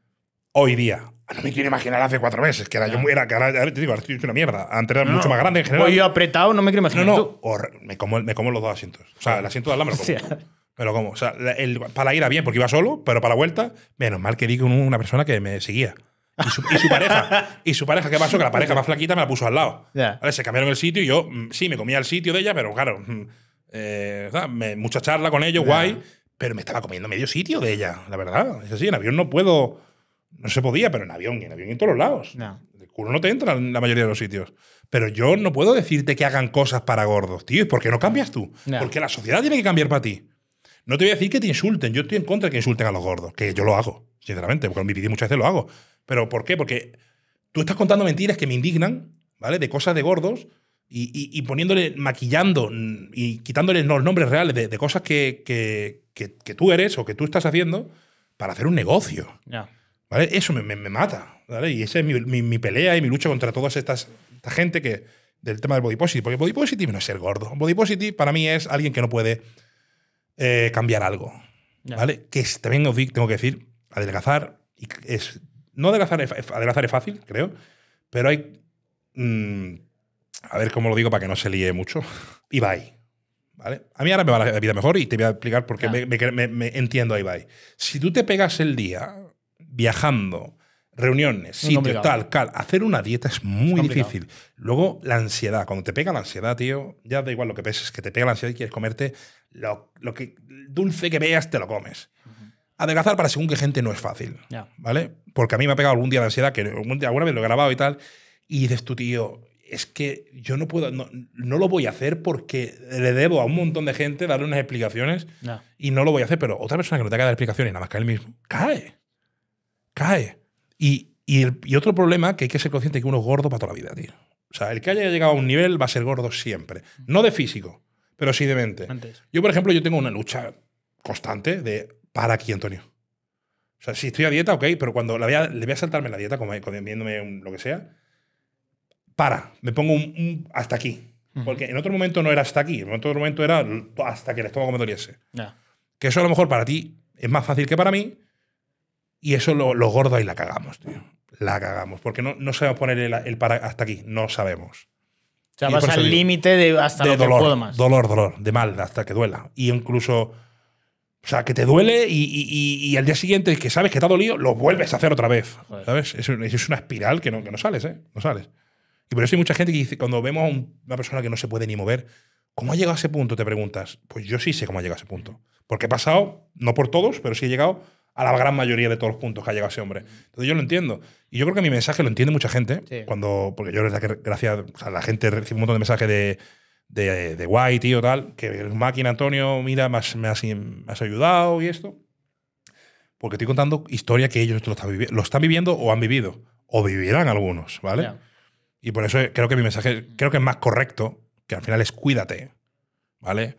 hoy día. Ah, no me quiero imaginar hace cuatro meses, que era yo muy. Ah. Era, te digo, una mierda. Antes era mucho más grande en general. yo apretado, no me quiero imaginar. No, no. me, como, me como los dos asientos. O sea, el asiento de alambre. Sí. como. O sea, para ir a bien, porque iba solo, pero para la vuelta, menos mal que vi con una persona que me seguía. Y su, pareja. [laughs] y su pareja, ¿qué pasó? Que la pareja más flaquita me la puso al lado. Se cambiaron el sitio y yo, mm, sí, me comía el sitio de ella, pero claro, mm, eh, mucha charla con ellos, guay, pero me estaba comiendo medio sitio de ella, la verdad. Es así, en avión no puedo no se podía, pero en avión, en avión y en todos los lados. No. El culo no te entra en la mayoría de los sitios. Pero yo no puedo decirte que hagan cosas para gordos, tío. ¿Y por qué no cambias tú? Porque la sociedad tiene que cambiar para ti. No te voy a decir que te insulten. Yo estoy en contra de que insulten a los gordos, que yo lo hago, sinceramente, porque mi vida muchas veces lo hago. ¿Pero por qué? Porque tú estás contando mentiras que me indignan, ¿vale? De cosas de gordos y, y, poniéndole, maquillando mm, y quitándole los nombres reales de, cosas que, que, que, tú eres o que tú estás haciendo para hacer un negocio. Eso me, me, mata. Y esa es mi, mi, pelea y mi lucha contra todas estas esta gente que del tema del body positive. Porque body positive no es ser gordo. Body positive para mí es alguien que no puede eh, cambiar algo. ¿Vale? Que es, también tengo que decir, adelgazar es, no adelgazar es, adelgazar es fácil, creo, pero hay... Mm, a ver cómo lo digo para que no se líe mucho. [laughs] Ibai. ¿Vale? A mí ahora me va la vida mejor y te voy a explicar por qué me, me, me entiendo ahí Ibai. Si tú te pegas el día viajando, reuniones, sitio, tal, cal. Hacer una dieta es muy difícil. Luego, la ansiedad. Cuando te pega la ansiedad, tío, ya da igual lo que peses, que te pega la ansiedad y quieres comerte lo, que dulce que veas, te lo comes. Adelgazar para según qué gente no es fácil, ¿vale? Porque a mí me ha pegado algún día de ansiedad, que alguna vez lo he grabado y tal, y dices tú, tío, es que yo no puedo, no, lo voy a hacer porque le debo a un montón de gente darle unas explicaciones y no lo voy a hacer, pero otra persona que no te haga dar explicaciones, nada más cae el mismo, cae cae. Y, y, otro problema que hay que ser consciente que uno es gordo para toda la vida, tío. O sea, el que haya llegado a un nivel va a ser gordo siempre. No de físico, pero sí de mente. Yo, por ejemplo, yo tengo una lucha constante de para aquí, Antonio. O sea, si estoy a dieta, ok, pero cuando la le voy a saltarme la dieta, como viéndome lo que sea, para, me pongo un, hasta aquí. Porque en otro momento no era hasta aquí, en otro momento era hasta que el estómago me doliese. Que eso a lo mejor para ti es más fácil que para mí, y eso lo, lo gordo ahí la cagamos, tío. La cagamos. Porque no, no sabemos poner el, para hasta aquí. No sabemos. O sea, vas al límite de hasta dolor, que puedo más. Dolor, dolor, de mal, hasta que duela. Y incluso. O sea, que te duele y, al día siguiente que sabes que te ha dolido, lo vuelves a hacer otra vez. ¿Sabes? Es, una espiral que no, que no sales, ¿eh? No sales. Y por eso hay mucha gente que dice, cuando vemos a una persona que no se puede ni mover, ¿cómo ha llegado a ese punto? Te preguntas. Pues yo sí sé cómo ha llegado a ese punto. Porque he pasado, no por todos, pero sí he llegado a la gran mayoría de todos los puntos que ha llegado ese hombre. Entonces yo lo entiendo. Y yo creo que mi mensaje lo entiende mucha gente. Cuando, porque yo, gracias o a la gente, recibe un montón de mensajes de, de, de guay, tío, tal, que máquina, Antonio, mira, me has, me, ayudado y esto. Porque estoy contando historia que ellos lo están, viviendo o han vivido. O vivirán algunos, ¿vale? Y por eso creo que mi mensaje, creo que es más correcto, que al final es cuídate, ¿vale?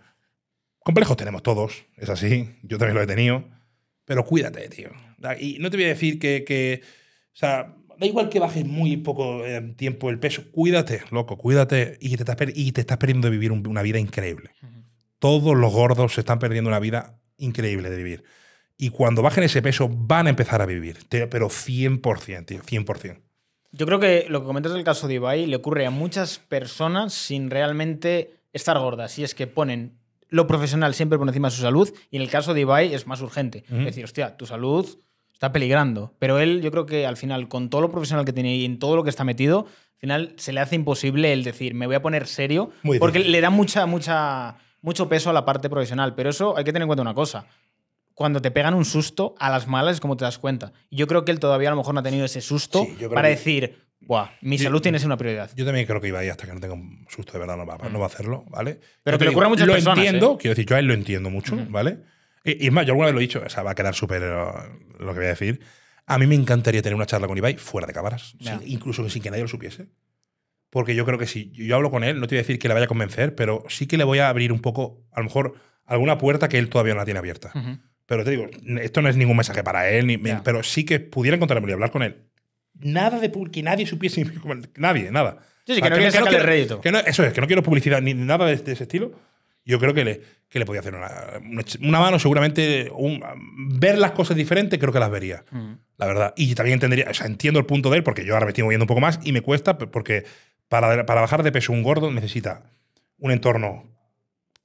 Complejos tenemos todos, es así, yo también lo he tenido pero cuídate, tío. Y no te voy a decir que, o sea, da igual que bajes muy poco eh, tiempo el peso, cuídate, loco, cuídate y te estás, te perdiendo de vivir una vida increíble. Todos los gordos se están perdiendo una vida increíble de vivir. Y cuando bajen ese peso van a empezar a vivir, pero 100%, tío, 100%. Yo creo que lo que comentas del caso de Ibai le ocurre a muchas personas sin realmente estar gordas. Y es que ponen lo profesional siempre por encima de su salud y en el caso de Ibai es más urgente. Es decir, hostia, tu salud está peligrando. Pero él, yo creo que al final, con todo lo profesional que tiene y en todo lo que está metido, al final se le hace imposible el decir, me voy a poner serio, porque le da mucha, mucha, mucho peso a la parte profesional. Pero eso hay que tener en cuenta una cosa. Cuando te pegan un susto, a las malas es como te das cuenta. Yo creo que él todavía a lo mejor no ha tenido ese susto para decir, mi salud tiene que ser una prioridad. Yo también creo que Ibai, hasta que no tenga un susto de verdad, no va, no va a mm. hacerlo, ¿vale? Pero que le muchas lo personas. Lo entiendo, ¿eh? quiero decir, yo a él lo entiendo mucho, ¿vale? Y, es más, yo alguna vez lo he dicho, o sea, va a quedar súper lo que voy a decir. A mí me encantaría tener una charla con Ibai fuera de cámaras, incluso sin que nadie lo supiese. Porque yo creo que si yo hablo con él, no te voy a decir que le vaya a convencer, pero sí que le voy a abrir un poco, a lo mejor, alguna puerta que él todavía no la tiene abierta. Pero te digo, esto no es ningún mensaje para él, ni, pero sí que pudiera encontrarme y hablar con él nada de que nadie supiese, nadie, nada. eso es, que no quiero publicidad ni nada de, ese estilo. Yo creo que le, que le podía hacer una, mano, seguramente ver las cosas diferentes, creo que las vería, mm. la verdad. Y también entendería, o sea, entiendo el punto de él, porque yo ahora me estoy moviendo un poco más y me cuesta, porque para, para bajar de peso un gordo necesita un entorno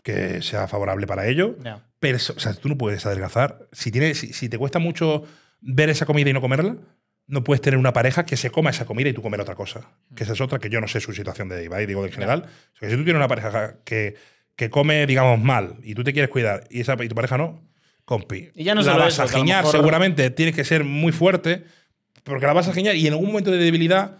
que sea favorable para ello. Pero, tú no puedes adelgazar. Si, si te cuesta mucho ver esa comida y no comerla, no puedes tener una pareja que se coma esa comida y tú comer otra cosa. Que esa es otra que yo no sé su situación de Ibai, digo en general. si tú tienes una pareja que, que, come, digamos, mal y tú te quieres cuidar y, esa, tu pareja no, compi. Y ya no la vas a giñar, seguramente. Tienes que ser muy fuerte porque la vas a giñar y en algún momento de debilidad.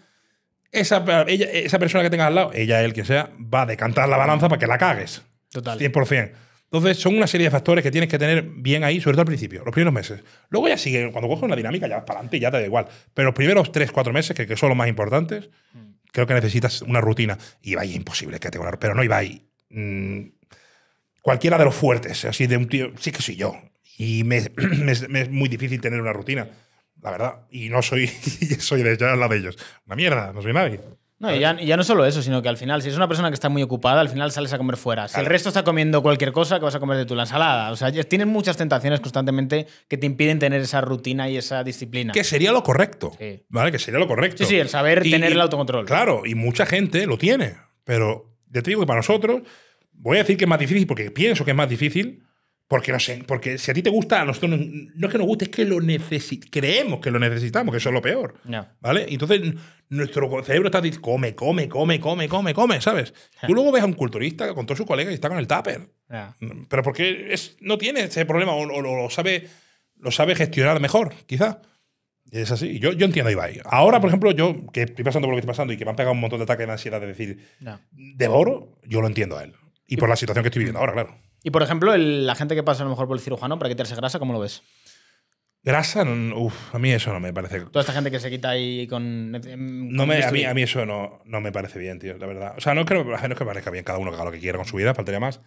Esa, esa persona que tengas al lado, ella, él, quien sea, va a decantar la balanza para que la cagues. Total. 100%. Entonces, son una serie de factores que tienes que tener bien ahí, sobre todo al principio, los primeros meses. Luego ya sigue, cuando coges una dinámica, ya vas para adelante y ya te da igual. Pero los primeros tres, cuatro meses, que, son los más importantes, mm. creo que necesitas una rutina. Y vaya imposible que te pero no iba ahí mm, cualquiera de los fuertes, así de un tío, sí que soy yo. Y me, es [clears throat] muy difícil tener una rutina, la verdad. Y no soy, [laughs] soy de, la de ellos. Una mierda, no soy nadie. No, ya, no solo eso, sino que al final, si es una persona que está muy ocupada, al final sales a comer fuera. Si el resto está comiendo cualquier cosa, que vas a comer de tu la ensalada. O sea, tienes muchas tentaciones constantemente que te impiden tener esa rutina y esa disciplina. Que sería lo correcto. ¿Vale? Que sería lo correcto. Sí, sí, el saber tener el autocontrol. Claro, y mucha gente lo tiene. Pero de te digo que para nosotros, voy a decir que es más difícil porque pienso que es más difícil, porque, no sé, porque si a ti te gusta, a nosotros no, es que nos guste, es que lo creemos que lo necesitamos, que eso es lo peor. ¿Vale? Entonces, nuestro cerebro está diciendo, come, come, come, come, come, come, ¿sabes? Tú luego ves a un culturista con todos sus colegas y está con el tupper. Mm, pero porque es, no tiene ese problema o, lo, sabe, lo sabe gestionar mejor, quizá. Es así. Yo, yo entiendo a Ibai. Ahora, por ejemplo, yo que estoy pasando por lo que estoy pasando y que me han pegado un montón de ataques de ansiedad de decir, devoro, yo lo entiendo a él. Y por la situación que estoy viviendo ahora, claro. Y por ejemplo, la gente que pasa a lo mejor por el cirujano para quitarse grasa, ¿cómo lo ves? Grasa, Uf, a mí eso no me parece. Toda esta gente que se quita ahí con. Em, no me, a, mí, a mí eso no, no, me parece bien, tío, la verdad. O sea, no creo, es que me parezca bien cada uno que haga lo que quiera con su vida, faltaría más.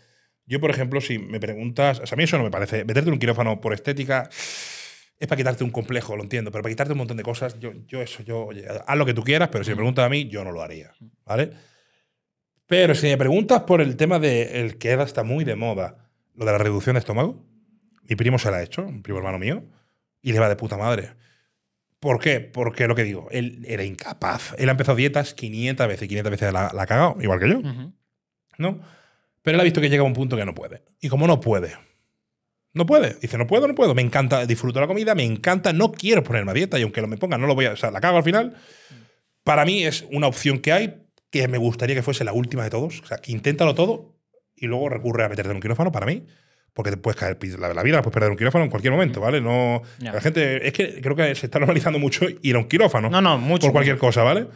Yo, por ejemplo, si me preguntas. O sea, a mí eso no me parece. Meterte un quirófano por estética es para quitarte un complejo, lo entiendo, pero para quitarte un montón de cosas, yo, yo eso, yo. Oye, haz lo que tú quieras, pero si me preguntas a mí, yo no lo haría, ¿vale? Pero si me preguntas por el tema del el que era está muy de moda, lo de la reducción de estómago, mi primo se la ha hecho, un primo hermano mío, y le va de puta madre. ¿Por qué? Porque lo que digo, él era incapaz. Él ha empezado dietas 500 veces, y 500 veces la, la ha cagado, igual que yo. ¿No? Pero él ha visto que llega a un punto que no puede. Y como no puede, no puede. Dice, no puedo, no puedo. Me encanta, disfruto la comida, me encanta, no quiero ponerme a dieta y aunque lo me ponga, no lo voy a. la cago al final. Mm. Para mí es una opción que hay, que me gustaría que fuese la última de todos. O sea, que inténtalo todo y luego recurre a meterte en un quirófano para mí. Porque te puedes caer, la, vida la puedes perder un quirófano en cualquier momento, mm. ¿vale? No, La gente, es que creo que se está normalizando mucho ir a un quirófano. No, no, mucho. Por cualquier cosa, ¿vale?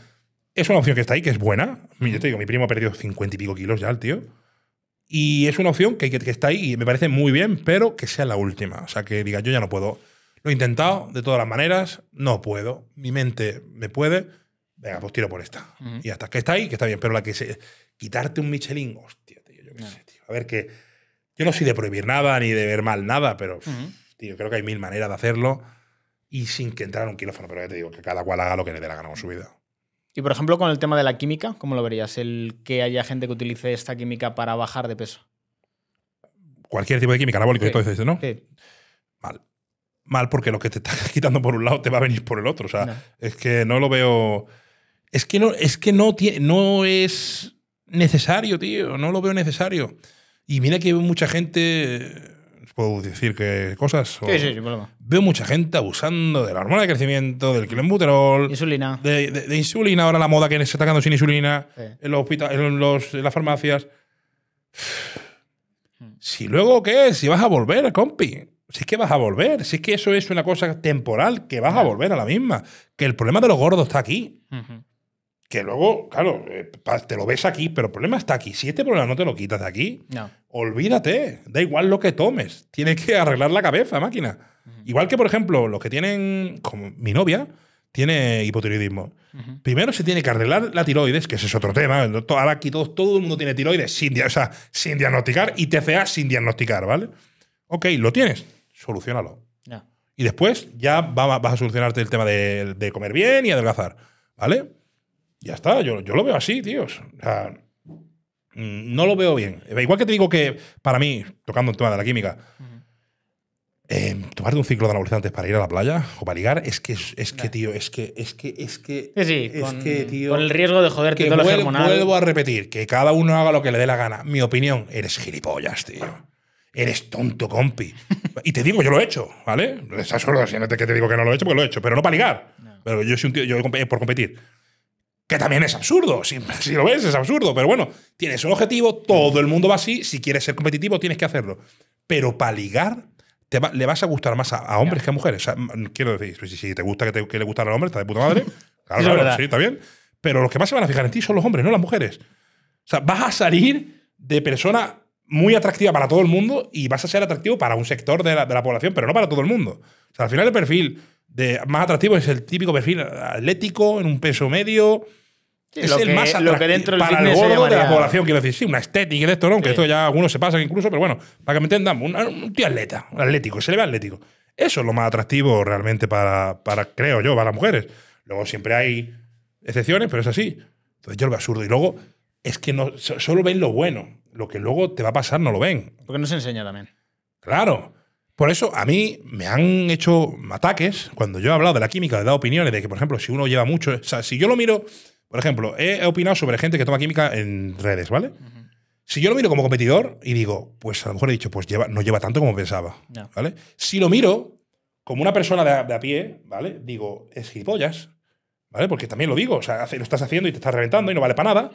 Es una opción que está ahí, que es buena. Yo mm. te digo, mi primo ha perdido cincuenta y pico kilos ya, el tío. Y es una opción que, que está ahí y me parece muy bien, pero que sea la última. O sea, que diga, yo ya no puedo. Lo he intentado de todas las maneras, no puedo. Mi mente me puede venga, pues tiro por esta. Y hasta que está ahí, que está bien. Pero la que se, quitarte un Michelin, hostia, tío, yo tío. A ver, que yo no soy de prohibir nada ni de ver mal nada, pero, tío, creo que hay mil maneras de hacerlo y sin que entrar un kilófono. Pero ya te digo, que cada cual haga lo que le dé la gana con su vida. Y por ejemplo, con el tema de la química, ¿cómo lo verías? El que haya gente que utilice esta química para bajar de peso. Cualquier tipo de química, anabólico, y todo ¿no? Mal. Mal porque lo que te estás [laughs] quitando por un lado te va a venir por el otro. O sea, es que no lo veo es que no, es que no, no es necesario, tío. No lo veo necesario. Y mira que mucha gente. Puedo decir que cosas. Sí, sí, veo mucha gente abusando de la hormona de crecimiento, del clenbuterol. Insulina. De, insulina, ahora la moda que se está sacando sin insulina. En, los, en, los, las farmacias. Hmm. Si luego, ¿qué? Si vas a volver, compi. Si es que vas a volver. Si es que eso es una cosa temporal, que vas a volver a la misma. Que el problema de los gordos está aquí que luego, claro, eh, te lo ves aquí, pero el problema está aquí. Si este problema no te lo quitas de aquí, olvídate. Da igual lo que tomes. Tienes que arreglar la cabeza, máquina. Igual que, por ejemplo, los que tienen, como mi novia, tiene hipotiroidismo. Primero se tiene que arreglar la tiroides, que ese es otro tema. Ahora aquí todo, el mundo tiene tiroides sin, diagnosticar y TCA sin diagnosticar, ¿vale? Ok, lo tienes, solucionalo. Y después ya vas a solucionarte el tema de, de comer bien y adelgazar, ¿vale? Ya está, yo, yo lo veo así, tíos. no lo veo bien. Igual que te digo que, para mí, tocando el tema de la química, em, tomarte un ciclo de anabolizantes para ir a la playa o para ligar, es que, es que, tío, es que, es que, es que. Sí, es que, con el riesgo de joder que todo vuel, hormonal. Vuelvo a repetir, que cada uno haga lo que le dé la gana. Mi opinión, eres gilipollas, tío. Eres tonto, compi. y te digo, yo lo he hecho, ¿vale? Estás solo, que te digo que no lo he hecho, porque lo he hecho, pero no para ligar. Pero yo soy un tío, yo eh, por competir. Que también es absurdo, si, si, lo ves es absurdo, pero bueno, tienes un objetivo, todo el mundo va así, si quieres ser competitivo tienes que hacerlo. Pero para ligar, te le vas a gustar más a, hombres que a mujeres. quiero decir, si, te gusta que, te, que le los los hombres está de puta madre. [laughs] Claro, sí, está bien. Pero los que más se van a fijar en ti son los hombres, no las mujeres. O sea, vas a salir de persona muy atractiva para todo el mundo y vas a ser atractivo para un sector de la, de la población, pero no para todo el mundo. O sea, al final el perfil de, más atractivo es el típico perfil atlético, en un peso medio. es el más atractivo dentro para el gordo de la población, quiero decir. Sí, una estética de esto, ¿no? Aunque esto ya algunos se pasan incluso, pero bueno, para que me entendan, un, tío atleta, un atlético, se le ve atlético. Eso es lo más atractivo realmente para, para, creo yo, para las mujeres. Luego siempre hay excepciones, pero es así. Entonces yo lo veo absurdo. Y luego es que no, solo ven lo bueno. Lo que luego te va a pasar no lo ven. Porque no se enseña también. Claro. Por eso a mí me han hecho ataques cuando yo he hablado de la química, he dado opiniones de que, por ejemplo, si uno lleva mucho, o sea, si yo lo miro, por ejemplo, he opinado sobre gente que toma química en redes, ¿vale? Si yo lo miro como competidor y digo, pues a lo mejor he dicho, pues lleva, no lleva tanto como pensaba, ¿vale? Si lo miro como una persona de a, pie, ¿vale? Digo, es gilipollas, ¿vale? Porque también lo digo, o sea, lo estás haciendo y te estás reventando y no vale para nada.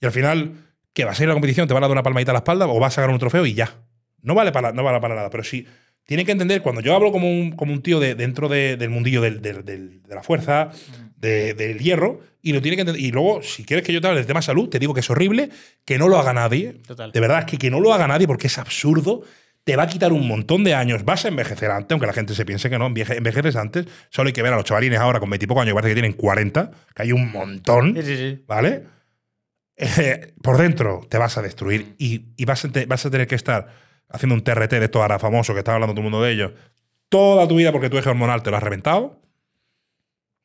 Y al final, que vas a ir a la competición, te va a dar una palmadita a la espalda o vas a sacar un trofeo y ya. No vale para, no vale para nada, pero si tiene que entender, cuando yo hablo como un, como un tío de, dentro del mundillo de la fuerza, del hierro, y lo tiene que Y luego, si quieres que yo te hable del tema salud, te digo que es horrible, que no lo haga nadie. De verdad, es que, que no lo haga nadie porque es absurdo. Te va a quitar un montón de años, vas a envejecer antes, aunque la gente se piense que no, envejeces antes. Solo hay que ver a los chavalines ahora con 20 y poco años, que que tienen 40, que hay un montón. ¿Vale? Eh, por dentro te vas a destruir y, vas a tener que estar haciendo un TRT de estos ahora famoso que está hablando todo el mundo de ellos, toda tu vida porque tu eje hormonal te lo has reventado,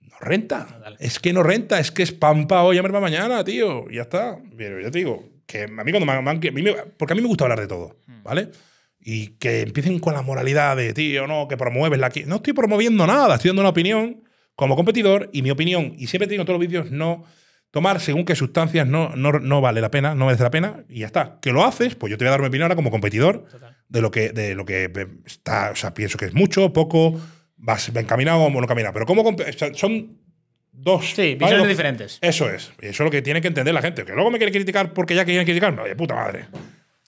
no renta. Ah, es que no renta, es que es pampa hoy, llamarme mañana, tío. Y ya está. Pero yo te digo, que a mí me, Porque a mí me gusta hablar de todo, hmm. ¿vale? Y que empiecen con la moralidad de, tío, no, que promueves la... No estoy promoviendo nada, estoy dando una opinión como competidor y mi opinión, y siempre tengo digo todos los vídeos, no tomar según qué sustancias no, no, vale la pena, no merece la pena, y ya está. Que lo haces, pues yo te voy a dar mi opinión ahora como competidor de lo que, de lo que eh, está, o sea, pienso que es mucho, poco, vas encaminado o no caminado. Pero como son dos. Sí, visiones diferentes. Eso es. Eso es lo que tiene que entender la gente. Que luego me quiere criticar porque ya quieren criticarme. Oye, puta madre.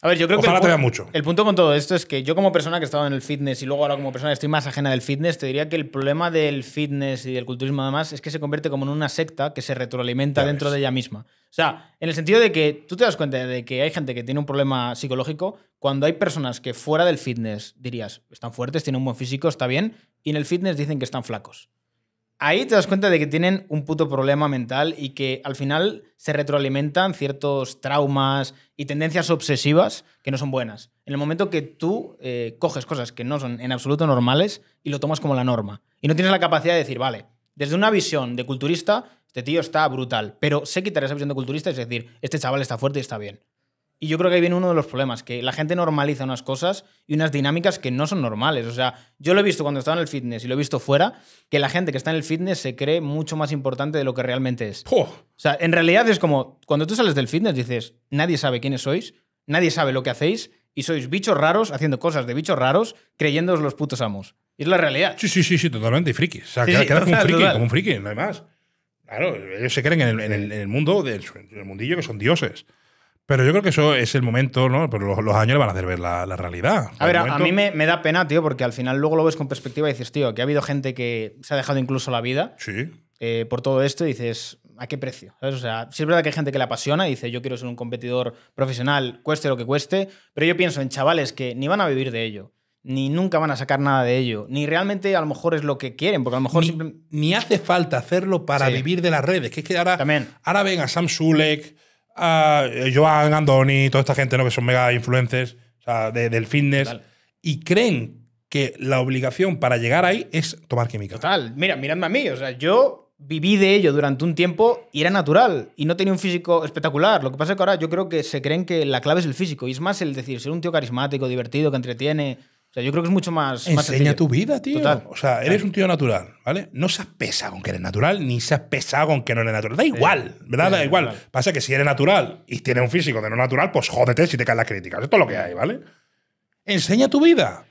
A ver, yo creo que. El, mucho. El punto con todo esto es que yo, como persona que he estado en el fitness y luego ahora como persona que estoy más ajena del fitness, te diría que el problema del fitness y del culturismo, además, es que se convierte como en una secta que se retroalimenta dentro de ella misma. O sea, en el sentido de que tú te das cuenta de que hay gente que tiene un problema psicológico cuando hay personas que fuera del fitness dirías, están fuertes, tienen un buen físico, está bien, y en el fitness dicen que están flacos ahí te das cuenta de que tienen un puto problema mental y que al final se retroalimentan ciertos traumas y tendencias obsesivas que no son buenas. En el momento que tú eh, coges cosas que no son en absoluto normales y lo tomas como la norma. Y no tienes la capacidad de decir, vale, desde una visión de culturista, este tío está brutal, pero sé quitar esa visión de culturista y es decir, este chaval está fuerte y está bien. Y yo creo que ahí viene uno de los problemas, que la gente normaliza unas cosas y unas dinámicas que no son normales. O sea, yo lo he visto cuando estaba en el fitness y lo he visto fuera, que la gente que está en el fitness se cree mucho más importante de lo que realmente es. O sea, en realidad es como, cuando tú sales del fitness dices, nadie sabe quiénes sois, nadie sabe lo que hacéis y sois bichos raros haciendo cosas de bichos raros creyéndoos los putos amos. Y es la realidad. Sí, sí, sí, sí, totalmente. Y friki. O sea, sí, queda, como, un friki, como un friki, no hay más. Claro, ellos se creen en el, mundo, del, en el mundillo, que son dioses. Pero yo creo que eso es el momento, ¿no? Pero los, años le van a hacer ver la, realidad. A ver, a mí me, da pena, tío, porque al final luego lo ves con perspectiva y dices, tío, que ha habido gente que se ha dejado incluso la vida eh, por todo esto y dices, ¿a qué precio? O sea, sí es verdad que hay gente que le apasiona y dice, yo quiero ser un competidor profesional, cueste lo que cueste, pero yo pienso en chavales que ni van a vivir de ello ni nunca van a sacar nada de ello, ni realmente a lo mejor es lo que quieren, porque a lo mejor... Ni, hace falta hacerlo para vivir de las redes, que es que ahora, ahora ven a Sam Sulek, a eh, Joan Andoni, toda esta gente ¿no? que son mega influencers del fitness y creen que la obligación para llegar ahí es tomar química. Total, mira, miradme a mí, o sea, yo viví de ello durante un tiempo y era natural y no tenía un físico espectacular. Lo que pasa es que ahora yo creo que se creen que la clave es el físico y es más el decir, ser un tío carismático, divertido, que entretiene, o sea, yo creo que es mucho más. Enseña tu vida, tío. O sea, eres un tío natural, ¿vale? No seas pesado con que eres natural, ni seas pesado con que no eres natural. Da igual, ¿verdad? Da igual. Pasa que si eres natural y tienes un físico de no natural, pues jódete si te caen las críticas. Esto es lo que hay, ¿vale? Enseña tu vida.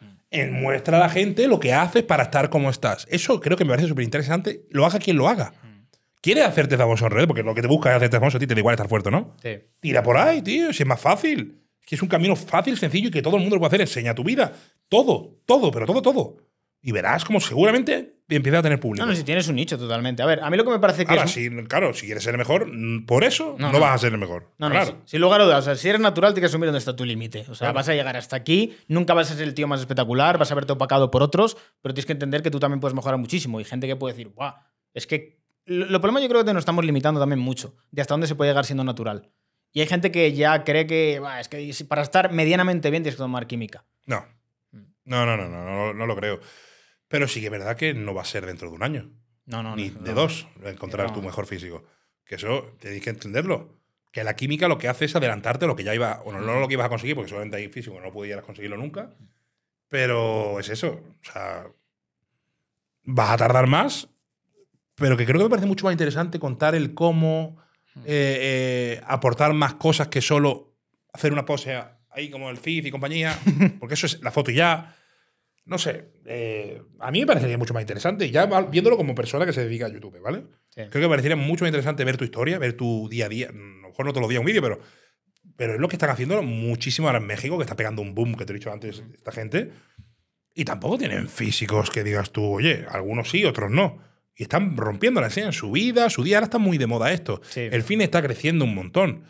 Muestra a la gente lo que haces para estar como estás. Eso creo que me parece súper interesante. Lo haga quien lo haga. ¿Quieres hacerte famoso en red? Porque lo que te busca es hacerte famoso a ti, te da igual estar fuerte, ¿no? Sí. Tira por ahí, tío, si es más fácil que es un camino fácil, sencillo y que todo el mundo lo puede hacer. Enseña tu vida. Todo, todo, pero todo, todo. Y verás como seguramente empiezas a tener público. No, no, si tienes un nicho totalmente. A ver, a mí lo que me parece que. claro, si quieres ser el mejor, por eso no, vas a ser el mejor. No, claro. no, si si eres natural, tienes que asumir dónde está tu límite. O sea, vas a llegar hasta aquí, nunca vas a ser el tío más espectacular, vas a verte opacado por otros, pero tienes que entender que tú también puedes mejorar muchísimo. Y gente que puede decir, guau, es que. Lo, lo problema yo creo que nos estamos limitando también mucho de hasta dónde se puede llegar siendo natural. Y hay gente que ya cree que es que para estar medianamente bien tienes que tomar química. Mm. No. No, no, no, no, no, lo creo. Pero sí que es verdad que no va a ser dentro de un año. No, no, Ni de dos, encontrar tu mejor físico. Que eso tenéis que entenderlo. Que la química lo que hace es adelantarte lo que ya iba, o no, no lo que ibas a conseguir, porque solamente hay físico, no pudieras conseguirlo nunca. Pero es eso. O sea, vas a tardar más, pero que creo que me parece mucho más interesante contar el cómo, Mm. Eh, eh, aportar más cosas que solo hacer una pose ahí como el FIF y compañía, [laughs] porque eso es la foto y ya. No sé, eh, a mí me parecería mucho más interesante, ya viéndolo como persona que se dedica a YouTube, ¿vale? Creo que me parecería mucho más interesante ver tu historia, ver tu día a día, mm, a lo mejor no todos los días un vídeo, pero, pero es lo que están haciendo muchísimo ahora en México, que está pegando un boom, que te he dicho antes, esta gente. Y tampoco tienen físicos que digas tú, oye, algunos sí, otros no. Y están rompiendo la escena en su vida, su día. Ahora está muy de moda esto. El fin está creciendo un montón.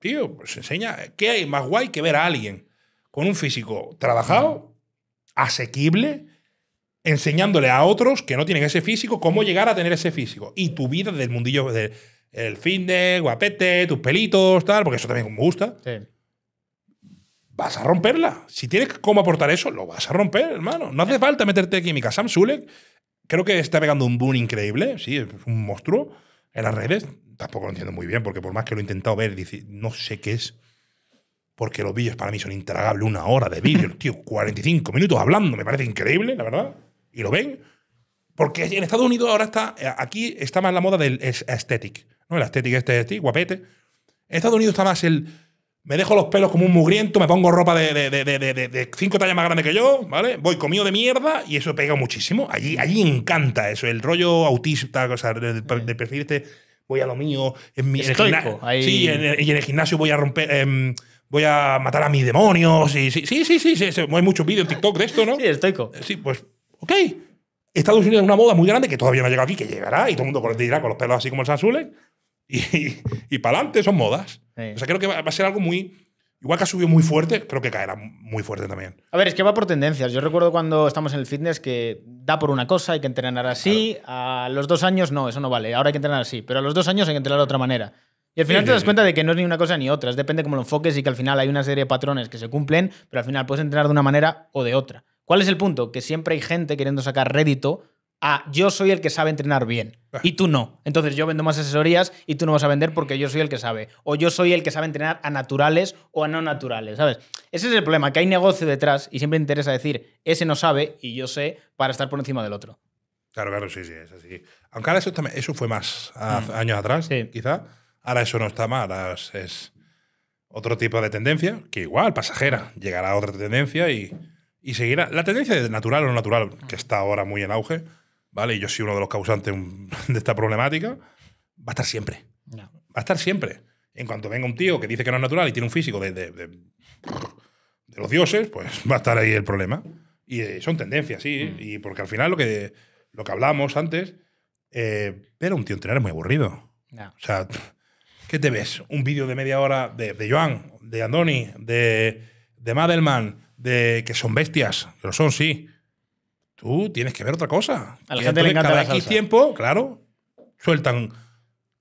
Tío, pues enseña. ¿Qué hay más guay que ver a alguien con un físico trabajado, asequible, enseñándole a otros que no tienen ese físico cómo llegar a tener ese físico? Y tu vida del mundillo del el de guapete, tus pelitos, tal, porque eso también me gusta. Sí vas a romperla. Si tienes cómo aportar eso, lo vas a romper, hermano. No hace eh. falta meterte química. Sam Sulek creo que está pegando un boom increíble, sí, es un monstruo en las redes. Tampoco lo entiendo muy bien, porque por más que lo he intentado ver, no sé qué es. Porque los vídeos para mí son intragables, una hora de vídeo, tío, 45 minutos hablando, me parece increíble, la verdad. Y lo ven. Porque en Estados Unidos ahora está, aquí está más la moda del aesthetic, ¿no? El aesthetic este, este guapete. En Estados Unidos está más el, me dejo los pelos como un mugriento, me pongo ropa de, de, de, de, cinco tallas más grande que yo, ¿vale? Voy comido de mierda y eso pega muchísimo. Allí, allí encanta eso, el rollo autista, o sea, de, preferirte, este, voy a lo mío, en mi gimnasio. Sí, y en el gimnasio voy a romper. Em, voy a matar a mis demonios. Sí, sí, sí, sí, sí, Hay muchos vídeos en TikTok de esto, ¿no? Sí, estoico. Eh, sí, pues, ok. Estados Unidos es una moda muy grande que todavía no ha llegado aquí, que llegará y todo el mundo dirá con los pelos así como el Sansule y, para adelante son modas. O sea, creo que va, a ser algo muy... Igual que ha subido muy fuerte, creo que caerá muy fuerte también. A ver, es que va por tendencias. Yo recuerdo cuando estamos en el fitness que da por una cosa, hay que entrenar así. A los dos años no, eso no vale. Ahora hay que entrenar así. Pero a los dos años hay que entrenar de otra manera. Y al final te das cuenta de que no es ni una cosa ni otra. Es depende cómo lo enfoques y que al final hay una serie de patrones que se cumplen, pero al final puedes entrenar de una manera o de otra. ¿Cuál es el punto? Que siempre hay gente queriendo sacar rédito a yo soy el que sabe entrenar bien ah. y tú no. Entonces yo vendo más asesorías y tú no vas a vender mm. porque yo soy el que sabe. O yo soy el que sabe entrenar a naturales o a no naturales, ¿sabes? Ese es el problema, que hay negocio detrás y siempre interesa decir, ese no sabe y yo sé para estar por encima del otro. Claro, claro, sí, sí, es así. Aunque ahora eso, fue más mm. años atrás, quizás. quizá. Ahora eso no está mal, es, otro tipo de tendencia, que igual, pasajera, llegará a otra tendencia y, y seguirá. La tendencia de natural o no natural, que mm. está ahora muy en auge, ¿vale? Y yo soy uno de los causantes [laughs] de esta problemática, va a estar siempre. Va a estar siempre. En cuanto venga un tío que dice que no es natural y tiene un físico de, los dioses, pues [laughs] va a estar ahí el problema. Y eh, son tendencias, sí. Mm. Y porque al final lo que, lo que hablamos antes, pero eh, un tío entrenar es muy aburrido. O sea, ¿qué te ves? Un vídeo de media hora de, Joan, de Andoni, de, de Madelman, de que son bestias, lo son, sí tú tienes que ver otra cosa. A la gente le encanta cada tiempo, claro, sueltan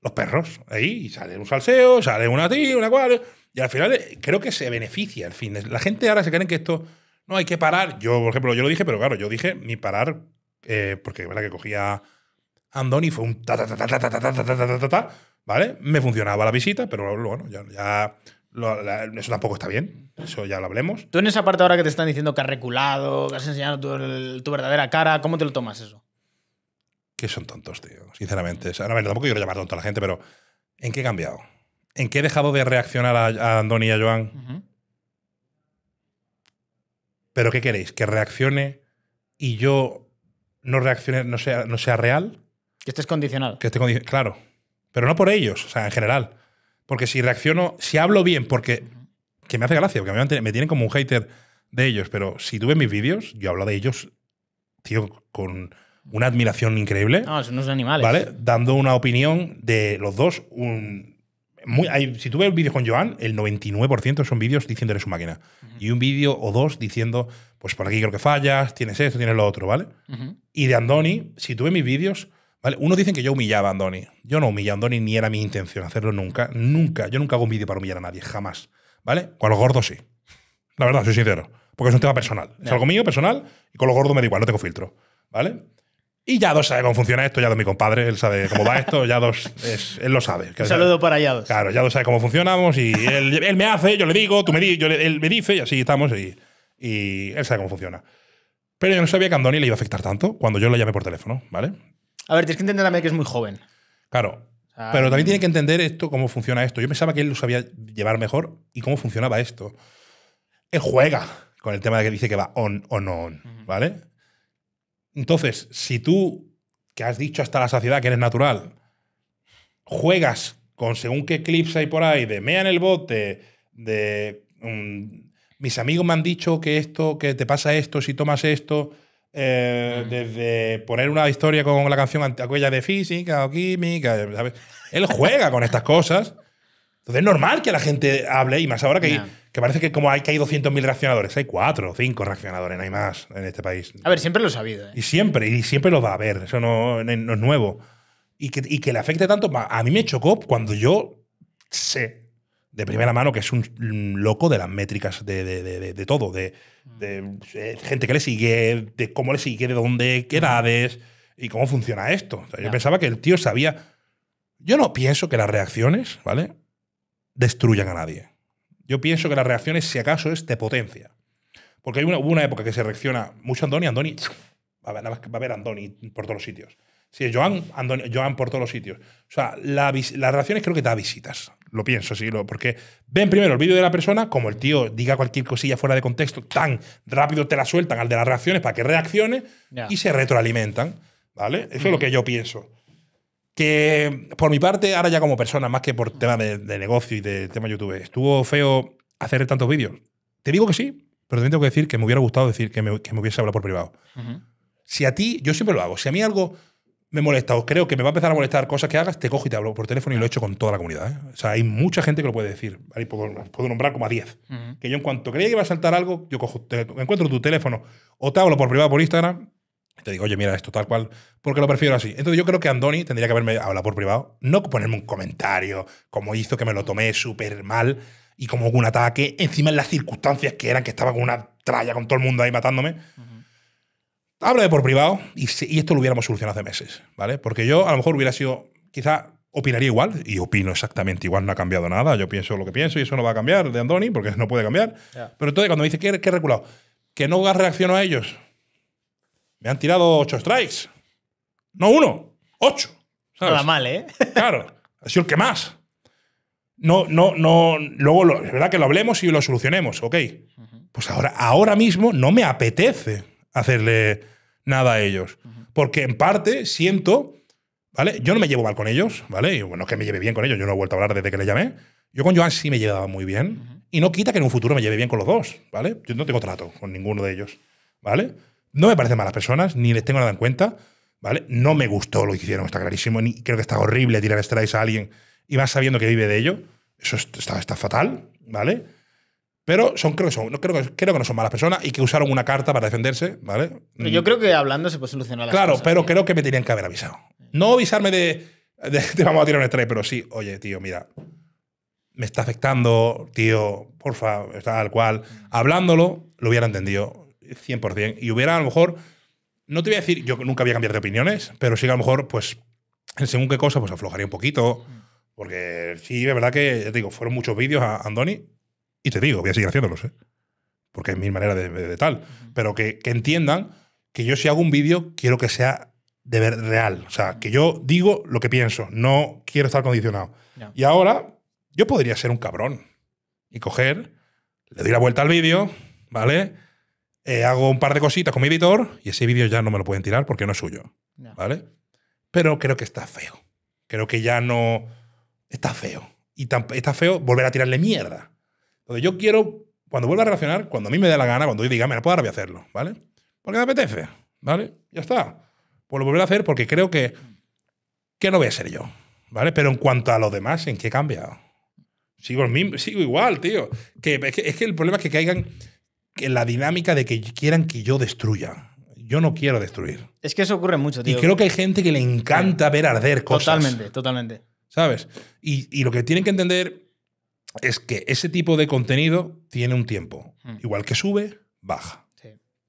los perros ahí y sale un salseo, sale una ti, una cual. Y al final creo que se beneficia, al fin. La gente ahora se cree que esto no hay que parar. Yo, por ejemplo, yo lo dije, pero claro, yo dije ni parar, porque verdad que cogía Andoni fue un ta ta ta ta ta ta ta ta ta ta ta ¿vale? Me funcionaba la visita, pero bueno, ya, ya eso tampoco está bien. Eso ya lo hablemos. Tú en esa parte ahora que te están diciendo que has reculado, que has enseñado tu, verdadera cara, ¿cómo te lo tomas eso? Que son tontos, tío. Sinceramente. tampoco quiero llamar tonto a la gente, pero ¿en qué he cambiado? ¿En qué he dejado de reaccionar a, Andoni y a Joan? ¿Pero qué queréis? ¿Que reaccione y yo no reaccione, no sea, no sea real? Que estés condicionado. Que esté claro. Pero no por ellos, o sea, en general. Porque si reacciono, si hablo bien, porque. Que me hace gracia, porque me, me tienen como un hater de ellos, pero si tú ves mis vídeos, yo hablo de ellos, tío, con una admiración increíble. No, son unos animales. ¿Vale? Dando una opinión de los dos. Un, muy, si tú ves vídeo con Joan, el 99% son vídeos diciendo su máquina. Y un vídeo o dos diciendo, pues por aquí creo que fallas, tienes esto, tienes lo otro, ¿vale? Y de Andoni, si tú ves mis vídeos, uno dicen que yo humillaba a Andoni. Yo no humillaba a Andoni ni era mi intención hacerlo nunca. Nunca. Yo nunca hago un vídeo para humillar a nadie, jamás. ¿Vale? Con los gordos sí. La verdad, soy sincero. Porque es un tema personal. Es algo mío, personal, y con los gordos me da igual, no tengo filtro. ¿Vale? Y Yados sabe cómo funciona esto, Yados mi compadre, él sabe cómo va esto, Yados, es, él lo sabe. saludo para Yados. Claro, Yados sabe cómo funcionamos y él, me hace, yo le digo, tú me dices. él me dice y así estamos y, y él sabe cómo funciona. Pero yo no sabía que a Andoni le iba a afectar tanto cuando yo le llamé por teléfono, ¿vale? A ver, tienes que entender también que es muy joven. Claro. pero también tiene que entender esto, cómo funciona esto. Yo pensaba que él lo sabía llevar mejor y cómo funcionaba esto. Él juega con el tema de que dice que va on o no on, ¿vale? Entonces, si tú, que has dicho hasta la saciedad que eres natural, juegas con según qué clips hay por ahí, de mea en el bote, de mm, mis amigos me han dicho que esto, que te pasa esto si tomas esto, eh, desde poner una historia con la canción aquella de física o química, Él juega con estas cosas. Entonces es normal que la gente hable, y más ahora que, que parece que como hay que hay 200.000 reaccionadores, hay 4 o 5 reaccionadores, no hay más en este país. A ver, siempre lo he sabido. ¿eh? Y siempre, y siempre lo va a haber, eso no, no es nuevo. Y que, y que le afecte tanto, a mí me chocó cuando yo sé de primera mano, que es un loco de las métricas de, todo, de, mm. eh, gente que le sigue, de cómo le sigue, de dónde, qué mm. edades y cómo funciona esto. yo pensaba que el tío sabía. Yo no pienso que las reacciones, ¿vale? Destruyan a nadie. Yo pienso que las reacciones, si acaso, es de potencia. Porque hay una, hubo una época que se reacciona mucho a Andoni, Andoni. Va a, ver, va Andoni por todos los sitios. Sí, Joan, Joan por todos los sitios. O sea, la, la creo que te da visitas. Lo pienso, sí, lo, porque ven primero el vídeo de la persona, como el tío diga cualquier cosilla fuera de contexto, tan rápido te la sueltan al de las reacciones para que reaccione y se retroalimentan. ¿Vale? Eso es lo mm. que yo pienso. Que por mi parte, ahora ya como persona, más que por tema de, negocio y de tema YouTube, estuvo feo hacer tantos vídeos. Te digo que sí, pero también tengo que decir que me hubiera gustado decir que me, que me hubiese hablado por privado. Si a ti, yo siempre lo hago, si a mí algo me molesta o creo que me va a empezar a molestar cosas que hagas, te cojo y te hablo por teléfono y lo he hecho con toda la comunidad. ¿eh? O sea, hay mucha gente que lo puede decir. Ahí puedo, nombrar como a 10. Que yo en cuanto creía que iba a saltar algo, yo cojo, encuentro tu teléfono o te hablo por privado por Instagram te digo, oye, mira, esto tal cual, porque lo prefiero así. Entonces yo creo que Andoni tendría que haberme hablado por privado, no ponerme un comentario, como hizo que me lo tomé súper mal y como un ataque, encima en las circunstancias que eran, que estaba con una tralla con todo el mundo ahí matándome habla de por privado y, esto lo hubiéramos solucionado hace meses, ¿vale? Porque yo a lo mejor hubiera sido, quizá opinaría igual y opino exactamente igual, no ha cambiado nada, yo pienso lo que pienso y eso no va a cambiar de Andoni porque no puede cambiar. Pero entonces cuando me dice, que he reculado? Que no reacciono a ellos. Me han tirado ocho strikes. No uno, ocho. Nada mal, ¿eh? [laughs] claro, ha sido el que más. No, no, no. Luego, es verdad que lo hablemos y lo solucionemos, ok. Pues ahora, ahora mismo no me apetece hacerle nada a ellos. Porque en parte siento, ¿vale? Yo no me llevo mal con ellos, ¿vale? Y bueno, es que me lleve bien con ellos, yo no he vuelto a hablar desde que le llamé. Yo con Joan sí me llevaba muy bien y no quita que en un futuro me lleve bien con los dos, ¿vale? Yo no tengo trato con ninguno de ellos, ¿vale? No me parecen malas personas, ni les tengo nada en cuenta, ¿vale? No me gustó lo que hicieron, está clarísimo, ni creo que está horrible tirar strikes a alguien y vas sabiendo que vive de ello. Eso está, está fatal, ¿vale? Pero son, creo que no, creo, que, creo que no son malas personas y que usaron una carta para defenderse, ¿vale? yo creo que hablando se puede solucionar las Claro, pero ¿eh? creo que me tenían que haber avisado. No avisarme de, de, [laughs] vamos a tirar un estrés, pero sí, oye, tío, mira, me está afectando, tío, porfa, tal cual. Hablándolo, lo hubiera entendido 100%. Y hubiera a lo mejor, no te voy a decir, yo nunca había cambiado de opiniones, pero sí que a lo mejor, pues, según qué cosa, pues aflojaría un poquito. Mm. Porque sí, es verdad que, ya te digo, fueron muchos vídeos a Andoni y te digo, voy a seguir haciéndolos, ¿eh? porque es mi manera de, tal. Pero que, entiendan que yo si hago un vídeo quiero que sea de ver real. O sea, que yo digo lo que pienso, no quiero estar condicionado. Y ahora yo podría ser un cabrón y coger, le doy la vuelta al vídeo, ¿vale? Eh, hago un par de cositas con mi editor y ese vídeo ya no me lo pueden tirar porque no es suyo. ¿Vale? Pero creo que está feo. Creo que ya no. Está feo. Y está feo volver a tirarle mierda. Entonces yo quiero, cuando vuelva a relacionar, cuando a mí me dé la gana, cuando yo diga, me la puedo dar, a hacerlo, ¿vale? Porque me apetece, ¿vale? Ya está. Pues lo volveré a hacer porque creo que, que no voy a ser yo, ¿vale? Pero en cuanto a los demás, ¿en qué cambia? Sigo, sigo igual, tío. Que, es, que, es el problema es que caigan en la dinámica de que quieran que yo destruya yo no quiero destruir. Es que eso ocurre mucho, tío. Y creo que hay gente que le encanta ver arder cosas. Totalmente, totalmente. ¿Sabes? Y, y lo que tienen que entender es que ese tipo de contenido tiene un tiempo. Hmm. Igual que sube, baja.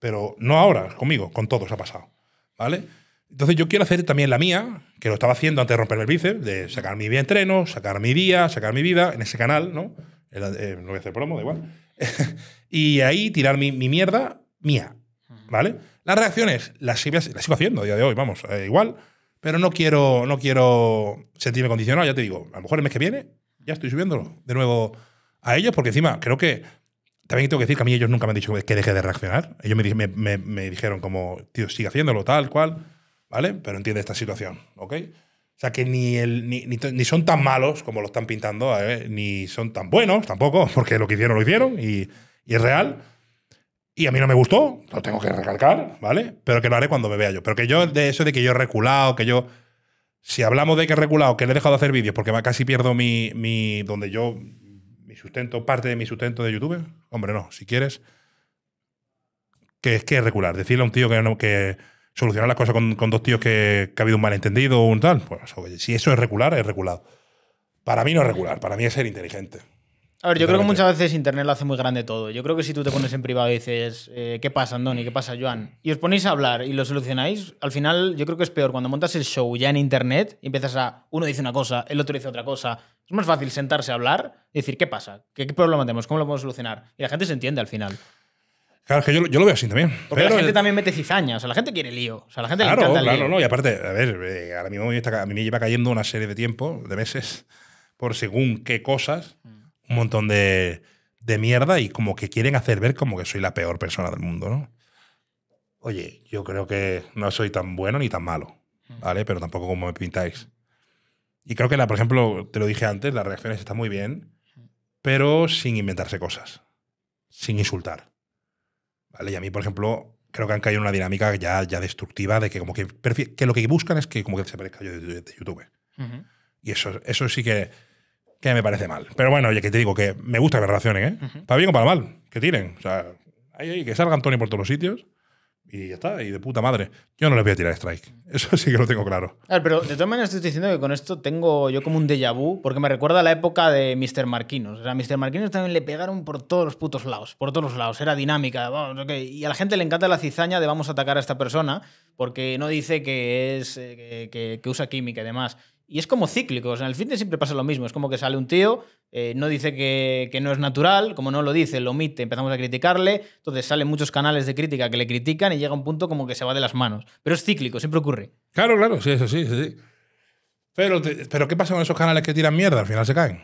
Pero no ahora, conmigo, con todos ha pasado. ¿Vale? Entonces yo quiero hacer también la mía, que lo estaba haciendo antes de romperme el bíceps, de sacar mi entreno, sacar mi día, sacar mi vida en ese canal, ¿no? no voy a hacer promo, da igual. [laughs] y ahí tirar mi, mierda mía, hmm. ¿vale? Las reacciones las sigo, las sigo haciendo a día de hoy, vamos, eh, igual, pero no quiero, no quiero sentirme condicionado, ya te digo, a lo mejor el mes que viene ya estoy subiéndolo de nuevo a ellos, porque encima creo que también tengo que decir que a mí ellos nunca me han dicho que deje de reaccionar. Ellos me, me, dijeron como, tío, sigue haciéndolo, tal, cual, ¿vale? Pero entiende esta situación, ¿ok? O sea, que ni, el, ni, son tan malos como lo están pintando, ¿eh? ni son tan buenos tampoco, [laughs] porque lo que hicieron lo hicieron y, y, es real. Y a mí no me gustó, lo tengo que recalcar, ¿vale? Pero que lo haré cuando me vea yo. Pero que yo, de eso de que yo he reculado, que yo si hablamos de que he regulado, que le he dejado de hacer vídeos porque casi pierdo mi, mi, donde yo, mi sustento, parte de mi sustento de YouTube, hombre, no, si quieres, que es que es regular. Decirle a un tío que, que solucionar las cosas con, dos tíos que, que, ha habido un malentendido o un tal, pues si eso es regular, es regulado. Para mí no es regular, para mí es ser inteligente. A ver, yo creo que muchas veces Internet lo hace muy grande todo. Yo creo que si tú te pones en privado y dices, eh, ¿qué pasa, Andoni? ¿Qué pasa, Joan? Y os ponéis a hablar y lo solucionáis, al final yo creo que es peor cuando montas el show ya en Internet y empiezas a, uno dice una cosa, el otro dice otra cosa. Es más fácil sentarse a hablar y decir, ¿qué pasa? ¿Qué, problema tenemos? ¿Cómo lo podemos solucionar? Y la gente se entiende al final. Claro, es que yo, yo, lo veo así también. Porque pero la gente también mete cizaña, o sea, la gente quiere lío. O sea, la gente le encanta el claro, claro. no. Y aparte, a ver, eh, ahora mismo a mí me lleva cayendo una serie de tiempo, de meses, por según qué cosas. Mm un montón de, mierda y como que quieren hacer ver como que soy la peor persona del mundo, ¿no? Oye, yo creo que no soy tan bueno ni tan malo, mm. ¿vale? Pero tampoco como me pintáis. Y creo que, la, por ejemplo, te lo dije antes, las reacciones están muy bien, pero sin inventarse cosas, sin insultar. ¿Vale? Y a mí, por ejemplo, creo que han caído en una dinámica ya, ya destructiva de que como que, que lo que buscan es que como que se parezca yo de, YouTube. Y eso, eso sí que que me parece mal. Pero bueno, oye, que te digo que me gusta que me relacionen, ¿eh? Para bien o para mal, que tiren. O sea, ahí, que salga Antonio por todos los sitios y ya está, y de puta madre. Yo no les voy a tirar strike. [laughs] Eso sí que lo tengo claro. A ver, pero de todas maneras estoy diciendo que con esto tengo yo como un déjà vu, porque me recuerda a la época de Mr. Marquinos. O sea, a Mr. Marquinos también le pegaron por todos los putos lados, por todos los lados. Era dinámica. Y a la gente le encanta la cizaña de vamos a atacar a esta persona, porque no dice que es eh, que, que usa química y demás. Y es como cíclico, en el fitness siempre pasa lo mismo, es como que sale un tío, eh, no dice que, no es natural, como no lo dice, lo omite, empezamos a criticarle, entonces salen muchos canales de crítica que le critican y llega un punto como que se va de las manos. Pero es cíclico, siempre ocurre. Claro, claro, sí, eso sí, sí. Pero, pero ¿qué pasa con esos canales que tiran mierda? Al final se caen.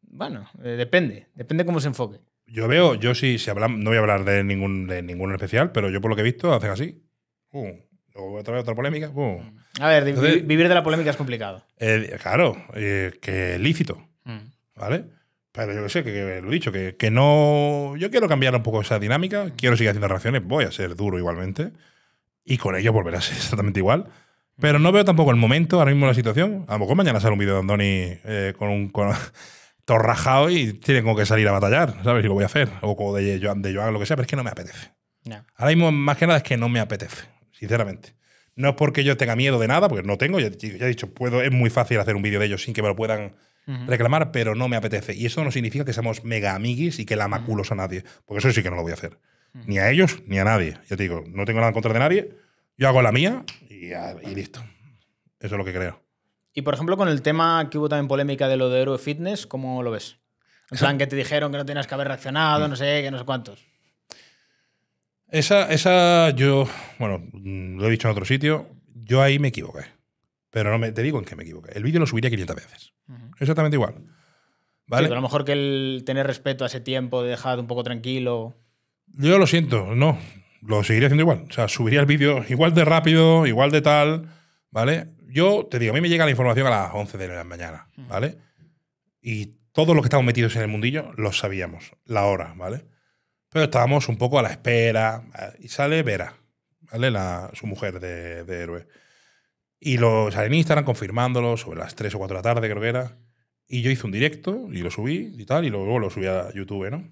Bueno, eh, depende, depende cómo se enfoque. Yo veo, yo sí, no voy a hablar de ningún, de ningún especial, pero yo por lo que he visto hacen así o otra otra polémica. Mm. A ver, vivir de la polémica es complicado. claro, eh, que lícito. Mm. ¿Vale? Pero yo sé, que, lo he dicho, que, que, no. Yo quiero cambiar un poco esa dinámica, mm. quiero seguir haciendo reacciones, voy a ser duro igualmente. Y con ello volverás [laughs] exactamente igual. Pero no veo tampoco el momento, ahora mismo la situación. A lo mejor mañana sale un vídeo de Andoni eh, con un. Con, [laughs] torrajado y tiene como que salir a batallar, ¿sabes? Y lo voy a hacer. O de Joan, de lo que sea, pero es que no me apetece. Ahora mismo, más que nada, es que no me apetece sinceramente. No es porque yo tenga miedo de nada, porque no tengo, ya, he dicho, puedo, es muy fácil hacer un vídeo de ellos sin que me lo puedan reclamar, pero no me apetece. Y eso no significa que seamos mega amiguis y que la maculos a nadie, porque eso sí que no lo voy a hacer. Ni a ellos, ni a nadie. Yo te digo, no tengo nada en contra de nadie, yo hago la mía y, listo. Eso es lo que creo. Y por ejemplo, con el tema que hubo también polémica de lo de Hero Fitness, ¿cómo lo ves? En plan, que te dijeron que no tenías que haber reaccionado, mm. no sé, que no sé cuántos. Esa, esa, yo, bueno, mm, lo he dicho en otro sitio, yo ahí me equivoqué. Pero no me, te digo en qué me equivoqué. El vídeo lo subiría 500 veces. Exactamente igual. ¿Vale? a lo mejor que el tener respeto a ese tiempo, de dejar un poco tranquilo. Yo lo siento, no. Lo seguiría haciendo igual. O sea, subiría el vídeo igual de rápido, igual de tal. ¿Vale? Yo te digo, a mí me llega la información a las 11 de la mañana. ¿Vale? Y todos los que estamos metidos en el mundillo lo sabíamos. La hora, ¿vale? Pero estábamos un poco a la espera. Y sale Vera, ¿vale? La, su mujer de, héroe. Y los sale en confirmándolo sobre las 3 o 4 de la tarde, creo que era. Y yo hice un directo y lo subí y tal, y luego lo subí a YouTube, ¿no?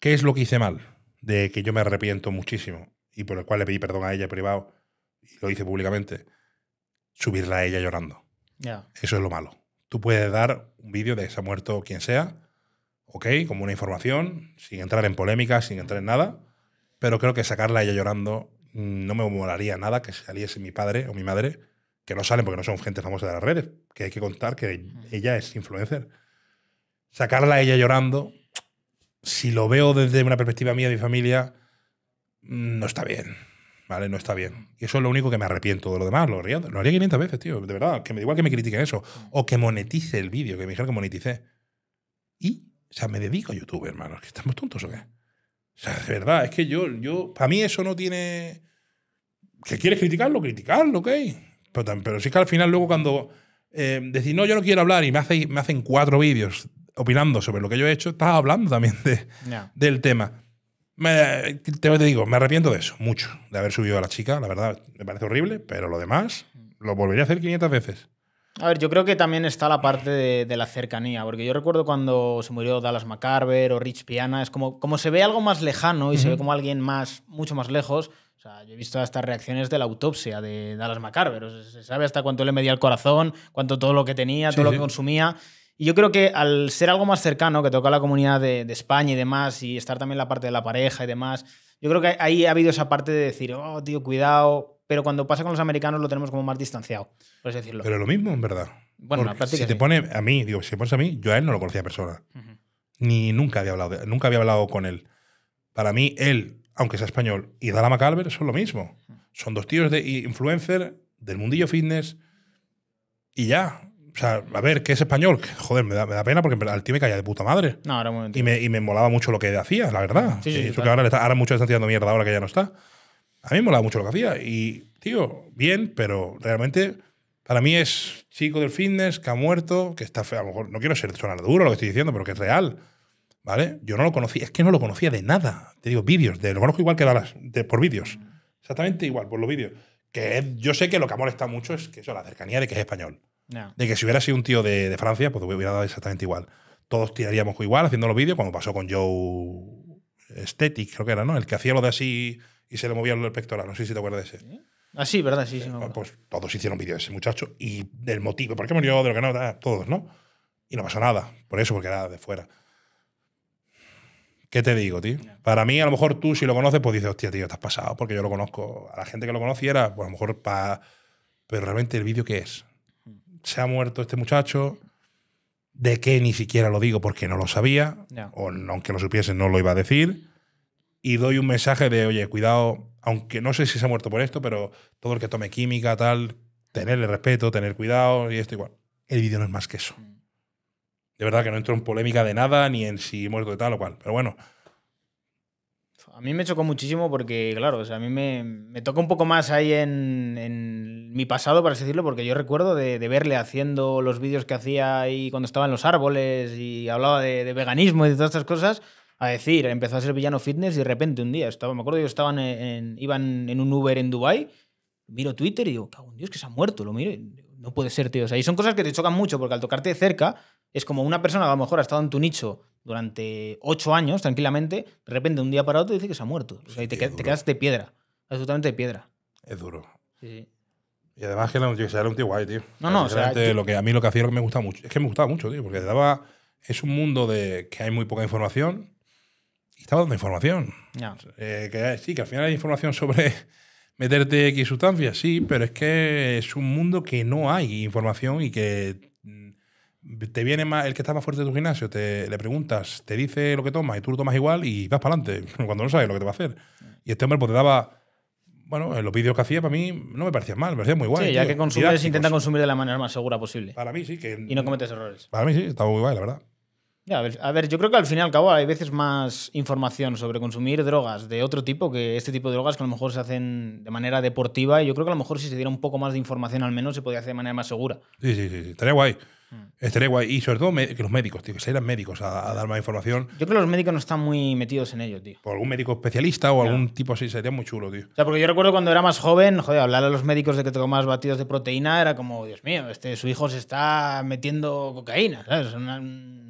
¿Qué es lo que hice mal? De que yo me arrepiento muchísimo y por el cual le pedí perdón a ella privado y lo hice públicamente. Subirla a ella llorando. Eso es lo malo. Tú puedes dar un vídeo de que se ha muerto quien sea ok, como una información, sin entrar en polémicas, sin entrar en nada, pero creo que sacarla a ella llorando mm, no me molaría nada que saliese mi padre o mi madre, que no salen porque no son gente famosa de las redes, que hay que contar que ella es influencer. Sacarla a ella llorando, si lo veo desde una perspectiva mía de mi familia, mm, no está bien. ¿Vale? No está bien. Y eso es lo único que me arrepiento de lo demás. Lo haría, lo haría 500 veces, tío. De verdad. Que me, igual que me critiquen eso. O que monetice el vídeo, que me dijeron que monetice. Y o sea, me dedico a YouTube, hermanos. ¿Que estamos tontos o qué? O sea, de verdad, es que yo, yo, para mí eso no tiene... Que quieres criticarlo, criticarlo, ok. Pero, pero sí que al final luego cuando eh, decís, no, yo no quiero hablar y me, me hacen cuatro vídeos opinando sobre lo que yo he hecho, estás hablando también del tema. te, te, digo, me arrepiento de eso, mucho, de haber subido a la chica, la verdad, me parece horrible, pero lo demás lo volvería a hacer 500 veces. A ver, yo creo que también está la parte de, la cercanía, porque yo recuerdo cuando se murió Dallas McCarver o Rich Piana, es como, como se ve algo más lejano y se ve como alguien más, mucho más lejos. O sea, yo he visto estas reacciones de la autopsia de Dallas McCarver. se sabe hasta cuánto le medía el corazón, cuánto todo lo que tenía, todo lo que consumía. Y yo creo que al ser algo más cercano, que toca la comunidad de, de, España y demás, y estar también la parte de la pareja y demás, yo creo que ahí ha habido esa parte de decir, oh, tío, cuidado, pero cuando pasa con los americanos lo tenemos como más distanciado, por decirlo. Pero lo mismo, en verdad. Bueno, si te pone a mí, digo, si te pones a mí, yo a él no lo conocía persona. Ni nunca había hablado, nunca había hablado con él. Para mí, él, aunque sea español, y Dalama Calver son lo mismo. Son dos tíos de influencer del mundillo fitness y ya. O sea, a ver, ¿qué es español. Joder, me da, pena porque al tío me caía de puta madre. No, y, me, y molaba mucho lo que hacía, la verdad. Sí, que ahora, le está, ahora mucho le mierda ahora que ya no está. A mí me molaba mucho lo que hacía. Y, tío, bien, pero realmente para mí es chico del fitness que ha muerto, que está feo. A lo mejor no quiero ser sonar duro lo que estoy diciendo, pero que es real. ¿Vale? Yo no lo conocía, es que no lo conocía de nada. Te digo, vídeos, de, lo conozco igual que Dallas, de, por vídeos. Exactamente igual, por los vídeos. Que yo sé que lo que molesta mucho es que eso, la cercanía de que es español. De que si hubiera sido un tío de, de Francia, pues hubiera dado exactamente igual. Todos tiraríamos igual haciendo los vídeos, como pasó con Joe Static, creo que era, ¿no? El que hacía lo de así y se le movía el pectoral. No sé si te acuerdas de ese. Ah, sí, ¿verdad? Sí, sí. Eh, pues todos hicieron vídeo de ese muchacho y del motivo, ¿por qué murió? De lo que no, todos, ¿no? Y no pasó nada, por eso, porque era de fuera. ¿Qué te digo, tío? Para mí, a lo mejor tú, si lo conoces, pues dices, hostia, tío, te has pasado, porque yo lo conozco. A la gente que lo conociera, pues a lo mejor para. Pero realmente, ¿el vídeo qué es? Se ha muerto este muchacho, de qué ni siquiera lo digo porque no lo sabía, o aunque lo supiese, no lo iba a decir y doy un mensaje de, oye, cuidado, aunque no sé si se ha muerto por esto, pero todo el que tome química, tal, tenerle respeto, tener cuidado y esto igual. El vídeo no es más que eso. Mm. De verdad que no entro en polémica de nada, ni en si muerto de tal o cual, pero bueno. A mí me chocó muchísimo porque, claro, a mí me, me toca un poco más ahí en, en, mi pasado, para decirlo, porque yo recuerdo de, verle haciendo los vídeos que hacía ahí cuando estaba en los árboles y hablaba de, de veganismo y de todas estas cosas a decir, empezó a ser villano fitness y de repente un día, estaba, me acuerdo yo estaban en, en, iban en un Uber en Dubai miro Twitter y digo, cago en Dios, que se ha muerto, lo miro y no puede ser, tío. O sea, y son cosas que te chocan mucho porque al tocarte de cerca es como una persona a lo mejor ha estado en tu nicho durante ocho años tranquilamente, de repente un día para otro dice que se ha muerto. O sea, y te, quedas de piedra, absolutamente de piedra. Es duro. Sí, Y además que era un tío, era un tío guay, tío. No, no, o sea, lo que A mí lo que hacía lo que me gustaba mucho, es que me gustaba mucho, tío, porque daba... Es un mundo de que hay muy poca información, y estaba dando información. Eh, sí, que al final hay información sobre [laughs] meterte X sustancias, sí, pero es que es un mundo que no hay información y que mm, te viene más el que está más fuerte de tu gimnasio, te, le preguntas, te dice lo que tomas y tú lo tomas igual y vas para adelante [laughs] cuando no sabes lo que te va a hacer. Y este hombre pues te daba bueno, en los vídeos que hacía para mí no me parecía mal, me parecían muy guay. Sí, ya que consumes, intenta pues consumir de la manera más segura posible. Para mí sí que... Y no cometes errores. Para mí sí, estaba muy guay, la verdad a, ver, yo creo que al fin y al cabo hay veces más información sobre consumir drogas de otro tipo que este tipo de drogas que a lo mejor se hacen de manera deportiva y yo creo que a lo mejor si se diera un poco más de información al menos se podría hacer de manera más segura. Sí, sí, sí, estaría guay. Mm. Estaría guay. Y sobre todo que los médicos, tío, que se médicos a, dar más información. Yo creo que los médicos no están muy metidos en ello, tío. O algún médico especialista o algún tipo así, sería muy chulo, tío. O sea, porque yo recuerdo cuando era más joven, joder, hablar a los médicos de que más batidos de proteína era como, Dios mío, este, su hijo se está metiendo cocaína,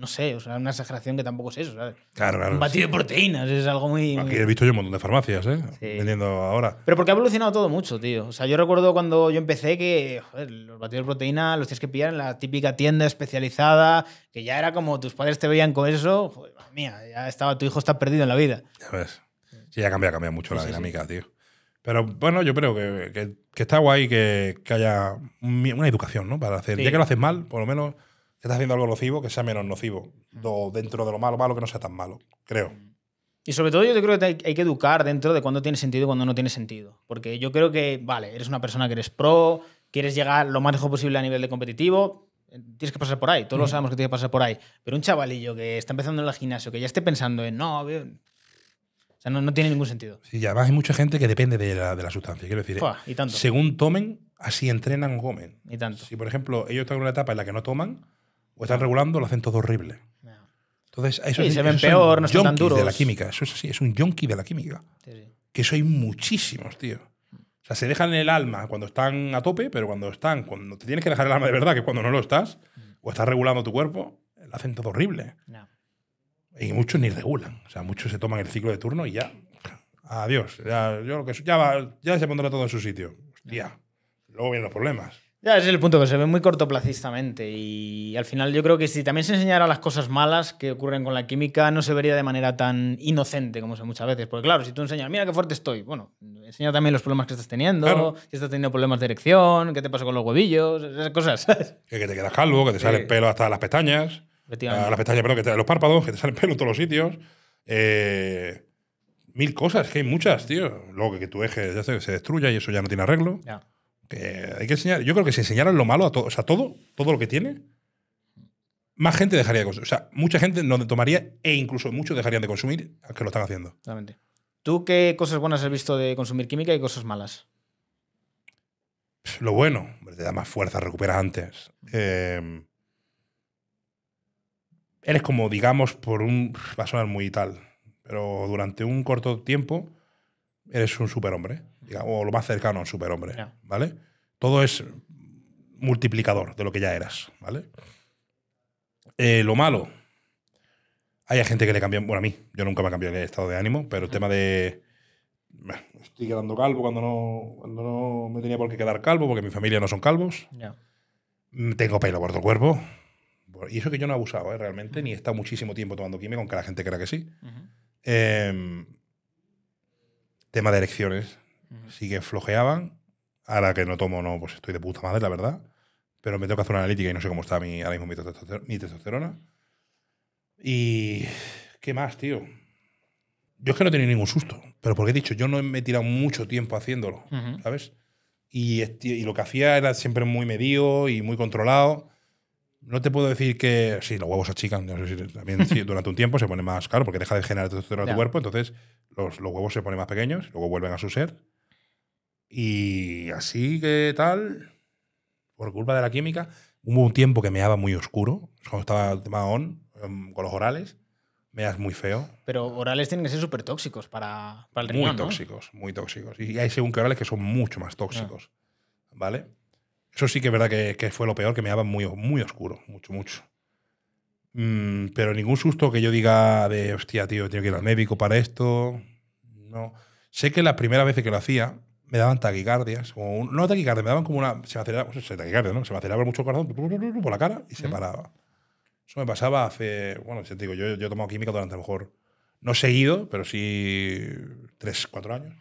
no sé, o sea, una exageración que tampoco es eso, Claro, Un batido de proteínas, es algo muy. Aquí he visto yo un montón de farmacias, ¿eh? Vendiendo ahora. Pero porque ha evolucionado todo mucho, tío. O sea, yo recuerdo cuando yo empecé que los batidos de proteína los tienes que pillar en la típica tienda especializada, que ya era como tus padres te veían con eso, joder, mía, ya estaba, tu hijo está perdido en la vida. Ya ves. Sí, ya cambia, mucho la dinámica, tío. Pero bueno, yo creo que, que, está guay que, haya una educación, ¿no? Para hacer. Ya que lo haces mal, por lo menos estás haciendo algo nocivo, que sea menos nocivo. dentro de lo malo, malo, que no sea tan malo, creo. Y sobre todo yo creo que hay, que educar dentro de cuándo tiene sentido y cuándo no tiene sentido. Porque yo creo que, vale, eres una persona que eres pro, quieres llegar lo más lejos posible a nivel de competitivo, eh, tienes que pasar por ahí, todos lo sabemos que tienes que pasar por ahí. Pero un chavalillo que está empezando en el gimnasio, que ya esté pensando en, no, o sea, no, tiene ningún sentido. Sí, y además hay mucha gente que depende de la, sustancia. Quiero decir, eh, según tomen, así entrenan o comen. Y tanto. Si, por ejemplo, ellos están en una etapa en la que no toman, o están regulando, lo hacen todo horrible. Entonces, eso sí, es, se ven peor, no están de la química, eso es así, es un yonki de la química. Que eso hay muchísimos, tío. O sea, se dejan el alma cuando están a tope, pero cuando están, cuando te tienes que dejar el alma de verdad, que cuando no lo estás, mm. o estás regulando tu cuerpo, lo hacen todo horrible. Y muchos ni regulan. O sea, muchos se toman el ciclo de turno y ya. Adiós. Ya, ya, se pondrá todo en su sitio. Hostia. Luego vienen los problemas. Ya, ese es el punto, que se ve muy cortoplacistamente. Y al final yo creo que si también se enseñara las cosas malas que ocurren con la química, no se vería de manera tan inocente como se muchas veces. Porque claro, si tú enseñas, mira qué fuerte estoy, bueno, enseña también los problemas que estás teniendo, si estás teniendo problemas de erección, qué te pasa con los huevillos, esas cosas. Que te quedas calvo, que te sale pelo hasta las pestañas. Ah, las pestañas, pero que te, los párpados, que te sale pelo en todos los sitios. Eh, mil cosas, que hay muchas, tío. Luego que, tu eje ya se, se destruya y eso ya no tiene arreglo hay que enseñar. Yo creo que si enseñaran lo malo a todo, o sea, todo, todo lo que tiene, más gente dejaría de consumir. O sea, mucha gente no tomaría e incluso muchos dejarían de consumir que lo están haciendo. Exactamente. ¿Tú qué cosas buenas has visto de consumir química y cosas malas? Lo bueno, te da más fuerza, recuperas antes. Em, eres como, digamos, por un. Va a sonar muy tal, pero durante un corto tiempo eres un superhombre o lo más cercano al superhombre, ¿vale? Todo es multiplicador de lo que ya eras, ¿vale? Eh, lo malo, hay gente que le cambia… bueno, a mí, yo nunca me he cambiado el estado de ánimo, pero el tema de... estoy quedando calvo cuando no, cuando no me tenía por qué quedar calvo, porque mi familia no son calvos. Mm, tengo pelo por todo cuerpo. Y eso que yo no he abusado, ¿eh? realmente, ni he estado muchísimo tiempo tomando química, que la gente crea que sí. Em, tema de elecciones. Sí que flojeaban. Ahora que no tomo, no, pues estoy de puta madre, la verdad. Pero me tengo que hacer una analítica y no sé cómo está mi, ahora mismo mi testosterona, Y. ¿Qué más, tío? Yo es que no he tenido ningún susto. Pero porque he dicho, yo no me he tirado mucho tiempo haciéndolo, ¿sabes? Y, lo que hacía era siempre muy medido y muy controlado. No te puedo decir que. Sí, los huevos se achican. No si, también [laughs] durante un tiempo se pone más caro porque deja de generar testosterona en tu cuerpo. Entonces, los, los, huevos se ponen más pequeños, luego vuelven a su ser. Y así que tal, por culpa de la química, hubo un tiempo que me daba muy oscuro, cuando estaba el tema on, em, con los orales, me das muy feo. Pero orales tienen que ser súper tóxicos para, para el riñón, Muy tóxicos, muy tóxicos. Y hay según que orales que son mucho más tóxicos, ¿vale? Eso sí que es verdad que, fue lo peor, que me daba muy, muy oscuro, mucho, mucho. Mm, pero ningún susto que yo diga de, hostia, tío, tengo que ir al médico para esto. No. Sé que la primera vez que lo hacía, me daban taquicardias, no taquicardias, me daban como una. Se me aceleraba, pues ¿no? Se aceleraba mucho el corazón por la cara y se paraba. Eso me pasaba hace. Bueno, te digo, yo, yo he tomado química durante a lo mejor. No seguido, pero sí tres, cuatro años.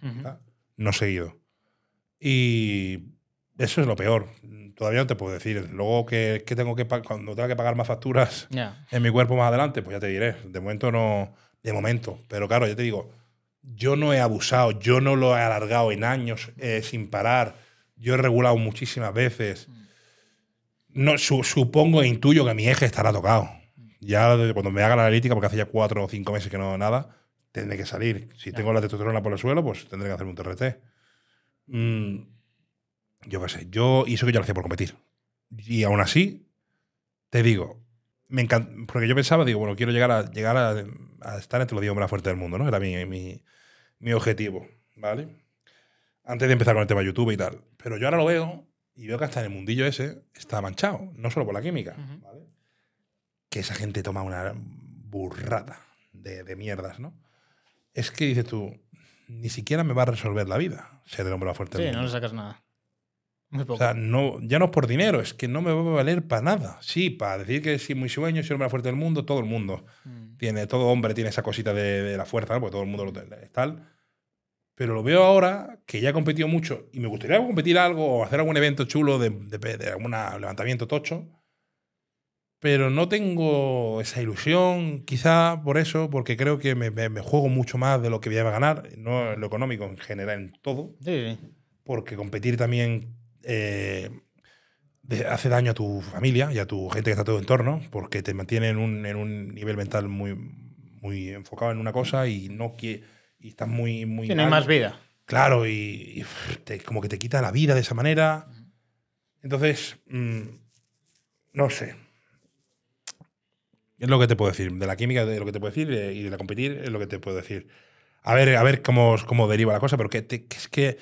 No seguido. Y eso es lo peor. Todavía no te puedo decir. Luego que, tengo que cuando tenga que pagar más facturas en mi cuerpo más adelante, pues ya te diré. De momento no. De momento. Pero claro, ya te digo, yo no he abusado, yo no lo he alargado en años eh, sin parar, yo he regulado muchísimas veces. Mm. No, supongo e intuyo que mi eje estará tocado. Ya cuando me haga la analítica, porque hace ya cuatro o cinco meses que no nada, tendré que salir. Si tengo la testosterona por el suelo, pues tendré que hacer un TRT. Mm, yo qué sé, yo, y eso que yo lo hacía por competir. Y aún así, te digo, me encanta, porque yo pensaba, digo, bueno, quiero llegar a, llegar a a estar entre los 10 más fuertes del mundo, ¿no? Era mi, mi, mi, objetivo, ¿vale? Antes de empezar con el tema de YouTube y tal. Pero yo ahora lo veo y veo que hasta en el mundillo ese está manchado, no solo por la química, ¿vale? Que esa gente toma una burrada de, de mierdas, ¿no? Es que dices tú, ni siquiera me va a resolver la vida ser el hombre más fuerte. Sí, no le sacas nada. O sea, no, ya no es por dinero, es que no me va a valer para nada. Sí, para decir que si muy sueño, soy el más fuerte del mundo, todo el mundo. Mm. tiene Todo hombre tiene esa cosita de, la fuerza, porque todo el mundo lo, tal. Pero lo veo ahora, que ya he competido mucho, y me gustaría competir algo o hacer algún evento chulo de, de, algún levantamiento tocho. Pero no tengo esa ilusión, quizá por eso, porque creo que me, juego mucho más de lo que voy a ganar, no en lo económico en general, en todo. Porque competir también eh, hace daño a tu familia y a tu gente que está todo entorno, porque te mantienen en un, nivel mental muy, muy enfocado en una cosa y no que y estás muy... muy Tienes más vida. Claro, y, como que te quita la vida de esa manera. Entonces, mm, no sé. Es lo que te puedo decir. De la química de lo que te puedo decir eh, y de la competir es lo que te puedo decir. A ver, a ver cómo, cómo deriva la cosa, pero que es que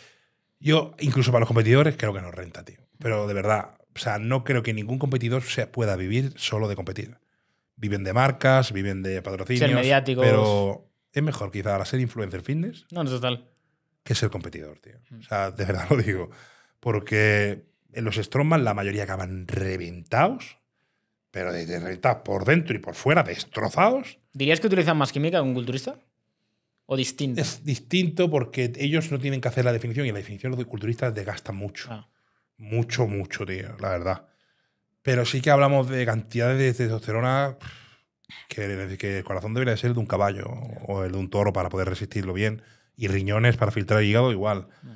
yo, incluso para los competidores, creo que no renta, tío. Pero de verdad, o sea, no creo que ningún competidor se pueda vivir solo de competir. Viven de marcas, viven de patrocinios. Ser mediáticos. Pero es mejor quizá ser influencer fitness. No, no, total. Que ser competidor, tío. Mm. O sea, de verdad lo digo. Porque en los Strongman la mayoría acaban reventados, pero de, de por dentro y por fuera, destrozados. ¿Dirías que utilizan más química que un culturista? ¿O distinto? Es distinto porque ellos no tienen que hacer la definición y la definición los culturistas desgastan mucho. Ah. Mucho, mucho, tío, la verdad. Pero sí que hablamos de cantidades de testosterona que, que el corazón debería ser el de un caballo o el de un toro para poder resistirlo bien. Y riñones para filtrar el hígado igual. Mm.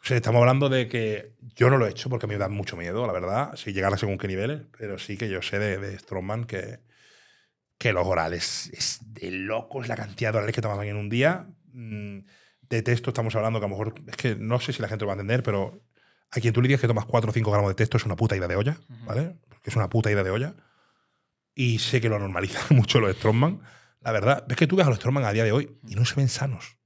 O sea, estamos hablando de que yo no lo he hecho porque me da mucho miedo, la verdad, si llegar a según qué niveles, pero sí que yo sé de, de Strongman que, que los orales. Es de locos la cantidad de orales que tomaban en un día. Mm, de texto estamos hablando que a lo mejor, es que no sé si la gente lo va a entender, pero aquí quien tú le digas que tomas 4 o 5 gramos de texto es una puta ida de olla, ¿vale? Porque es una puta ida de olla. Y sé que lo normalizan [laughs] mucho los strongman. La verdad, es que tú ves a los strongman a día de hoy y no se ven sanos.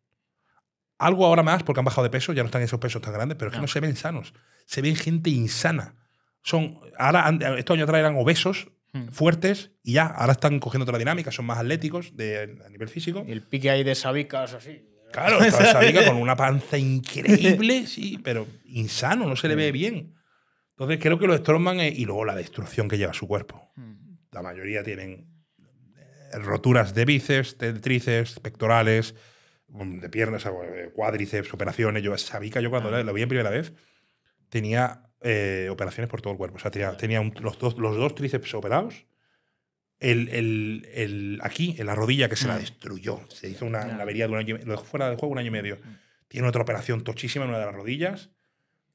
Algo ahora más porque han bajado de peso, ya no están esos pesos tan grandes, pero es que no, se ven sanos. Se ven gente insana. Son, ahora, estos años atrás eran obesos Hmm. fuertes y ya, ahora están cogiendo otra dinámica, son más atléticos de, a nivel físico. Y el pique ahí de Sabicas así. Claro, [laughs] con una panza increíble, sí, pero insano, no se le hmm. ve bien. Entonces creo que los Strongman y luego la destrucción que lleva su cuerpo. Hmm. La mayoría tienen eh, roturas de bíceps, de tríceps, pectorales, mm, de piernas, eh, cuádriceps, operaciones. Yo, Sabica, yo cuando ah. lo vi en primera vez, tenía eh, operaciones por todo el cuerpo. O sea, tenía, los, dos, los dos tríceps operados. El, aquí, en la rodilla, que se la mm. destruyó. Se hizo una, avería de un año fuera del juego un año y medio. Mm. Tiene otra operación tochísima en una de las rodillas.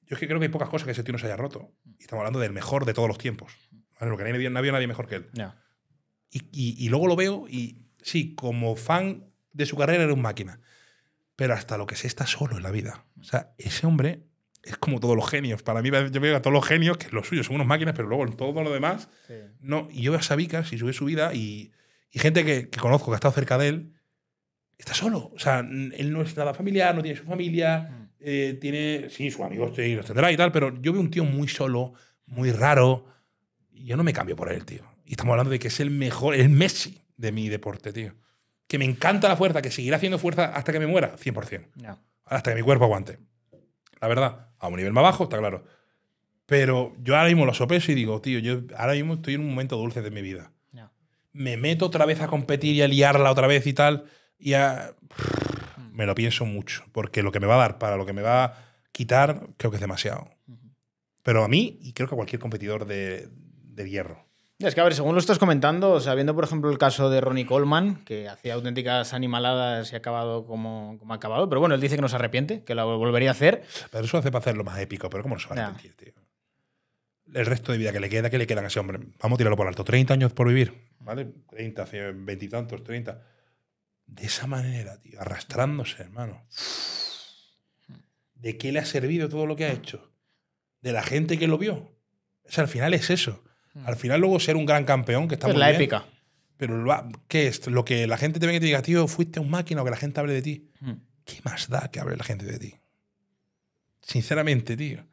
Yo es que creo que hay pocas cosas que ese tío no se haya roto. Mm. Y estamos hablando del mejor de todos los tiempos. nadie, no había nadie mejor que él. Y, y, luego lo veo y sí, como fan de su carrera era un máquina. Pero hasta lo que se está solo en la vida. O sea, ese hombre es como todos los genios. Para mí, yo veo a todos los genios, que los suyos son unos máquinas, pero luego en todo lo demás. No, y yo veo a Sabicas y sube su vida y, y gente que, que, conozco, que ha estado cerca de él, está solo. O sea, él no es nada familiar, no tiene su familia, mm. eh, tiene, sí, sus amigos sí, los y tal, pero yo veo un tío muy solo, muy raro. Y yo no me cambio por él, tío. Y estamos hablando de que es el mejor, el Messi de mi deporte, tío. Que me encanta la fuerza, que seguirá haciendo fuerza hasta que me muera, 100%. No. Hasta que mi cuerpo aguante. La verdad a un nivel más bajo, está claro. Pero yo ahora mismo lo sopeso y digo, tío, yo ahora mismo estoy en un momento dulce de mi vida. Me meto otra vez a competir y a liarla otra vez y tal. Y mm. me lo pienso mucho. Porque lo que me va a dar para lo que me va a quitar, creo que es demasiado. Pero a mí, y creo que a cualquier competidor de hierro. Es que, a ver, según lo estás comentando, o viendo por ejemplo el caso de Ronnie Coleman, que hacía auténticas animaladas y ha acabado como, ha acabado, pero bueno, él dice que no se arrepiente, que lo volvería a hacer. Pero eso hace para hacerlo más épico, pero ¿cómo no se va a arrepentir, tío? El resto de vida que le queda, que le quedan a ese hombre? Vamos a tirarlo por alto. 30 años por vivir, ¿vale? 30, 20 y tantos, 30. De esa manera, tío, arrastrándose, hermano. ¿De qué le ha servido todo lo que ha hecho? ¿De la gente que lo vio? O sea, al final es eso. Hmm. Al final, luego ser un gran campeón, que está es la épica. Pero lo, es? Lo que la gente te ve que te diga, tío, fuiste un máquina o que la gente hable de ti. Hmm. ¿Qué más da que hable la gente de ti? Sinceramente, tío.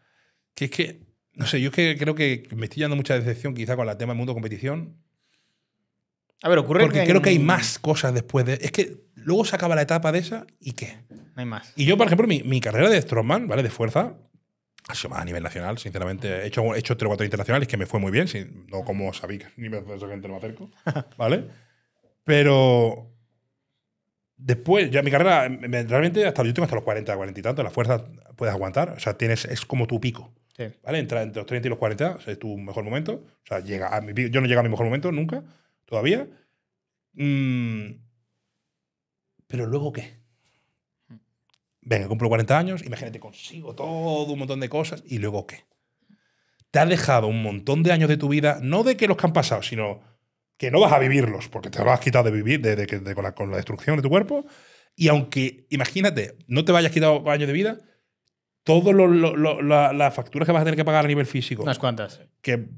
Que es que, no sé, yo es que creo que me estoy dando mucha decepción quizá con el tema del mundo competición. A ver, ocurre Porque creo que hay más cosas después de. Es que luego se acaba la etapa de esa y qué. No hay más. Y yo, por ejemplo, mi, mi carrera de strongman, ¿vale? De fuerza, a nivel nacional, sinceramente. He hecho, he hecho 3 o 4 internacionales que me fue muy bien, no como sabía ni me pienso que no acerco, [laughs] ¿vale? Pero después, ya mi carrera, realmente hasta, yo tengo hasta los 40, 40 y tanto, la fuerza puedes aguantar, o sea, tienes, es como tu pico. ¿Vale? Entra entre los 30 y los 40, es tu mejor momento. O sea, llega yo no llego a mi mejor momento nunca, todavía. Mm, pero luego, ¿qué? venga, cumplo 40 años, imagínate, consigo todo un montón de cosas y luego qué. Te ha dejado un montón de años de tu vida, no de que los que han pasado, sino que no vas a vivirlos, porque te lo has quitado de vivir de, que con, la, destrucción de tu cuerpo. Y aunque, imagínate, no te vayas quitado años de vida, todas las facturas que vas a tener que pagar a nivel físico. Unas cuantas. Que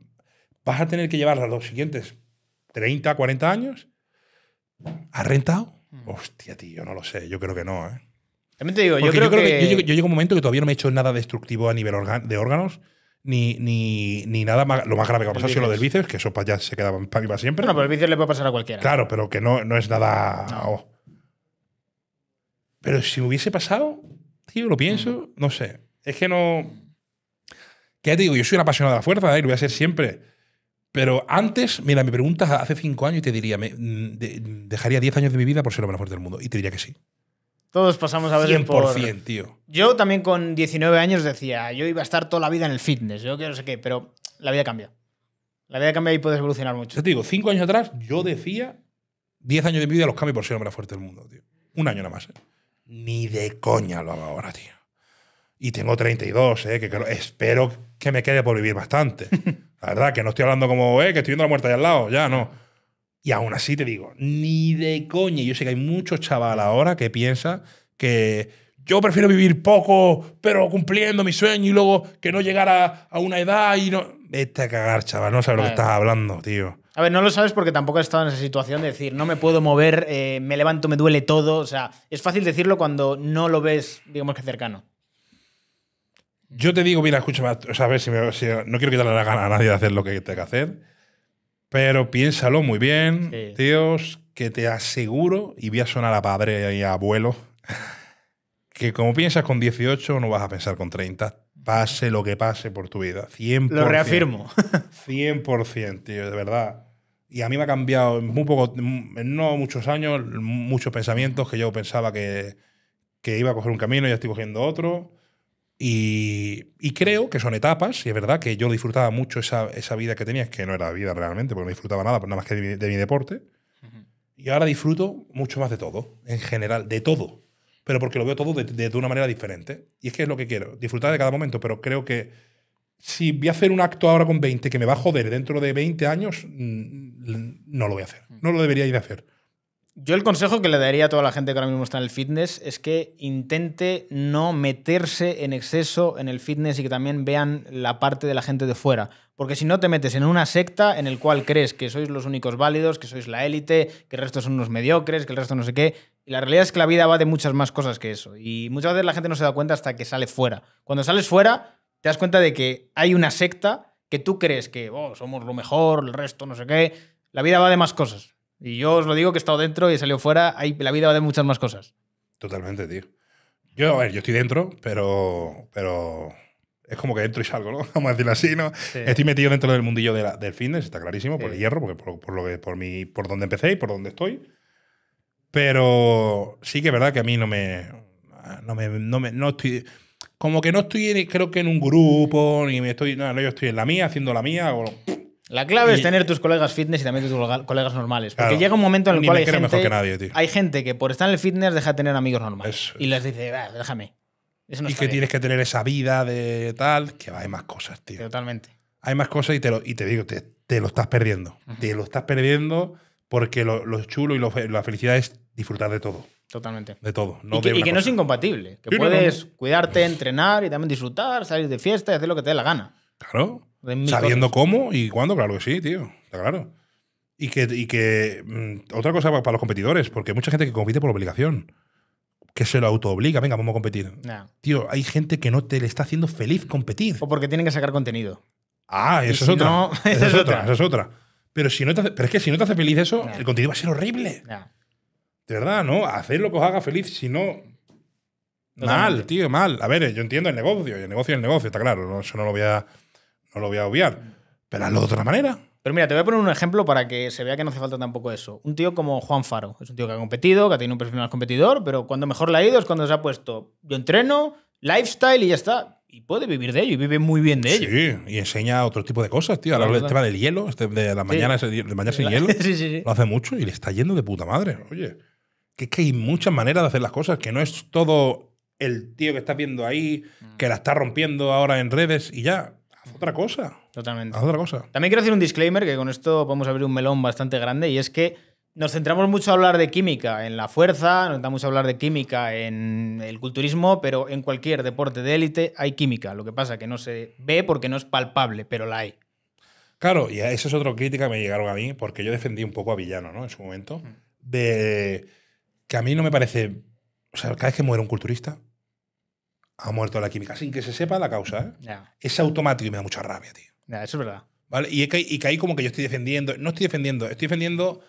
vas a tener que llevarlas los siguientes 30, 40 años. ¿Has rentado? Mm. Hostia, tío, no lo sé. Yo creo que no, ¿eh? yo creo, que. llego a un momento que todavía no me he hecho nada destructivo a nivel de órganos. Ni, ni, nada más, lo más grave que ha pasado ha sido lo del bíceps, que eso ya se quedaba para siempre. No, pero el bíceps le puede pasar a cualquiera. Claro, pero que no, no es nada. Oh. Pero si hubiese pasado, tío, lo pienso, no sé. Es que no. qué te digo, yo soy un apasionado de la fuerza, ¿eh? y lo voy a ser siempre. Pero antes, mira, me preguntas hace cinco años y te diría, mm, ¿dejaría diez años de mi vida por ser lo más fuerte del mundo? Y te diría que sí. Todos pasamos a veces 100%, tío. Yo también con 19 años decía, yo iba a estar toda la vida en el fitness, yo qué no sé qué, pero la vida cambia. La vida cambia y puedes evolucionar mucho. te digo, 5 años atrás yo decía 10 años de mi vida los cambios por ser el hombre fuerte del mundo, tío. Un año nada más. ¿eh? Ni de coña lo hago ahora, tío. Y tengo 32, ¿eh? que, espero que me quede por vivir bastante. [laughs] la verdad, que no estoy hablando como, eh, que estoy viendo la muerte ahí al lado, ya no y aún así te digo, ni de coña. Yo sé que hay muchos chavales ahora que piensa que yo prefiero vivir poco, pero cumpliendo mi sueño y luego que no llegar a una edad y no. Vete a cagar, chaval, no sabes lo que estás hablando, tío. A ver, no lo sabes porque tampoco has estado en esa situación de decir, no me puedo mover, eh, me levanto, me duele todo. O sea, es fácil decirlo cuando no lo ves, digamos que cercano. Yo te digo, mira, escúchame, a ver si, me, no quiero quitarle la gana a nadie de hacer lo que tenga que hacer pero piénsalo muy bien, tíos, que te aseguro, y voy a sonar a padre y a abuelo, [laughs] que como piensas con 18 no vas a pensar con 30, pase lo que pase por tu vida. 100%. Lo reafirmo. 100%, [laughs] tío, de verdad. Y a mí me ha cambiado en muy poco, no muchos años, muchos pensamientos que yo pensaba que, que iba a coger un camino y ya estoy cogiendo otro. Y, creo que son etapas, y es verdad que yo disfrutaba mucho esa, vida que tenía, que no era vida realmente, porque no disfrutaba nada, nada más que de mi, deporte. Y ahora disfruto mucho más de todo, en general, de todo. Pero porque lo veo todo de, una manera diferente. Y es que es lo que quiero, disfrutar de cada momento, pero creo que si voy a hacer un acto ahora con 20 que me va a joder dentro de 20 años, mm, mm, no lo voy a hacer. No lo debería ir a hacer. Yo el consejo que le daría a toda la gente que ahora mismo está en el fitness es que intente no meterse en exceso en el fitness y que también vean la parte de la gente de fuera. Porque si no te metes en una secta en el cual crees que sois los únicos válidos, que sois la élite, que el resto son unos mediocres, que el resto no sé qué. Y la realidad es que la vida va de muchas más cosas que eso. Y muchas veces la gente no se da cuenta hasta que sale fuera. Cuando sales fuera, te das cuenta de que hay una secta que tú crees que oh, somos lo mejor, el resto no sé qué. La vida va de más cosas. Y yo os lo digo que he estado dentro y he salido fuera. la vida va de muchas más cosas. Totalmente, tío. Yo, a ver, yo estoy dentro, pero, pero es como que entro y salgo, ¿no? [laughs] Vamos a decirlo así, ¿no? Estoy metido dentro del mundillo del fitness, está clarísimo, por el hierro, porque por, lo que, por, mi, por donde empecé y por donde estoy. Pero sí que es verdad que a mí no me. No me. No, estoy. Como que no estoy, creo que en un grupo, ni me estoy. No, no, yo estoy en la mía, haciendo la mía, o la clave es tener tus colegas fitness y también tus colegas normales. Porque llega un momento en el cual hay gente, hay gente, que por estar en el fitness deja de tener amigos normales. Y les dice, déjame. y que tienes que tener esa vida de tal, que hay más cosas, tío. Totalmente. Hay más cosas y te lo, y te digo, te, lo estás perdiendo. Te lo estás perdiendo porque lo, chulo y la felicidad es disfrutar de todo. Totalmente. De todo. y que, no es incompatible. Que puedes cuidarte, entrenar y también disfrutar, salir de fiesta y hacer lo que te dé la gana. Claro. Sabiendo cómo y cuándo, claro que sí, tío. Está claro. Y que, que mm, otra cosa para los competidores, porque hay mucha gente que compite por obligación que se lo autoobliga, venga, vamos a competir. Tío, hay gente que no te le está haciendo feliz competir. O porque tienen que sacar contenido. Ah, eso, es, otra. [laughs] [laughs] eso, es, otra. Eso es otra. Pero, si no pero es que si no te hace feliz eso, el contenido va a ser horrible. De verdad, ¿no? Hacer lo que os haga feliz, si no. Mal, tío, mal. A ver, yo entiendo el negocio, el negocio es el negocio, está claro. Eso no lo voy a no lo voy a obviar. Pero hazlo de otra manera. Pero mira, te voy a poner un ejemplo para que se vea que no hace falta tampoco eso. Un tío como Juan Faro, es un tío que ha competido, que ha tenido un perfil más competidor, pero cuando mejor le ha ido es cuando se ha puesto yo entreno, lifestyle y ya está. Y puede vivir de ello y vive muy bien de ello. Sí, y enseña otro tipo de cosas, tío. Hablar del tema del hielo, este, de la mañana, mañana sin hielo. [laughs] sí, sí, lo hace mucho y le está yendo de puta madre. Oye, que es que hay muchas maneras de hacer las cosas, que no es todo el tío que estás viendo ahí, mm. que la está rompiendo ahora en redes y ya haz otra cosa. Totalmente. Haz otra cosa. También quiero hacer un disclaimer, que con esto vamos a abrir un melón bastante grande, y es que nos centramos mucho a hablar de química en la fuerza, nos centramos a hablar de química en el culturismo, pero en cualquier deporte de élite hay química. Lo que pasa es que no se ve porque no es palpable, pero la hay. Claro, y esa es otra crítica que me llegaron a mí, porque yo defendí un poco a Villano, En su momento. De que a mí no me parece. O sea, cada vez que muere un culturista, ha muerto la química, sin que se sepa la causa. ¿eh? Es automático y me da mucha rabia, tío. eso es verdad. Y, que, y que ahí como que yo estoy defendiendo, no estoy defendiendo, estoy defendiendo,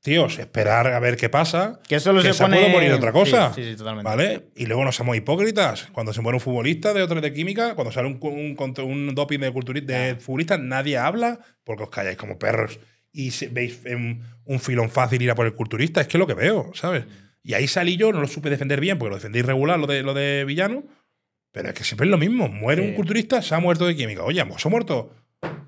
tíos, esperar a ver qué pasa. Que eso que se, puede morir otra cosa. Sí, sí, totalmente. ¿Vale? Y luego no somos hipócritas. Cuando se muere un futbolista de otra de química, cuando sale un, doping de, culturista, de futbolista, nadie habla porque os calláis como perros y veis en un filón fácil ir a por el culturista. Es que es lo que veo, ¿sabes? Mm. Y ahí salí yo, no lo supe defender bien porque lo defendí regular lo de, lo de villano. Pero es que siempre es lo mismo. Muere un culturista, se ha muerto de química. Oye, pues se ha muerto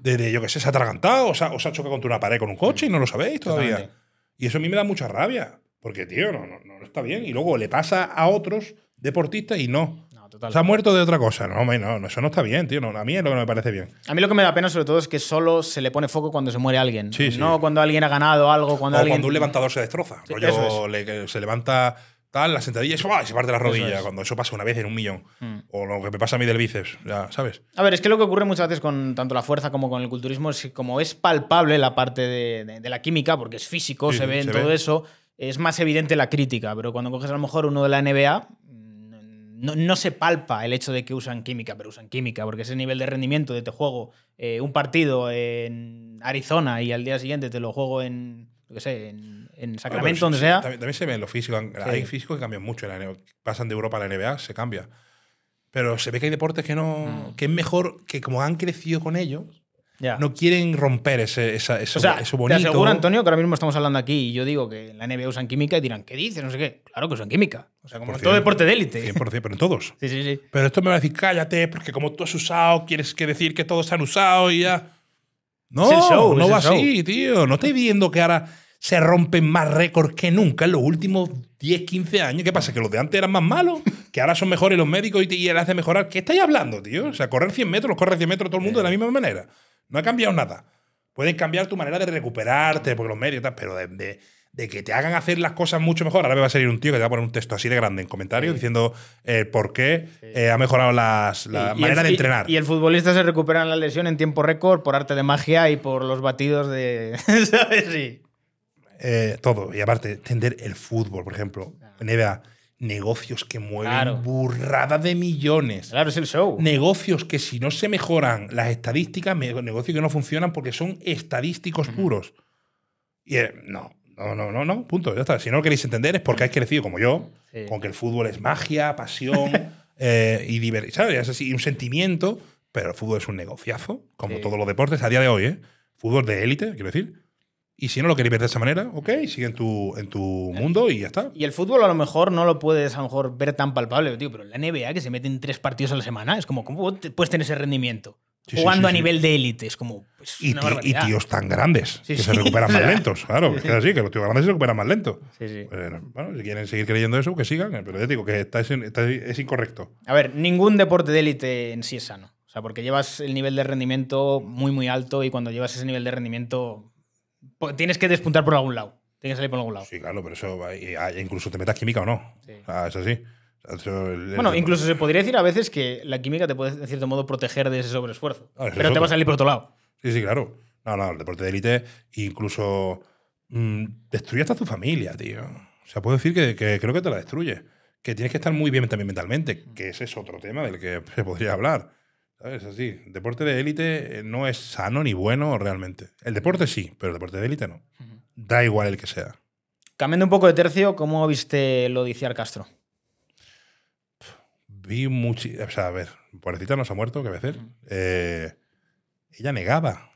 de, yo qué sé, se ha atragantado o se ha, chocado contra una pared con un coche y no lo sabéis todavía. Y eso a mí me da mucha rabia. Porque, tío, no, no, no está bien. Y luego le pasa a otros deportistas y no. Se ha muerto de otra cosa. No, no, eso no está bien, tío. a mí es lo que no me parece bien. A mí lo que me da pena, sobre todo, es que solo se le pone foco cuando se muere alguien. Sí, no cuando alguien ha ganado algo. Cuando o alguien... cuando un levantador se destroza. O se levanta tal, las sentadillas, y se parte la rodilla. Cuando eso pasa una vez en un millón. Mm. O lo que me pasa a mí del bíceps, ya, ¿sabes? A ver, es que lo que ocurre muchas veces con tanto la fuerza como con el culturismo es que como es palpable la parte de, la química, porque es físico, se ve en todo eso, es más evidente la crítica. Pero cuando coges a lo mejor uno de la NBA, no, se palpa el hecho de que usan química, pero usan química, porque ese nivel de rendimiento de te juego eh, un partido en Arizona y al día siguiente te lo juego en, lo que sé, en en ah, Sacramento, donde sea. También, se ve en lo físico. Hay físicos que cambian mucho. la, pasan de Europa a la NBA, se cambia. Pero se ve que hay deportes que no. Mm. que es mejor que como han crecido con ellos, ya. No quieren romper ese, eso, bonito. Te aseguro, Antonio, que ahora mismo estamos hablando aquí y yo digo que en la NBA usan química y dirán, ¿qué dices? No sé qué. Claro que usan química. O sea, como en todo deporte de élite. 100%, pero en todos. [laughs] sí, sí, sí. Pero esto me va a decir, cállate, porque como tú has usado, quieres que decir que todos han usado y ya. No, no va así, tío. No estoy viendo que ahora se rompen más récords que nunca en los últimos 10, 15 años. ¿Qué pasa? ¿Que los de antes eran más malos? ¿Que ahora son mejores los médicos y, te, y hace mejorar? ¿Qué estáis hablando, tío? O sea, correr 100 metros, los corre 100 metros todo el mundo de la eh. misma manera. No ha cambiado nada. Pueden cambiar tu manera de recuperarte, porque los medios y tal, pero de, que te hagan hacer las cosas mucho mejor. Ahora me va a salir un tío que te va a poner un texto así de grande en comentarios diciendo eh, por qué eh, ha mejorado la manera de entrenar. Y, el futbolista se recupera en la lesión en tiempo récord por arte de magia y por los batidos de. [laughs] ¿Sabes? Sí. Eh, todo. Y aparte, entender el fútbol, por ejemplo. NBA. Negocios que mueven burradas burrada de millones. Claro, es el show. Negocios que si no se mejoran las estadísticas, negocios que no funcionan porque son estadísticos puros. Y eh, no, no, no, no, no, punto, ya está. Si no queréis entender es porque habéis crecido como yo, con que el fútbol es magia, pasión [laughs] eh, y diversidad es así, un sentimiento, pero el fútbol es un negociazo, como todos los deportes a día de hoy, Fútbol de élite, quiero decir. Y si no lo queréis ver de esa manera, ok, sigue en tu, en tu mundo y ya está. Y el fútbol a lo mejor no lo puedes a lo mejor ver tan palpable, tío, pero la NBA que se meten tres partidos a la semana, es como, ¿cómo puedes tener ese rendimiento? jugando a nivel de élite, es como. Pues, y, tíos tan grandes que se recuperan más [laughs] lentos, claro, es que así, que los tíos grandes se recuperan más lentos. Bueno, bueno, si quieren seguir creyendo eso, que sigan, pero ya digo que es incorrecto. A ver, ningún deporte de élite en sí es sano. O sea, porque llevas el nivel de rendimiento muy, muy alto y cuando llevas ese nivel de rendimiento pues tienes que despuntar por algún lado. Tienes que salir por algún lado. Sí, claro, pero eso. Ah, incluso te metas química o no. Sí. Ah, eso sí. Bueno, incluso se podría decir a veces que la química te puede, en cierto modo, proteger de ese sobreesfuerzo. Ah, pero te va a salir por otro lado. Sí, sí, claro. No, no, el deporte de élite incluso mm, destruye hasta tu familia, tío. O sea, puedo decir que, que creo que te la destruye. Que tienes que estar muy bien también mentalmente, que ese es otro tema del que se podría hablar. Es Así. deporte de élite eh, no es sano ni bueno realmente. El deporte sí, pero el deporte de élite no. Da igual el que sea. Cambiando un poco de tercio, ¿cómo viste lo de Castro? Vi mucho. O sea, a ver, no se ha muerto, que a hacer. ella negaba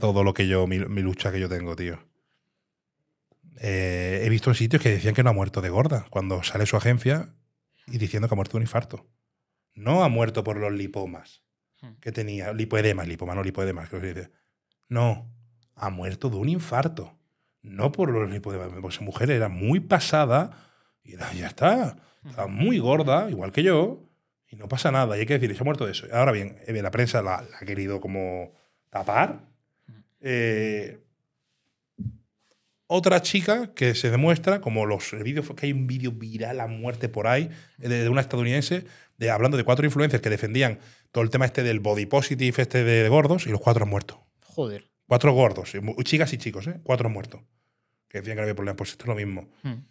todo lo que yo, mi, lucha que yo tengo, tío. Eh, he visto sitios que decían que no ha muerto de gorda cuando sale su agencia y diciendo que ha muerto de un infarto. No ha muerto por los lipomas. Hmm. que tenía lipoedema, lipomano, lipoedema. No, ha muerto de un infarto. No por los lipoedemas, porque su mujer era muy pasada y [laughs] ya está. Estaba hmm. muy gorda, igual que yo, y no pasa nada. Y hay que decir, se ha muerto de eso. Ahora bien, eh, la prensa la, ha querido como tapar. Hmm. Eh, otra chica que se demuestra, como los vídeos, que hay un vídeo viral a muerte por ahí, eh, de, una estadounidense, de, hablando de cuatro influencers que defendían todo el tema este del body positive, este de gordos, y los cuatro han muerto. Joder. Cuatro gordos, chicas y chicos, ¿eh? Cuatro han muerto. Que decían que había problema. Pues esto es lo mismo. Hmm.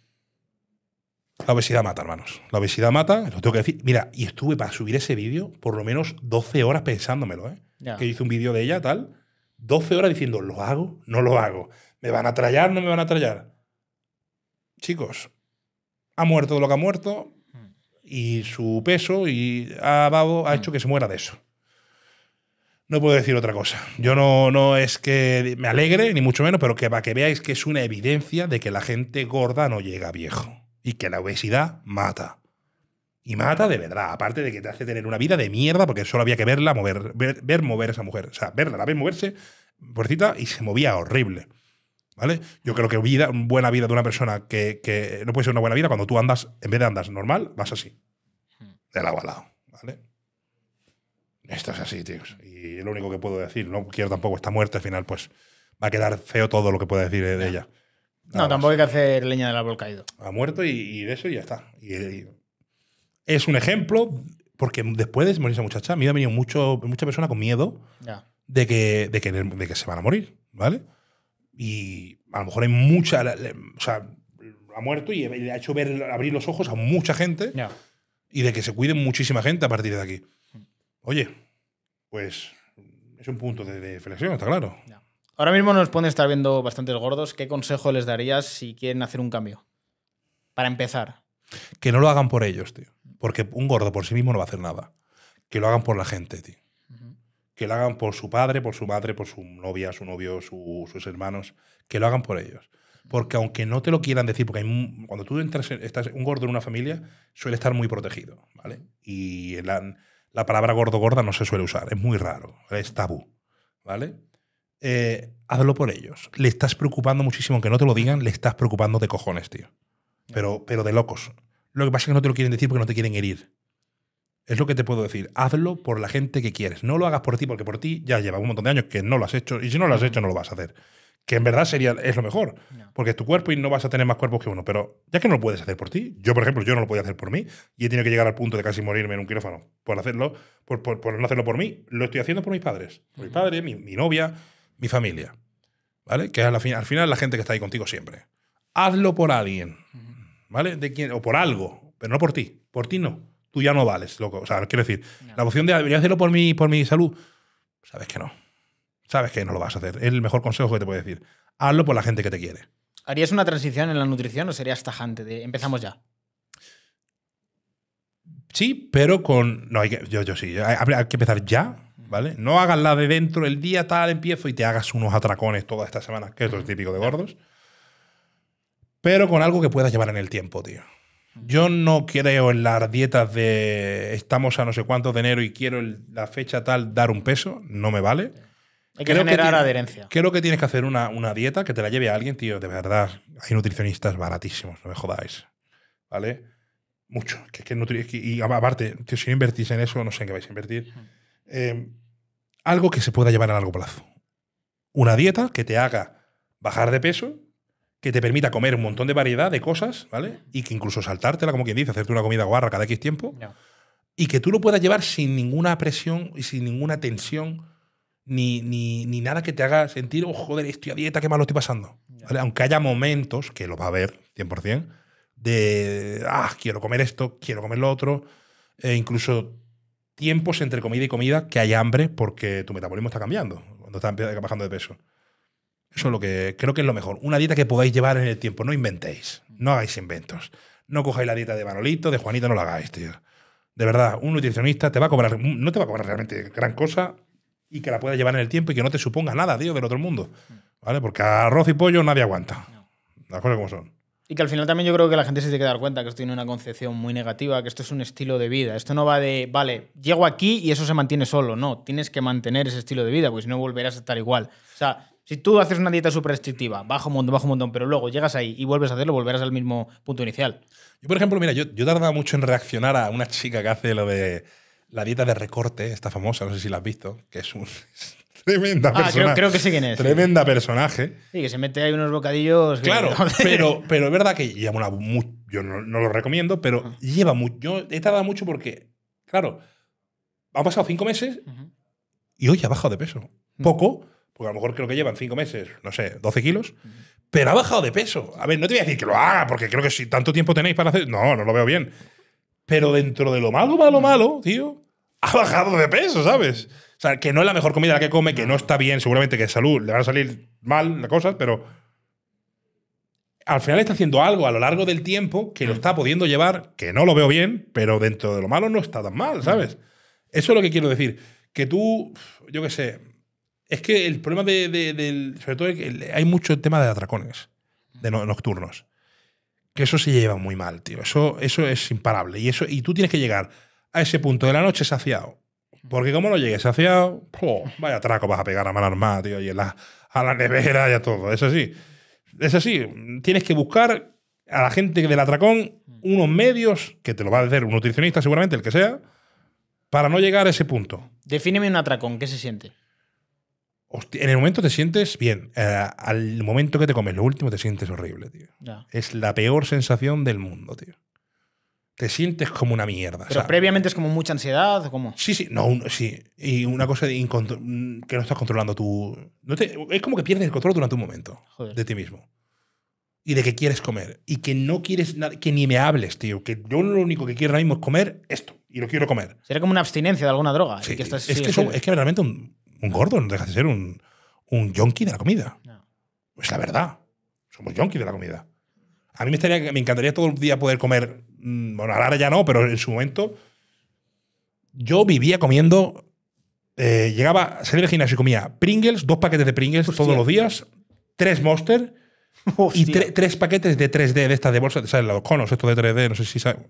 La obesidad mata, hermanos. La obesidad mata, lo tengo que decir. Mira, y estuve para subir ese vídeo por lo menos 12 horas pensándomelo, ¿eh? Que hice un vídeo de ella, tal. 12 horas diciendo, ¿lo hago? ¿No lo hago? ¿Me van a trallar? ¿No me van a trallar? Chicos, ha muerto lo que ha muerto y su peso y abajo ha hecho mm. que se muera de eso. No puedo decir otra cosa. Yo no, no es que me alegre, ni mucho menos, pero que para que veáis que es una evidencia de que la gente gorda no llega viejo y que la obesidad mata. Y mata de verdad, aparte de que te hace tener una vida de mierda, porque solo había que verla mover, ver, mover a esa mujer. O sea, verla, la ves moverse, pobrecita, y se movía horrible. ¿Vale? Yo creo que vida, buena vida de una persona que, no puede ser una buena vida cuando tú andas, en vez de andas normal, vas así. Hmm. De lado a lado, ¿vale? Esto es así, tíos. Y lo único que puedo decir, no quiero tampoco esta muerte al final, pues va a quedar feo todo lo que pueda decir de, ella. no, tampoco hay que hacer leña del árbol caído. Ha muerto y, de eso ya está. es un ejemplo, porque después de morir esa muchacha, a mí me ha venido mucho, mucha persona con miedo De, que, de, que, de que se van a morir, ¿vale? y a lo mejor hay mucha, o sea, ha muerto y le ha hecho ver, abrir los ojos a mucha gente y de que se cuide muchísima gente a partir de aquí. Oye, pues es un punto de, flexión, está claro. Ahora mismo nos pueden estar viendo bastantes gordos. ¿Qué consejo les darías si quieren hacer un cambio? Para empezar. Que no lo hagan por ellos, tío. Porque un gordo por sí mismo no va a hacer nada. Que lo hagan por la gente, tío que lo hagan por su padre, por su madre, por su novia, su novio, sus hermanos, que lo hagan por ellos. Porque aunque no te lo quieran decir, porque cuando tú entras, estás un gordo en una familia, suele estar muy protegido, ¿vale? Y la, palabra gordo-gorda no se suele usar, es muy raro, es tabú, ¿vale? Eh, hazlo por ellos. Le estás preocupando muchísimo, aunque no te lo digan, le estás preocupando de cojones, tío. Pero, pero de locos. Lo que pasa es que no te lo quieren decir porque no te quieren herir. Es lo que te puedo decir. Hazlo por la gente que quieres. No lo hagas por ti, porque por ti ya lleva un montón de años que no lo has hecho. Y si no lo has hecho, no lo vas a hacer. Que en verdad sería, es lo mejor. Porque es tu cuerpo y no vas a tener más cuerpos que uno. Pero ya que no lo puedes hacer por ti, yo, por ejemplo, yo no lo podía hacer por mí. Y he tenido que llegar al punto de casi morirme en un quirófano por hacerlo, por, no hacerlo por mí. Lo estoy haciendo por mis padres. Por mi, novia, mi familia. ¿Vale? Que al, al final la gente que está ahí contigo siempre. Hazlo por alguien. ¿Vale? De o por algo, pero no por ti. Por ti no tú ya no vales, loco. O sea, quiero decir, la opción de debería hacerlo por mi, por mi salud, sabes que no. Sabes que no lo vas a hacer. Es el mejor consejo que te puedo decir. Hazlo por la gente que te quiere. ¿Harías una transición en la nutrición o serías tajante? De, empezamos ya. Sí, pero con. No, hay Yo, yo sí. hay que empezar ya, ¿vale? No hagas la de dentro el día tal, empiezo y te hagas unos atracones toda esta semana, que es lo típico de gordos. Pero con algo que puedas llevar en el tiempo, tío. Yo no quiero en las dietas de estamos a no sé cuánto de enero y quiero la fecha tal dar un peso, no me vale. Hay que generar adherencia. Creo que tienes que hacer una, dieta que te la lleve a alguien, tío, de verdad. Hay nutricionistas baratísimos, no me jodáis. ¿Vale? Mucho. Que, y aparte, si no invertís en eso, no sé en qué vais a invertir. Eh, algo que se pueda llevar a largo plazo. Una dieta que te haga bajar de peso, que te permita comer un montón de variedad de cosas, ¿vale? Mm. Y que incluso saltártela, como quien dice, hacerte una comida guarra cada X tiempo. Y que tú lo puedas llevar sin ninguna presión y sin ninguna tensión, ni, ni, nada que te haga sentir, oh, joder, estoy a dieta, qué lo estoy pasando. Aunque haya momentos, que lo va a haber, 100%, de, ah, quiero comer esto, quiero comer lo otro, e incluso tiempos entre comida y comida que hay hambre porque tu metabolismo está cambiando cuando estás bajando de peso. Eso es lo que creo que es lo mejor. Una dieta que podáis llevar en el tiempo. No inventéis. No hagáis inventos. No cojáis la dieta de Manolito, de Juanito, no la hagáis, tío. De verdad, un nutricionista te va a cobrar, no te va a cobrar realmente gran cosa y que la pueda llevar en el tiempo y que no te suponga nada, tío, del otro mundo. ¿Vale? Porque arroz y pollo nadie aguanta. Las cosas como son. Y que al final también yo creo que la gente se tiene que dar cuenta que esto tiene una concepción muy negativa, que esto es un estilo de vida. Esto no va de, vale, llego aquí y eso se mantiene solo. No, tienes que mantener ese estilo de vida, porque si no volverás a estar igual. O sea, si tú haces una dieta super restrictiva, bajo un montón, bajo un montón, pero luego llegas ahí y vuelves a hacerlo, volverás al mismo punto inicial. Yo, por ejemplo, mira, yo, yo tardaba mucho en reaccionar a una chica que hace lo de la dieta de recorte, esta famosa, no sé si la has visto, que es un [laughs] tremenda ah, creo, que sí quién es. Tremenda personaje. Sí, que se mete ahí unos bocadillos. Claro, [laughs] pero, pero es verdad que yo no, lo recomiendo, pero lleva mucho. Yo he tardado mucho porque, claro, han pasado cinco meses y hoy ha bajado de peso. Mm. Poco, porque a lo mejor creo que llevan cinco meses, no sé, 12 kilos, pero ha bajado de peso. A ver, no te voy a decir que lo haga, porque creo que si tanto tiempo tenéis para hacer. No, no lo veo bien. Pero dentro de lo malo, malo, malo, tío, ha bajado de peso, ¿sabes? O sea, que no es la mejor comida la que come, que no está bien, seguramente que de salud le van a salir mal las cosas, pero al final está haciendo algo a lo largo del tiempo que lo está pudiendo llevar, que no lo veo bien, pero dentro de lo malo no está tan mal, ¿sabes? Eso es lo que quiero decir. Que tú, yo qué sé, es que el problema de, del. Sobre todo, hay mucho tema de atracones, de nocturnos. Que eso se lleva muy mal, tío. Eso, eso es imparable. Y, eso, y tú tienes que llegar a ese punto de la noche saciado. Porque como no llegues saciado, vaya atraco vas a pegar a mal armado, tío, y en la, a la nevera y a todo. Es así. Es así. Tienes que buscar a la gente del atracón unos medios, que te lo va a decir un nutricionista seguramente, el que sea, para no llegar a ese punto. Defíneme un atracón, ¿qué se siente? en el momento te sientes bien. Eh, al momento que te comes lo último te sientes horrible, tío. Es la peor sensación del mundo, tío. Te sientes como una mierda. Pero previamente es como mucha ansiedad o cómo? Sí, sí, no, sí. Y una cosa mm, que no estás controlando tú. es como que pierdes el control durante un momento de ti mismo. Y de que quieres comer. Y que no quieres nada, que ni me hables, tío. Que yo lo único que quiero ahora mismo es comer esto. Y lo quiero comer. ¿Será como una abstinencia de alguna droga. Sí, es, que es que realmente un, un gordo, no deja de ser un, yonki de la comida. Es Pues la verdad, somos yonki de la comida. A mí me, estaría, me encantaría todo el día poder comer, mm, bueno, ahora ya no, pero en su momento yo vivía comiendo, eh, llegaba, salía del gimnasio y comía Pringles, dos paquetes de Pringles todos los días, tres Monster y tres paquetes de 3D de estas de bolsa, ¿sabes? Los conos estos de 3D, no sé si sabes.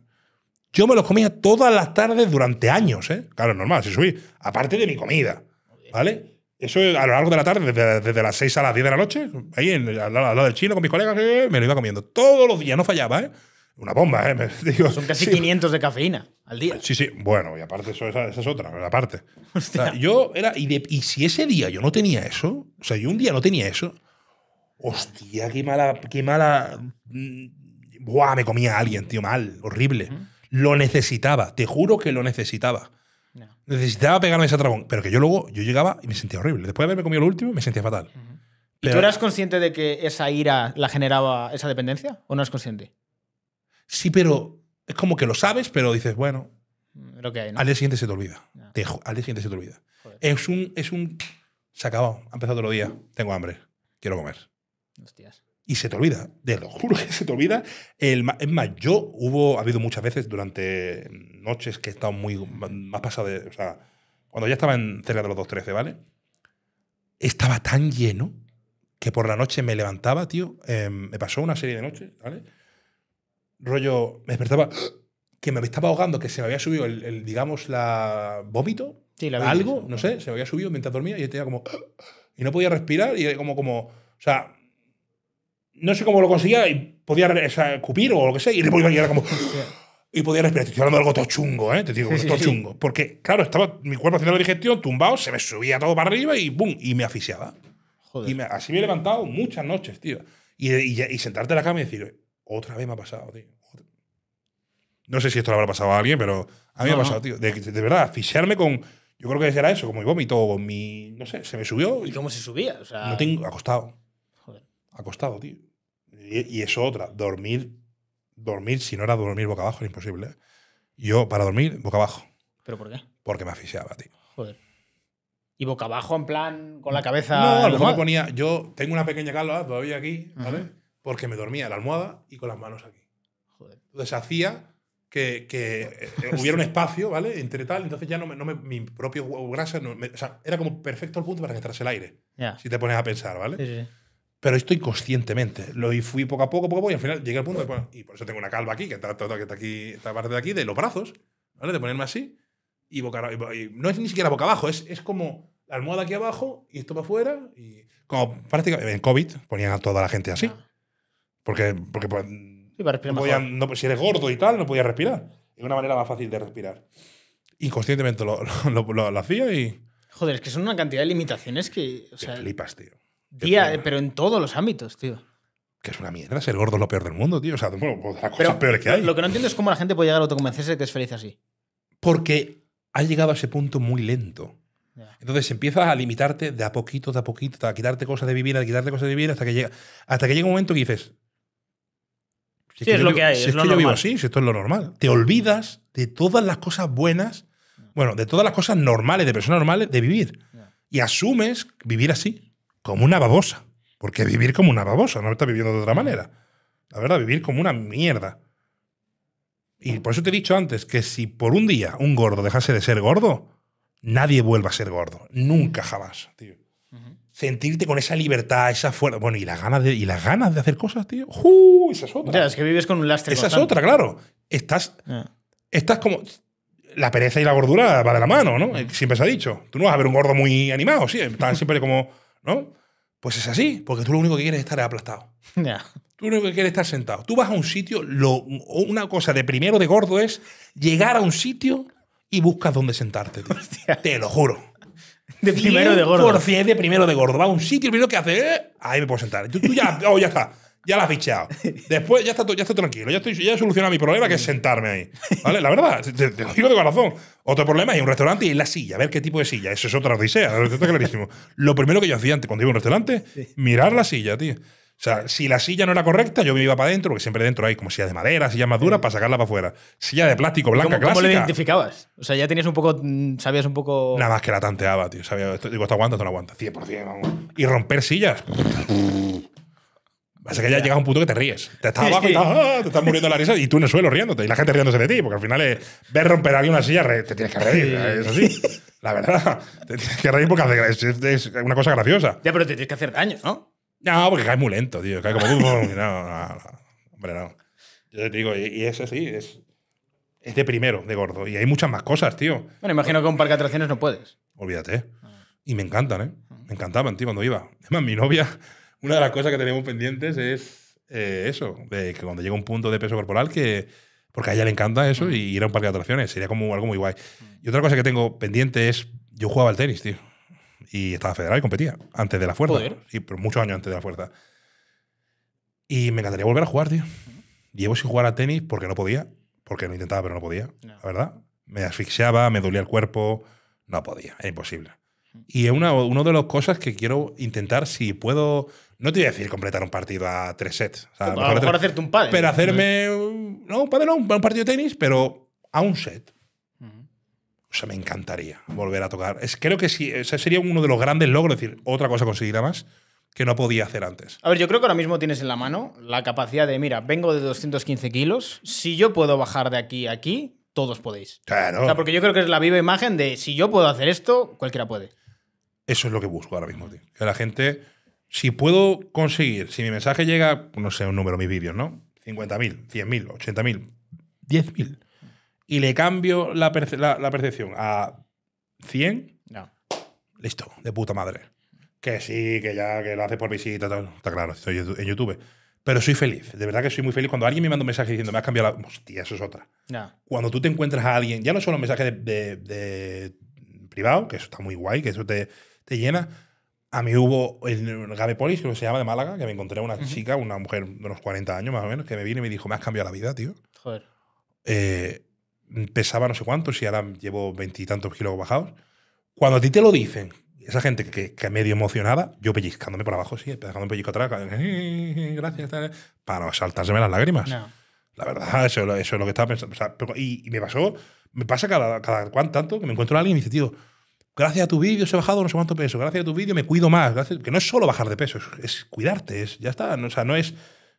Yo me los comía todas las tardes durante años, ¿eh? Claro, normal, si subí. Aparte de mi comida. ¿Vale? Eso a lo largo de la tarde, desde, las 6 a las 10 de la noche, ahí en, al lado del chino con mis colegas, eh, me lo iba comiendo. Todos los días, no fallaba, ¿eh? Una bomba, ¿eh? [laughs] Son casi 500 de cafeína al día. Sí, sí. Bueno, y aparte, eso, esa, es otra, aparte. [laughs] O yo era. Y, si ese día yo no tenía eso, o sea, yo un día no tenía eso, hostia, qué mala. Qué mala. Mm, buah, me comía alguien, tío, mal, horrible. Lo necesitaba, te juro que lo necesitaba. Necesitaba pegarme ese atrabón Pero que yo luego, yo llegaba y me sentía horrible. Después de haberme comido lo último, me sentía fatal. ¿Y tú eras consciente de que esa ira la generaba esa dependencia? ¿O no eres consciente? Sí, pero es como que lo sabes, pero dices, bueno. Mm, que Al día siguiente se te olvida. al día siguiente se te olvida. Es un, es un. Se acabó. Ha empezado el día. Tengo hambre. Quiero comer. Hostias y se te olvida, de lo juro que se te olvida. El, es más, yo hubo, ha habido muchas veces durante noches que he estado muy más pasado de. O sea, cuando ya estaba en cerca de los 2.13, ¿vale? Estaba tan lleno que por la noche me levantaba, tío. Em, me pasó una serie de noches, ¿vale? Rollo, me despertaba [gasps] que me estaba ahogando, que se me había subido el, digamos, la vómito, sí, algo, no sé, se me había subido mientras dormía y tenía como [gasps] y no podía respirar y como como, o sea, no sé cómo lo conseguía, y podía esa, o lo que sea, y después era como... [gasps] y podía respirar. Estoy hablando de algo todo chungo, ¿eh? Te digo, todo chungo. Porque, claro, estaba mi cuerpo haciendo la digestión, tumbado, se me subía todo para arriba y ¡bum! Y me asfixiaba. Y así me he levantado muchas noches, tío. Y, sentarte en la cama y decir, otra vez me ha pasado, tío. No sé si esto le habrá pasado a alguien, pero a mí me ha pasado, tío. De, verdad, asfixiarme con. Yo creo que era eso, como mi vómito con mi. No sé, se me subió. ¿Y, cómo se subía? No tengo. Acostado. Acostado, tío. Y, eso otra, dormir, dormir, si no era dormir boca abajo, era imposible. Yo, para dormir, boca abajo. ¿Pero por qué? Porque me asfixiaba, tío. Joder. Y boca abajo, en plan, con la cabeza. No, lo mejor me ponía. Yo tengo una pequeña calva todavía aquí, ¿vale? Porque me dormía en la almohada y con las manos aquí. Joder. Entonces hacía que, eh, [laughs] hubiera un espacio, ¿vale? Entre tal, entonces ya no me, mi propio grasa, o sea, era como perfecto el punto para que entrase el aire. Si te pones a pensar, ¿vale? Sí, sí. Pero estoy conscientemente. Lo y fui poco a poco, poco a poco, y al final llegué al punto y por eso tengo una calva aquí, que está, toda que aquí, esta parte de aquí, de los brazos, ¿vale? De ponerme así. Y, boca, no es ni siquiera boca abajo, es, como la almohada aquí abajo y esto para afuera. Y como prácticamente en COVID ponían a toda la gente así. Ah. Porque, porque pues, no si eres gordo y tal, no podía respirar. Es una manera más fácil de respirar. Inconscientemente [laughs] lo, lo, lo, hacía y. Joder, es que son una cantidad de limitaciones que. O sea, flipas, tío. Día, pero en todos los ámbitos, tío. Que es una mierda, ser gordo es lo peor del mundo, tío. O sea, bueno, pues, las cosas peores que hay. Lo que no entiendo es cómo la gente puede llegar a autoconvencerse de que es feliz así. Porque ha llegado a ese punto muy lento. Entonces empiezas a limitarte de a poquito, de a poquito, a quitarte cosas de vivir, a quitarte cosas de vivir, hasta que llega, hasta que llega un momento que dices. Si sí, es, lo que hay. es, lo normal. si esto es lo normal. Te olvidas de todas las cosas buenas, bueno, de todas las cosas normales, de personas normales, de vivir. Y asumes vivir así como una babosa. Porque vivir como una babosa, no está viviendo de otra manera. La verdad, vivir como una mierda. Y por eso te he dicho antes que si por un día un gordo dejase de ser gordo, nadie vuelva a ser gordo. Nunca jamás, tío. Sentirte con esa libertad, esa fuerza. Bueno, y las ganas de, y las ganas de hacer cosas, tío. ¡Uh! Esa es otra. es que vives con un lastre. Esa es otra, claro. Estás. Estás como. La pereza y la gordura va de la mano, ¿no? Siempre se ha dicho. Tú no vas a ver un gordo muy animado, sí. están siempre como. ¿no? Pues es así, porque tú lo único que quieres es estar aplastado. [laughs] Tú lo único que quieres es estar sentado. Tú vas a un sitio, lo, una cosa de primero de gordo es llegar a un sitio y buscas dónde sentarte. Te lo juro. [laughs] De primero de gordo. Por de primero de gordo. Va a un sitio y primero que hace, eh, ahí me puedo sentar. Tú, tú ya, [laughs] oh, ya está ya la has fichado. Después ya está, ya estoy tranquilo, ya, estoy, ya he solucionado mi problema, que es sentarme ahí. ¿Vale? La verdad, te, lo digo de corazón. Otro problema es un restaurante y es la silla, a ver qué tipo de silla. Eso es otra odisea, está clarísimo. Lo primero que yo hacía antes cuando iba a un restaurante, mirar la silla, tío. O sea, si la silla no era correcta, yo me iba para adentro, porque siempre dentro hay como sillas de madera, sillas más duras, para sacarla para afuera. Silla de plástico blanca ¿Cómo, clásica. ¿Cómo lo identificabas? O sea, ya tenías un poco. Mm, sabías un poco. Nada más que la tanteaba, tío. Sabía, digo, esto aguanta, esto no aguanta. 100%, Y romper sillas. Pasa que ya llegas a un punto que te ríes. Te estás abajo y ¡ah! te estás muriendo la risa y tú en el suelo riéndote y la gente riéndose de ti, porque al final es ver romper a alguien una silla, te tienes que reír. Es así. La verdad. Te tienes que reír porque es, una cosa graciosa. Ya, pero te tienes que hacer daño, ¿no? No, porque caes muy lento, tío. Caes como tú. no, no, no, Hombre, no. Yo te digo, y, eso sí, es, es de primero, de gordo. Y hay muchas más cosas, tío. Bueno, imagino que un parque de atracciones no puedes. Olvídate. Ah. Y me encantan, ¿eh? Me encantaban, tío, cuando iba. Es mi novia una de las cosas que tenemos pendientes es eh, eso, de que cuando llega un punto de peso corporal que... Porque a ella le encanta eso mm. y ir a un parque de atracciones. Sería como algo muy guay. Mm. Y otra cosa que tengo pendiente es... Yo jugaba al tenis, tío. Y estaba federal y competía. Antes de la fuerza. Sí, pero muchos años antes de la fuerza. Y me encantaría volver a jugar, tío. Mm. Llevo sin jugar al tenis porque no podía. Porque lo intentaba, pero no podía. La verdad. Me asfixiaba, me dolía el cuerpo. No podía. Es imposible. Y es una, una de las cosas que quiero intentar, si puedo no te voy a decir completar un partido a tres sets. O hacerte un padre. Pero hacerme. No, un padre no, un partido de tenis, pero a un set. O sea, me encantaría volver a tocar. Es, creo que sí, sería uno de los grandes logros, es decir, otra cosa conseguida más que no podía hacer antes. A ver, yo creo que ahora mismo tienes en la mano la capacidad de, mira, vengo de 215 kilos, si yo puedo bajar de aquí a aquí, todos podéis. Claro. porque yo creo que es la viva imagen de, si yo puedo hacer esto, cualquiera puede. Eso es lo que busco ahora mismo, tío. Que la gente si puedo conseguir, si mi mensaje llega, no sé, un número, mis vídeos, ¿no? 50.000, 100.000, 80.000, 10.000. Y le cambio la, percepción a 100. No. Listo, de puta madre. Que sí, que ya, que lo haces por visita, tal. Está claro, estoy en YouTube. Pero soy feliz, de verdad que soy muy feliz. Cuando alguien me manda un mensaje diciendo, me has cambiado la. Hostia, eso es otra. Cuando tú te encuentras a alguien, ya no solo un mensaje de, privado, que eso está muy guay, que eso te, te llena a mí hubo el Gabe Polis que se llama, de Málaga, que me encontré una chica, una mujer de unos 40 años más o menos, que me vino y me dijo, me has cambiado la vida, tío. Joder. Eh, pesaba no sé cuánto, si ahora llevo veintitantos kilos bajados. Cuando a ti te lo dicen, esa gente que, que medio emocionada, yo pellizcándome por abajo, sí, un pellizco atrás, [laughs] gracias, para no saltárseme las lágrimas. No. La verdad, eso, es lo que estaba pensando. y, me pasó, me pasa cada, cada cuánto tanto que me encuentro a alguien y me dice, tío, gracias a tu vídeo he bajado no sé cuánto peso, gracias a tu vídeo me cuido más. que no es solo bajar de peso, es, cuidarte, ya está. o sea, no es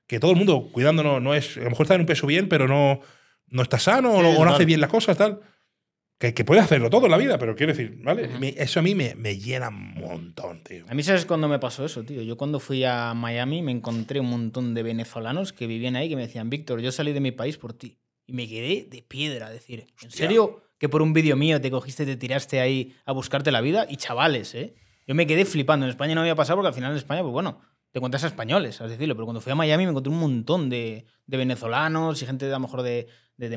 que todo el mundo cuidándonos, no es. A lo mejor está en un peso bien, pero no, no está sano o, no, hace bien las cosas, tal. Que, que, puedes hacerlo todo en la vida, pero quiero decir, ¿vale? Eso a mí me, me, llena un montón, tío. A mí, ¿sabes cuando me pasó eso, tío? Yo cuando fui a Miami me encontré un montón de venezolanos que vivían ahí que me decían, Víctor, yo salí de mi país por ti. Y me quedé de piedra, decir, ¿en serio? que por un vídeo mío te cogiste, y te tiraste ahí a buscarte la vida. Y chavales, ¿eh? Yo me quedé flipando. En España no había pasado porque al final en España, pues bueno, te encuentras a españoles, a decirlo. Pero cuando fui a Miami me encontré un montón de, venezolanos y gente a lo mejor de,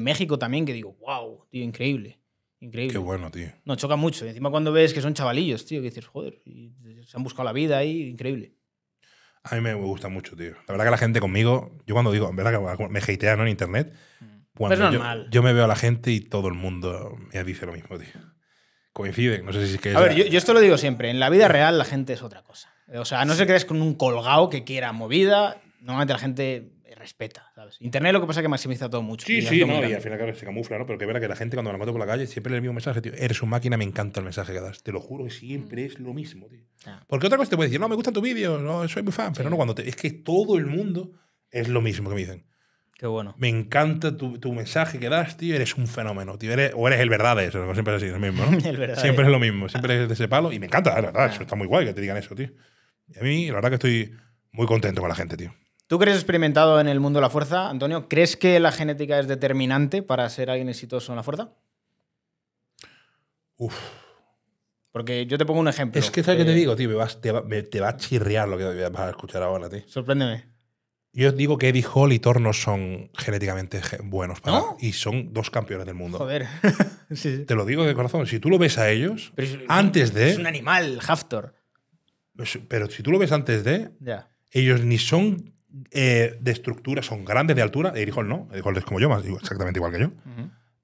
México también que digo, wow, tío, increíble. Increíble. Qué bueno, tío. No, choca mucho. Encima cuando ves que son chavalillos, tío, que dices, joder, se han buscado la vida ahí, increíble. A mí me gusta mucho, tío. La verdad que la gente conmigo, yo cuando digo, en verdad que me hatean en internet, mm cuando normal. Yo, me veo a la gente y todo el mundo me dice lo mismo, tío. Coinciden, no sé si es que... A ver, yo, esto lo digo siempre, en la vida real la gente es otra cosa. O sea, no se crees con un colgado que quiera movida, normalmente la gente respeta, ¿sabes? Internet lo que pasa es que maximiza todo mucho. Sí, sí, no, y al final se camufla, ¿no? Pero que verá que la gente cuando la mato por la calle siempre le el mismo mensaje, tío, eres un máquina, me encanta el mensaje que das. Te lo juro que siempre mm. es lo mismo, tío. Porque otra cosa te puede decir, no, me gustan tus vídeos, no, soy muy fan, pero no cuando te... Es que todo el mundo es lo mismo que me dicen. Qué bueno. Me encanta tu, mensaje que das, tío. Eres un fenómeno, tío. o eres el verdadero. eso. Siempre es así, lo mismo, ¿no? [laughs] siempre es lo mismo. Siempre es de ese palo. Y me encanta, la verdad. Eso ah. está muy guay que te digan eso, tío. Y a mí, la verdad que estoy muy contento con la gente, tío. Tú crees experimentado en el mundo de la fuerza, Antonio, ¿crees que la genética es determinante para ser alguien exitoso en la fuerza? Uf. Porque yo te pongo un ejemplo. Es que, ¿sabes que... te eh, digo, tío? te, va, a chirriar lo que vas a escuchar ahora, tío. Sorpréndeme. Yo digo que Eddie Hall y Thor son genéticamente buenos para y son dos campeones del mundo. Joder. [laughs] Te lo digo de corazón. Si tú lo ves a ellos, antes de. Es un animal, Haftor. Pues, pero si tú lo ves antes de. Ya. Ellos ni son eh, de estructura, son grandes de altura. Eddie Hall no. Eddie Hall es como yo, más, exactamente igual que yo.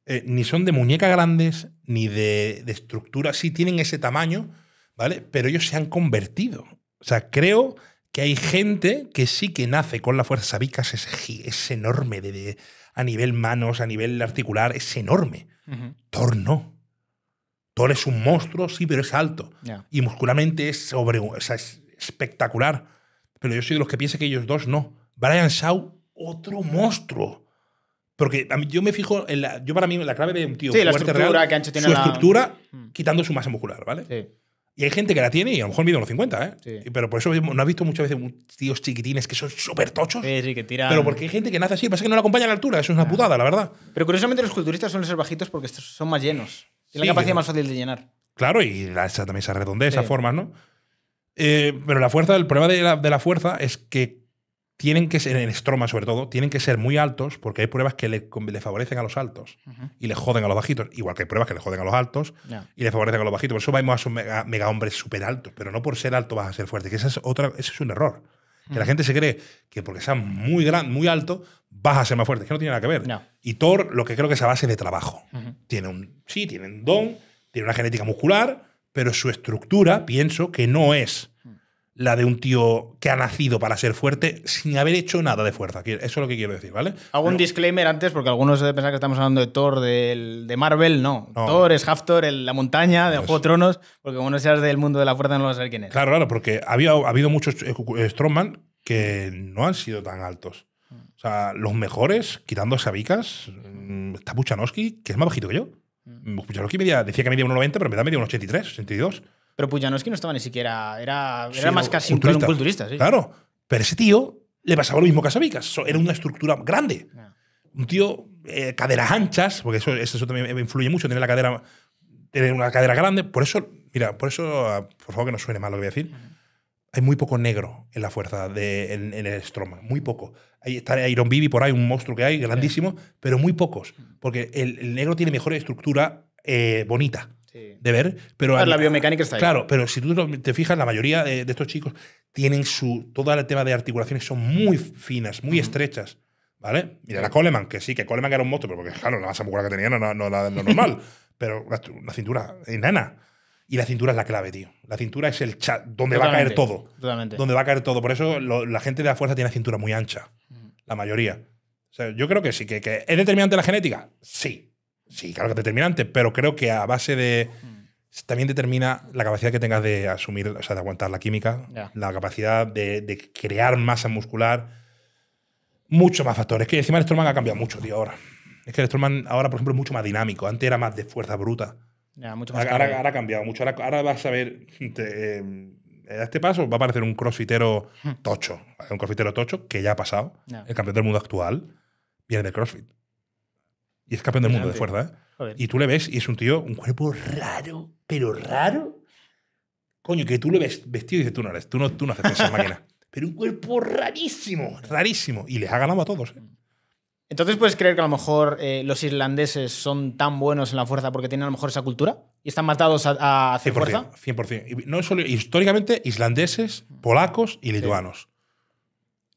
Eh, ni son de muñeca grandes, ni de, de estructura. Sí tienen ese tamaño, ¿vale? Pero ellos se han convertido. O sea, creo que hay gente que sí que nace con la fuerza sabicas, es, es enorme a nivel manos, a nivel articular, es enorme. torno Thor no. Thor es un monstruo, sí, pero es alto. Y muscularmente es, sobre, espectacular. Pero yo soy de los que piensa que ellos dos no. Brian Shaw, otro monstruo. Porque yo me fijo, yo para mí la clave de un tío sí, la estructura tiene su estructura, mm. quitando su masa muscular, ¿vale? Sí. Y hay gente que la tiene y a lo mejor mide unos 50, ¿eh? Pero por eso no has visto muchas veces tíos chiquitines que son súper tochos. Sí, sí, que tiran. Pero porque hay gente que nace así, pasa que no la acompaña la altura, eso es una putada, la verdad. Pero curiosamente los culturistas son los bajitos porque son más llenos. Tienen la capacidad más fácil de llenar. Claro, y esa, también esa redondea esas formas, ¿no? Eh, pero la fuerza, el problema de la, de la fuerza es que tienen que ser, en estroma sobre todo, tienen que ser muy altos porque hay pruebas que le, favorecen a los altos y le joden a los bajitos. Igual que hay pruebas que le joden a los altos y le favorecen a los bajitos. Por eso vamos a ser mega, hombres súper altos, pero no por ser alto vas a ser fuerte, que ese es, otra, ese es un error. Que la gente se cree que porque sea muy gran, muy alto, vas a ser más fuerte. que no tiene nada que ver. Y Thor, lo que creo que es a base de trabajo. Tiene un. Sí, tiene un don, tiene una genética muscular, pero su estructura, pienso, que no es la de un tío que ha nacido para ser fuerte sin haber hecho nada de fuerza. Eso es lo que quiero decir, ¿vale? Hago un disclaimer antes, porque algunos deben pensar que estamos hablando de Thor de Marvel. No. Thor es Haftor, la montaña, de pues Juego de Tronos, porque como no seas del mundo de la fuerza no vas a saber quién es. Claro, claro, porque había, ha habido muchos eh, eh, Strongman que no han sido tan altos. O sea, los mejores, quitando a Sabicas, mm, está Puchanowski, que es más bajito que yo. Mm. Mm, Puchanowski decía que medía 1,90, pero en verdad medía 1,83, 82. Pero Pujanoski no estaba ni siquiera. Era, era más casi un culturista. Claro. Pero ese tío le pasaba lo mismo que a Era una estructura grande. Un tío, eh, caderas anchas, porque eso, eso, también influye mucho, tener la cadera. Tener una cadera grande. Por eso, mira, por eso, ah, por favor que no suene mal lo que voy a decir. Hay muy poco negro en la fuerza, de, en, el Stroma, muy poco. Hay está Iron Bibi por ahí, un monstruo que hay, grandísimo, pero muy pocos. Porque el, negro tiene mejor estructura eh, bonita de ver. Pero claro, la biomecánica está Claro, pero si tú te fijas, la mayoría de, estos chicos tienen su. Todo el tema de articulaciones son muy finas, muy estrechas. ¿Vale? Mira, la Coleman, que sí, que Coleman era un monstruo, pero porque, claro, la masa muscular que tenía no era no, [laughs] normal. pero la, cintura enana. Y la cintura es la clave, tío. La cintura es el chat, donde va a caer todo. Donde va a caer todo. Por eso la gente de la fuerza tiene la cintura muy ancha. La mayoría. O sea, yo creo que sí, que es determinante la genética. Sí. Sí, claro que es determinante, pero creo que a base de. Mm. También determina la capacidad que tengas de asumir, o sea, de aguantar la química, la capacidad de, crear masa muscular, muchos más factores. Es que encima el Strongman ha cambiado mucho, tío, ahora. Es que el Strongman ahora, por ejemplo, es mucho más dinámico. Antes era más de fuerza bruta. mucho más ahora, ahora, ha cambiado mucho. Ahora, vas a ver. Em, a este paso va a aparecer un crossfitero hmm. tocho. Un crossfitero tocho que ya ha pasado. El campeón del mundo actual viene de crossfit. Y es campeón del mundo de fuerza. Y tú le ves y es un tío, un cuerpo raro, pero raro. Coño, que tú le ves vestido y dices, tú no eres, tú no, tú no haces esa máquina. [laughs] Pero un cuerpo rarísimo, rarísimo. Y les ha ganado a todos. ¿eh? Entonces, ¿puedes creer que a lo mejor eh, los irlandeses son tan buenos en la fuerza porque tienen a lo mejor esa cultura? ¿Y están matados a, hacer fuerza? 100%. No solo, históricamente, islandeses, polacos y lituanos.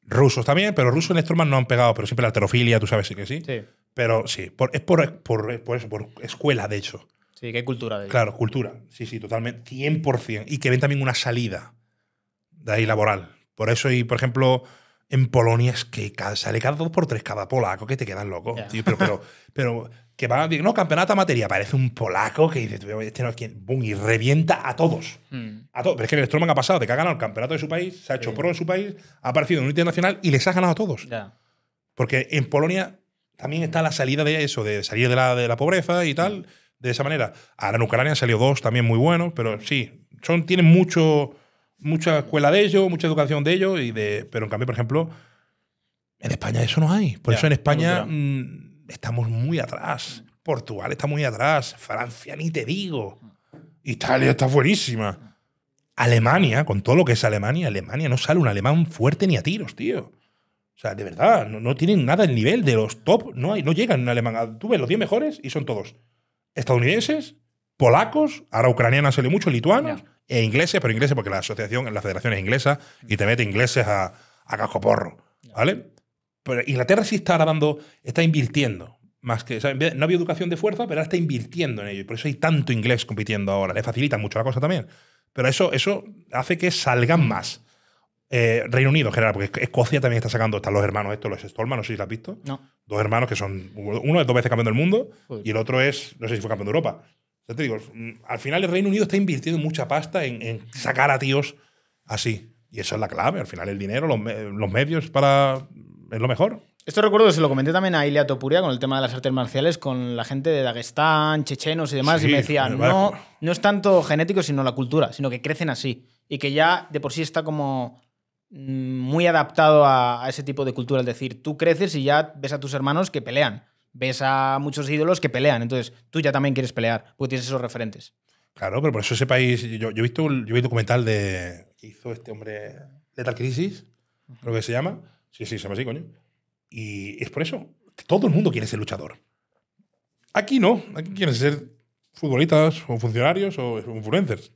Rusos también, pero rusos en Strongman no han pegado, pero siempre la alterofilia, tú sabes que sí. Sí. Pero sí, es por, por, por, eso, por escuela, de hecho. Sí, que hay cultura de Claro, cultura. Sí, sí, totalmente. 100%. Y que ven también una salida de ahí laboral. Por eso, y por ejemplo, en Polonia es que sale cada dos por tres cada polaco que te quedan loco. pero, pero, [laughs] pero que va No, campeonato materia. Parece un polaco que dice, este no es quien. Boom, y revienta a todos. Mm. A todos. Pero es que el Stroman ha pasado, de que ha ganado el campeonato de su país, se ha hecho pro en su país, ha aparecido en un internacional y les ha ganado a todos. Porque en Polonia también está la salida de eso, de salir de la, de la pobreza y tal, de esa manera. Ahora en Ucrania salió dos también muy buenos, pero sí, son, tienen mucho, mucha escuela de ellos, mucha educación de ellos, y de, pero en cambio, por ejemplo, en España eso no hay. Por eso en España mm, estamos muy atrás. Portugal está muy atrás. Francia, ni te digo. Italia está buenísima. Alemania, con todo lo que es Alemania, Alemania no sale un alemán fuerte ni a tiros, tío. O sea, de verdad, no, tienen nada el nivel de los top, no, no llegan en Alemania. Ah, tú ves los 10 mejores y son todos estadounidenses, polacos, ahora ucranianos sale mucho, lituanos, e ingleses, pero ingleses porque la asociación, la federación es inglesa y te mete ingleses a, a cascoporro, ¿vale? Pero Inglaterra sí está grabando, está invirtiendo. Más que, no había educación de fuerza, pero ahora está invirtiendo en ello. por eso hay tanto inglés compitiendo ahora. Le facilita mucho la cosa también. Pero eso, eso hace que salgan más. Eh, Reino Unido en general, porque Escocia también está sacando, están los hermanos estos, los Stolman, no sé si lo has visto. No. Dos hermanos que son, uno es dos veces campeón del mundo y el otro es, no sé si fue campeón de Europa. O te digo, mm, al final el Reino Unido está invirtiendo mucha pasta en, sacar a tíos así. Y esa es la clave, al final el dinero, los, medios para... es lo mejor. Esto recuerdo que se lo comenté también a Ilia Topuria con el tema de las artes marciales, con la gente de Daguestán, chechenos y demás, y me decían, no, no es tanto genético, sino la cultura, sino que crecen así. Y que ya de por sí está como Mm, muy adaptado a, ese tipo de cultura. Es decir, tú creces y ya ves a tus hermanos que pelean, ves a muchos ídolos que pelean, entonces tú ya también quieres pelear, porque tienes esos referentes. Claro, pero por eso ese país, yo, he visto yo un documental de, que hizo este hombre, Letal Crisis, creo que se llama. Sí, sí, se llama así, coño. Y es por eso, todo el mundo quiere ser luchador. Aquí no, aquí quieren ser futbolistas o funcionarios o influencers.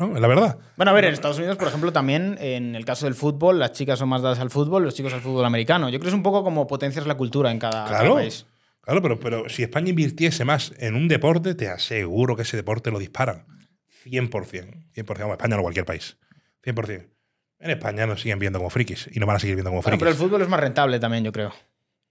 ¿no? La verdad. Bueno, a ver, en Estados Unidos, por ejemplo, también en el caso del fútbol, las chicas son más dadas al fútbol, los chicos al fútbol americano. Yo creo que es un poco como potencias la cultura en cada, país. Claro, pero, pero si España invirtiese más en un deporte, te aseguro que ese deporte lo disparan. 100%. 100%. España o cualquier país. 100%. En España nos siguen viendo como frikis y no van a seguir viendo como frikis. pero el fútbol es más rentable también, yo creo.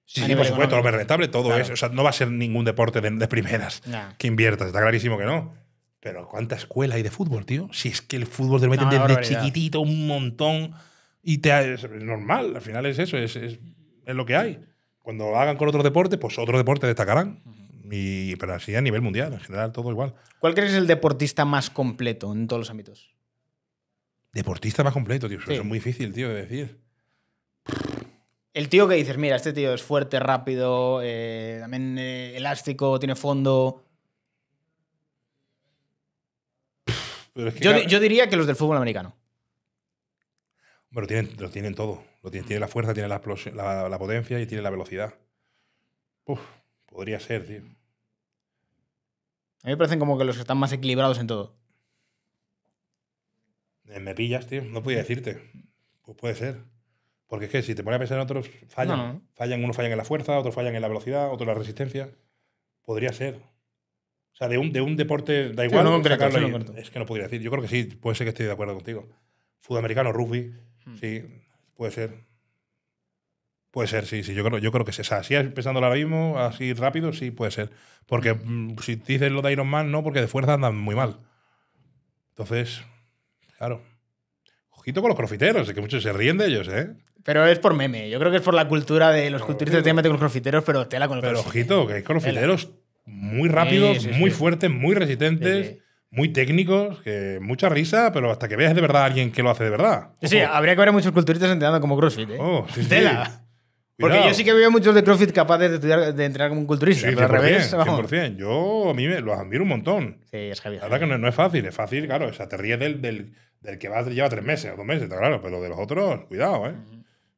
Sí, por supuesto, lo más rentable todo eso. es. O sea, no va a ser ningún deporte de, primeras que inviertas, está clarísimo que no. Pero ¿cuánta escuela hay de fútbol, tío? Si es que el fútbol te lo meten desde chiquitito un montón y te es normal, al final es eso, es, es, lo que hay. Cuando hagan con otro deporte, pues otro deporte destacarán. y, pero así a nivel mundial, en general, todo igual. ¿Cuál crees el deportista más completo en todos los ámbitos? Deportista más completo, tío. Eso es muy difícil, tío, de decir. El tío que dices, mira, este tío es fuerte, rápido, eh, también eh, elástico, tiene fondo. yo, diría que los del fútbol americano. Bueno, tienen, lo tienen todo. Lo tienen, la fuerza, tiene la, potencia y tiene la velocidad. podría ser, tío. A mí me parecen como que los que están más equilibrados en todo. Eh, me pillas, tío. No podía decirte. Pues puede ser. Porque es que si te pones a pensar en otros, fallan. Fallan, unos fallan en la fuerza, otros fallan en la velocidad, otros en la resistencia. Podría ser sea, de un, de un deporte, da igual. es que no podría decir. Yo creo que sí, puede ser que esté de acuerdo contigo. americano, rugby, hmm. sí, puede ser. Puede ser, sí, sí. Yo creo, yo creo que es esa. Si pensándolo ahora mismo, así rápido, sí, puede ser. Porque mm, si dices lo de Iron Man, no, porque de fuerza andan muy mal. Entonces, claro. Ojito con los crofiteros, es que muchos se ríen de ellos, ¿eh? Pero es por meme. Yo creo que es por la cultura de los culturistas que meten con los crofiteros, pero tela con el Pero ojito, que hay crofiteros muy rápidos, muy fuertes, muy resistentes. Muy técnicos, que mucha risa, pero hasta que veas de verdad a alguien que lo hace de verdad. Sí, habría que ver a muchos culturistas entrenando como CrossFit, ¿eh? Oh, Tela. [laughs] Porque yo sí que veo muchos de CrossFit capaces de, entrenar como un culturista. al revés, vamos. 100%. Yo a mí me, los admiro un montón. Sí, es Javier. La verdad que no, es fácil, es fácil, claro. O sea, te ríes del, del, del que va, lleva tres meses o dos meses, claro. Pero de los otros, cuidado, ¿eh?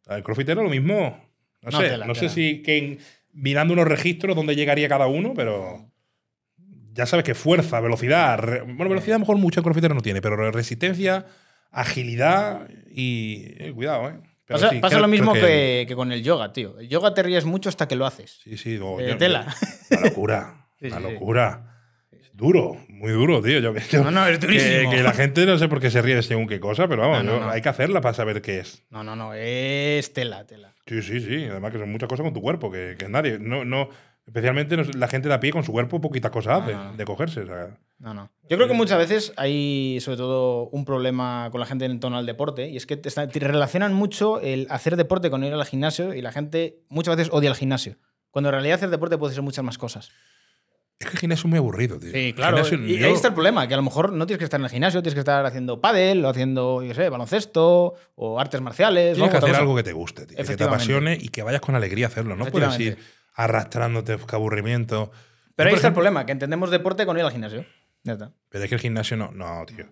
El CrossFit era lo mismo. No, sé, no sé si que mirando unos registros donde llegaría cada uno, pero ya sabes que fuerza, velocidad, bueno, velocidad a lo mejor mucho el crossfitter no tiene, pero resistencia, agilidad y eh, cuidado, ¿eh? pasa, lo mismo que, con el yoga, tío. El yoga te ríes mucho hasta que lo haces. Sí, sí. Oh, eh, tela. La locura. la [laughs] locura. Duro, muy duro, tío. [laughs] no, no, es durísimo. Que, la gente no sé por qué se ríe de según qué cosa, pero vamos, hay que hacerla para saber qué es. No, no, no, es tela, tela. Sí, sí, sí. Además que son muchas cosas con tu cuerpo, que, que nadie, no, no, especialmente la gente de a pie con su cuerpo poquitas cosas hace de cogerse. No, no. Yo creo que eh, muchas veces hay sobre todo un problema con la gente en torno al deporte y es que te relacionan mucho el hacer deporte con ir al gimnasio y la gente muchas veces odia el gimnasio. Cuando en realidad hacer deporte puede ser muchas más cosas. Es que el gimnasio es muy aburrido, tío. Sí, claro. y ahí está el problema, que a lo mejor no tienes que estar en el gimnasio, tienes que estar haciendo pádel o haciendo, yo sé, baloncesto o artes marciales. Tienes que hacer algo que te guste, tío, que te apasione y que vayas con alegría a hacerlo. No puedes ir arrastrándote, que aburrimiento. Pero ahí está el problema, que entendemos deporte con ir al gimnasio. Ya está. Pero es que el gimnasio no, no, tío.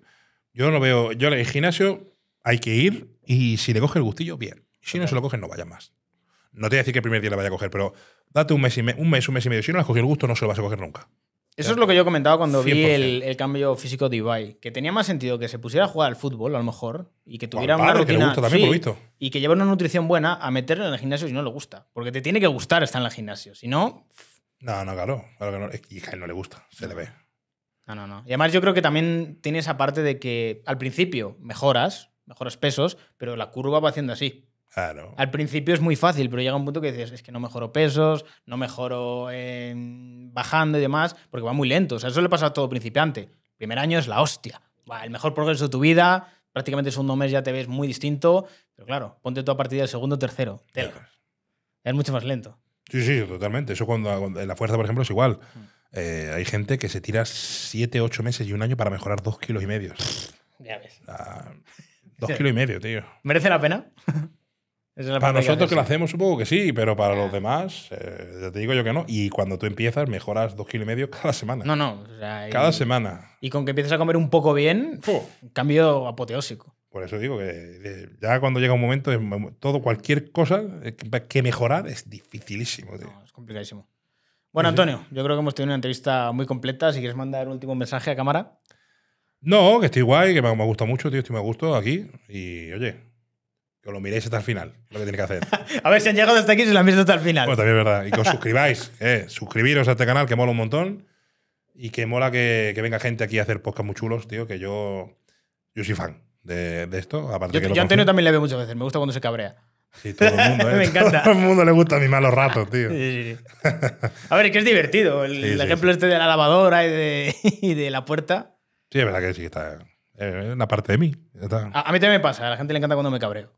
Yo no veo, yo el gimnasio hay que ir y si le coge el gustillo, bien. Si no se lo coge, no vaya más. No te voy a decir que el primer día le vaya a coger, pero date un mes, un, mes un mes y medio. Si no le has cogido el gusto, no se lo vas a coger nunca. Eso es lo que yo comentaba cuando vi el, cambio físico de Ibai. Que tenía más sentido que se pusiera a jugar al fútbol, a lo mejor, y que tuviera una rutina. Y que lleva una nutrición buena a meterlo en el gimnasio si no le gusta. Porque te tiene que gustar estar en el gimnasio. Si no. No, no, claro. claro Y a él no le gusta, se le ve. No, no, no. Y además yo creo que también tiene esa parte de que al principio mejoras, mejoras pesos, pero la curva va haciendo así. Al principio es muy fácil, pero llega un punto que dices, es que no mejoro pesos, no mejoro eh, bajando y demás, porque va muy lento. O sea, eso le pasa a todo principiante. primer año es la hostia. Va, el mejor progreso de tu vida, prácticamente el segundo mes ya te ves muy distinto, pero claro, ponte tú a partir del segundo, o tercero, Es mucho más lento. Sí, sí, totalmente. Eso cuando, la fuerza, por ejemplo, es igual. Mm. Eh, hay gente que se tira siete ocho meses y un año para mejorar dos kilos y medio. Ya ves. Ah, [laughs] kilos y medio, tío. ¿Merece la pena? [laughs] para nosotros que, lo hacemos supongo que sí, pero para los demás, eh, ya te digo yo que no. Y cuando tú empiezas, mejoras dos kilos y medio cada semana. No, no. cada semana. Y con que empieces a comer un poco bien, cambio apoteósico. Por eso digo que ya cuando llega un momento, todo, cualquier cosa eh, que mejorar es dificilísimo. Tío. es complicadísimo. Bueno, Antonio, yo creo que hemos tenido una entrevista muy completa. Si quieres mandar un último mensaje a cámara. No, que estoy guay, que me, ha gusta mucho, tío, estoy me gusto aquí. Y oye, que lo miréis hasta el final, lo que tiene que hacer. [laughs] a ver si han llegado hasta aquí y si lo han visto hasta el final. Bueno, también es verdad. Y que os suscribáis, [laughs] eh, suscribiros a este canal que mola un montón y que mola que, que, venga gente aquí a hacer podcasts muy chulos, tío, que yo, yo soy fan de, de esto. Aparte yo, a Antonio también le veo muchas veces, me gusta cuando se cabrea. Sí, todo el mundo, [laughs] ¿eh? Me encanta. Todo el mundo le gusta mis malos ratos, tío. Sí, sí, A ver, es que es divertido. El, ejemplo este de la lavadora y de, la puerta. Sí, es verdad que sí, está. Eh, es una parte de mí. A, a, mí también me pasa, a la gente le encanta cuando me cabreo.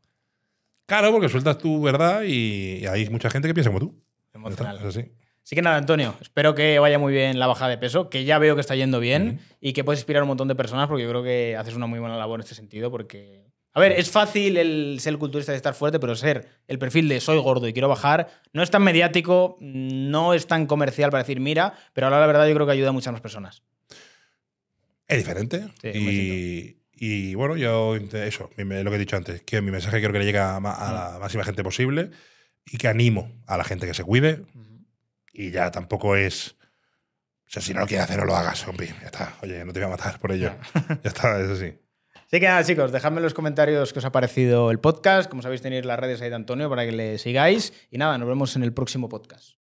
Claro, porque sueltas tu verdad y hay mucha gente que piensa como tú. Emocional. así. que nada, Antonio, espero que vaya muy bien la bajada de peso, que ya veo que está yendo bien y que puedes inspirar a un montón de personas porque yo creo que haces una muy buena labor en este sentido porque... A ver, es fácil el ser culturista y estar fuerte, pero ser el perfil de soy gordo y quiero bajar no es tan mediático, no es tan comercial para decir mira, pero ahora la verdad yo creo que ayuda a muchas más personas. Es diferente y, y bueno, yo eso, lo que he dicho antes, que mi mensaje quiero que le llegue a, la mm. máxima gente posible y que animo a la gente que se cuide. Y ya tampoco es. O sea, si no lo quieres hacer, no lo hagas, hombre. Ya está. Oye, no te voy a matar por ello. ya [laughs] está, eso sí. Así que nada, chicos, dejadme en los comentarios qué os ha parecido el podcast. Como sabéis, tenéis las redes ahí de Antonio para que le sigáis. Y nada, nos vemos en el próximo podcast.